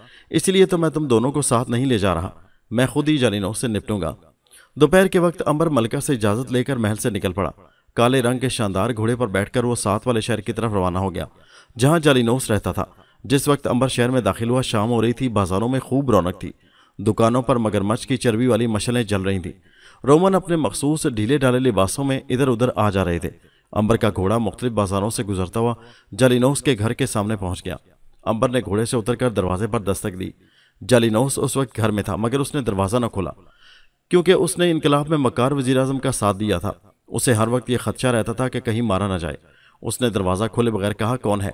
इसलिए तो मैं तुम दोनों को साथ नहीं ले जा रहा मैं खुद ही जालिनोस से निपटूंगा दोपहर के वक्त अंबर मलका से इजाज़त लेकर महल से निकल पड़ा काले रंग के शानदार घोड़े पर बैठकर वो साथ वाले शहर की तरफ रवाना हो गया जहाँ जालिनोस रहता था जिस वक्त अंबर शहर में दाखिल हुआ शाम हो रही थी बाजारों में खूब रौनक थी दुकानों पर मगरमच्छ की चर्बी वाली मशलें जल रही थीं रोमन अपने मखसूस ढीले ढाले लिबासों में इधर उधर आ जा रहे थे अंबर का घोड़ा मुख्तलिफ बाजारों से गुजरता हुआ जलिनोस के घर के सामने पहुंच गया अंबर ने घोड़े से उतरकर दरवाजे पर दस्तक दी जलिनोस उस वक्त घर में था मगर उसने दरवाज़ा न खोला क्योंकि उसने इनकलाब में मकार वजी अजम का साथ दिया था उसे हर वक्त यह खदशा रहता था कि कहीं मारा ना जाए उसने दरवाज़ा खोले बगैर कहा कौन है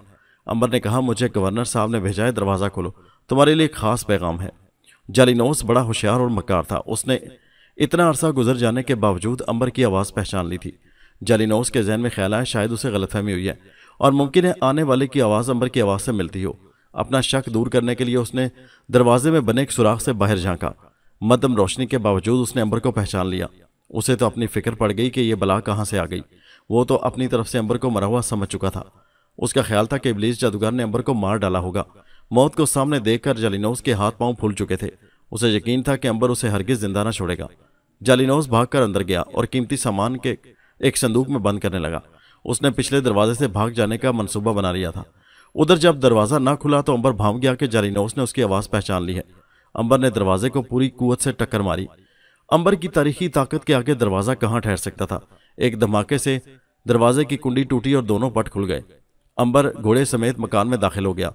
अंबर ने कहा मुझे गवर्नर साहब ने भेजा है दरवाज़ा खोलो तुम्हारे लिए खास पैगाम है जालिनोस बड़ा होशियार और मकार था उसने इतना अरसा गुजर जाने के बावजूद अंबर की आवाज़ पहचान ली थी जालिनोस के जहन में ख्याल आया शायद उसे गलतफहमी हुई है और मुमकिन है आने वाले की आवाज़ अंबर की आवाज़ से मिलती हो अपना शक दूर करने के लिए उसने दरवाजे में बने एक सुराख से बाहर झांका मदम रोशनी के बावजूद उसने अंबर को पहचान लिया उसे तो अपनी फिक्र पड़ गई कि यह बला कहाँ से आ गई वो तो अपनी तरफ से अंबर को मरा हुआ समझ चुका था उसका ख्याल था कि इबलीस जादूगर ने अंबर को मार डाला होगा मौत को सामने देखकर जालिनोस के हाथ पांव फूल चुके थे उसे यकीन था कि अंबर उसे हरगिज जिंदा ना छोड़ेगा जालिनोस भागकर अंदर गया और कीमती सामान के एक संदूक में बंद करने लगा उसने पिछले दरवाजे से भाग जाने का मनसूबा बना लिया था उधर जब दरवाज़ा ना खुला तो अंबर भाग गया कि जालिनोस ने उसकी आवाज़ पहचान ली है अंबर ने दरवाजे को पूरी कुत से टक्कर मारी अंबर की तारीखी ताकत के आगे दरवाज़ा कहाँ ठहर सकता था एक धमाके से दरवाजे की कुंडी टूटी और दोनों पट खुल गए अंबर घोड़े समेत मकान में दाखिल हो गया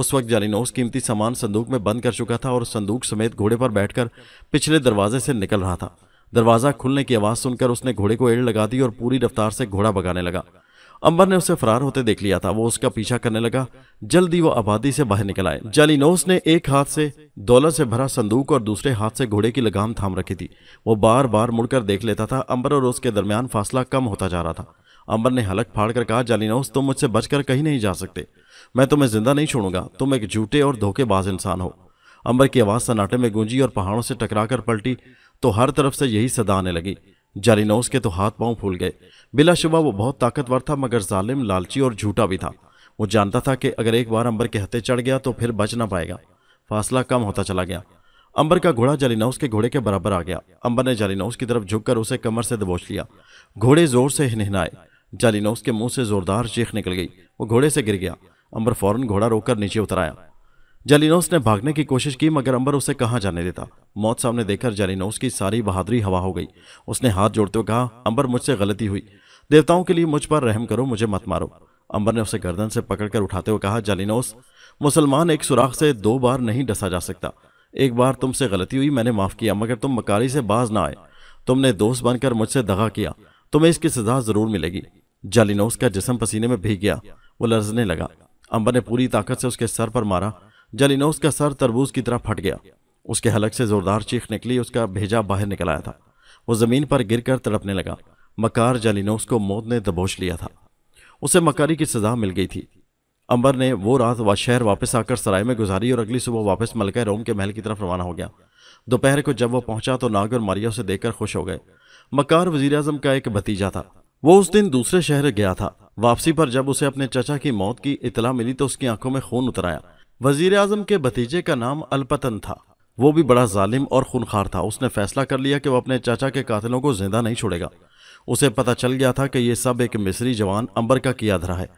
उस वक्त जालिनोस कीमती सामान संदूक में बंद कर चुका था और संदूक समेत घोड़े पर बैठकर पिछले दरवाजे से निकल रहा था दरवाज़ा खुलने की आवाज़ सुनकर उसने घोड़े को एड़ लगा दी और पूरी रफ्तार से घोड़ा भगाने लगा अंबर ने उसे फरार होते देख लिया था वो उसका पीछा करने लगा जल्दी वो आबादी से बाहर निकल आए जालिनोस ने एक हाथ से दौलत से भरा संदूक और दूसरे हाथ से घोड़े की लगाम थाम रखी थी वो बार बार मुड़कर देख लेता था अंबर और उसके दरमियान फासला कम होता जा रहा था अंबर ने हलक फाड़ कर कहा जालिनोस तुम मुझसे बचकर कहीं नहीं जा सकते मैं तुम्हें जिंदा नहीं छोड़ूंगा तुम एक झूठे और धोखेबाज इंसान हो अंबर की आवाज़ सन्नाटे में गूंजी और पहाड़ों से टकराकर पलटी तो हर तरफ से यही सदा आने लगी जालिनोस के तो हाथ पांव फूल गए बिलाशुबा वो बहुत ताकतवर था मगर जालिम लालची और झूठा भी था वो जानता था कि अगर एक बार अंबर के हथे चढ़ गया तो फिर बच ना पाएगा फासला कम होता चला गया अंबर का घोड़ा जालीनाउस के घोड़े के बराबर आ गया अंबर ने जालीनाउस की तरफ झुककर उसे कमर से दबोच लिया घोड़े जोर से हिनहिनाए जालिनोक्स के मुंह से जोरदार चीख निकल गई वो घोड़े से गिर गया अंबर फौरन घोड़ा रोककर नीचे उतर आया जालिनोस ने भागने की कोशिश की मगर अंबर उसे कहाँ जाने देता मौत सामने देखकर जालिनोस की सारी बहादुरी हवा हो गई उसने हाथ जोड़ते हुए कहा अंबर मुझसे गलती हुई देवताओं के लिए मुझ पर रहम करो मुझे मत मारो अंबर ने उसे गर्दन से पकड़कर उठाते हुए कहा जालिनोस मुसलमान एक सुराख से दो बार नहीं डसा जा सकता एक बार तुमसे गलती हुई मैंने माफ़ किया मगर तुम मकारी से बाज ना आए तुमने दोस्त बनकर मुझसे दगा किया तुम्हें इसकी सजा जरूर मिलेगी जालिनोस का जिसम पसीने में भीग गया वो लरजने लगा अंबर ने पूरी ताकत से उसके सर पर मारा जालिनोस का सर तरबूज की तरह फट गया उसके हलक से जोरदार चीख निकली उसका भेजा बाहर निकल आया था वो जमीन पर गिरकर तड़पने लगा मकार जालिनोस को मौत ने दबोच लिया था उसे मकारी की सजा मिल गई थी अंबर ने वो रात व शहर वापस आकर सराय में गुजारी और अगली सुबह वापस मलका रोम के महल की तरफ रवाना हो गया दोपहर को जब वो पहुंचा तो नाग और मारिया उसे देखकर खुश हो गए मकार वजीर अजम का एक भतीजा था वो उस दिन दूसरे शहर गया था वापसी पर जब उसे अपने चचा की मौत की इतला मिली तो उसकी आंखों में खून उतर आया वजीर अजम के भतीजे का नाम अलपतन था वो भी बड़ा जालिम और खूनखार था उसने फैसला कर लिया कि वो अपने चाचा के कातिलों को जिंदा नहीं छोड़ेगा उसे पता चल गया था कि ये सब एक मिस्री जवान अंबर का किया धरा है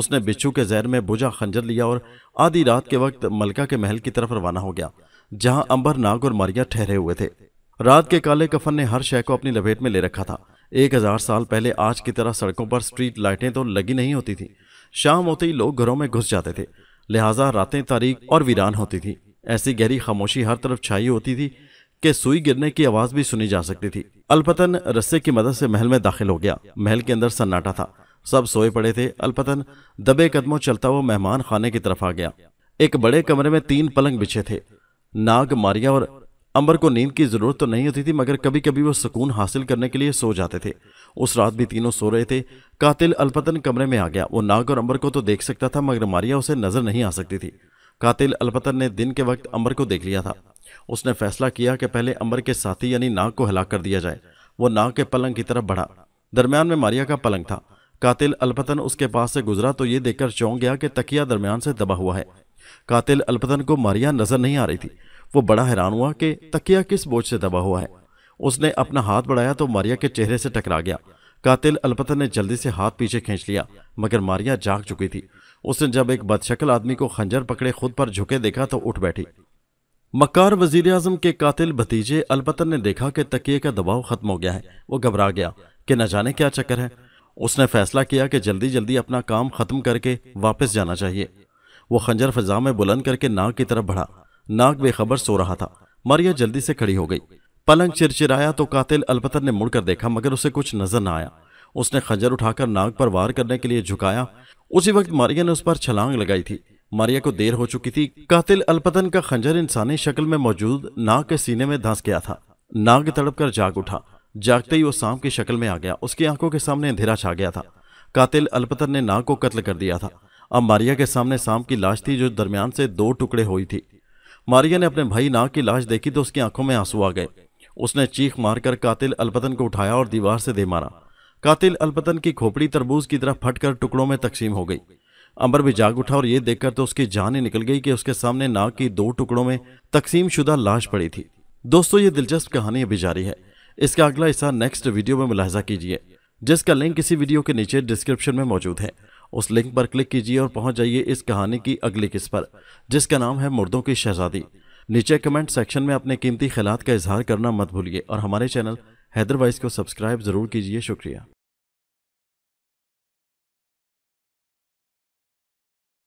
उसने बिच्छू के जहर में बुझा खंजर लिया और आधी रात के वक्त मलका के महल की तरफ रवाना हो गया जहां अंबर नाग और मारिया ठहरे हुए थे रात के काले कफन ने हर शय को अपनी लपेट में ले रखा था एक हजार साल पहले आज की तरह सड़कों पर स्ट्रीट लाइटें तो लगी नहीं होती थी शाम होते ही लोग घरों में घुस जाते थे लिहाजा रातें तारीख और वीरान होती थी ऐसी गहरी खामोशी हर तरफ छाई होती थी कि सुई गिरने की आवाज भी सुनी जा सकती थी अल्पतन रस्से की मदद से महल में दाखिल हो गया महल के अंदर सन्नाटा था सब सोए पड़े थे अल्पतन दबे कदमों चलता हुआ मेहमान खाने की तरफ आ गया एक बड़े कमरे में तीन पलंग बिछे थे नाग मारिया और अंबर को नींद की ज़रूरत तो नहीं होती थी मगर कभी कभी वो सुकून हासिल करने के लिए सो जाते थे उस रात भी तीनों सो रहे थे कातिल अलपतन कमरे में आ गया वो नाग और अंबर को तो देख सकता था मगर मारिया उसे नज़र नहीं आ सकती थी कातिल अलपतन ने दिन के वक्त अंबर को देख लिया था उसने फैसला किया कि पहले अंबर के साथी यानी नाग को हिला कर दिया जाए वो नाग के पलंग की तरफ बढ़ा दरमियान में मारिया का पलंग था कातिल अलपतन उसके पास से गुजरा तो ये देखकर चौंक गया कि तकिया दरमियान से दबा हुआ है कातिल अलपतन को मारिया नजर नहीं आ रही थी वो बड़ा हैरान हुआ कि तकिया किस बोझ से दबा हुआ है उसने अपना हाथ बढ़ाया तो मारिया के चेहरे से टकरा गया कातिल अलपतन ने जल्दी से हाथ पीछे खींच लिया मगर मारिया जाग चुकी थी उसने जब एक बदशकल आदमी को खंजर पकड़े खुद पर झुके देखा तो उठ बैठी मक्कार वजीर अजम के कातिल भतीजे अलपतन ने देखा कि तकिए का दबाव खत्म हो गया है वो घबरा गया कि न जाने क्या चक्कर है उसने फैसला किया कि जल्दी जल्दी अपना काम खत्म करके वापस जाना चाहिए वो खंजर फजा में बुलंद करके नाक की तरफ बढ़ा नाक बेखबर सो रहा था मरिया जल्दी से खड़ी हो गई पलंग चिरचिराया तो कातिल अलपतन ने मुड़कर देखा मगर उसे कुछ नजर न आया उसने खंजर उठाकर नाग पर वार करने के लिए झुकाया उसी वक्त मारिया ने उस पर छलांग लगाई थी मारिया को देर हो चुकी थी कातिल अलपतन का खंजर इंसानी शक्ल में मौजूद नाग के सीने में धंस गया था नाग तड़प कर जाग उठा जागते ही वो सांप की शक्ल में आ गया उसकी आंखों के सामने अंधेरा छा गया था कातिल अलपतन ने नाग को कत्ल कर दिया था अब मारिया के सामने सांप की लाश थी जो दरमियान से दो टुकड़े हुई थी मारिया ने अपने भाई नाग की लाश देखी तो उसकी आंखों में आंसू आ गए उसने चीख मारकर कातिल अलपतन को उठाया और दीवार से दे मारा कातिल अलपतन की खोपड़ी तरबूज की तरह फटकर टुकड़ों में तकसीम हो गई अंबर भी जाग उठा और ये देखकर तो उसकी जान ही निकल गई कि उसके सामने नाग की दो टुकड़ों में तकसीम शुदा लाश पड़ी थी दोस्तों ये दिलचस्प कहानी अभी जारी है इसका अगला हिस्सा नेक्स्ट वीडियो में मुलाजा कीजिए जिसका लिंक इसी वीडियो के नीचे डिस्क्रिप्शन में मौजूद है उस लिंक पर क्लिक कीजिए और पहुंच जाइए इस कहानी की अगली किस्त पर जिसका नाम है मुर्दों की शहजादी नीचे कमेंट सेक्शन में अपने कीमती ख्याल का इजहार करना मत भूलिए और हमारे चैनल हैदरवाइज को सब्सक्राइब ज़रूर कीजिए शुक्रिया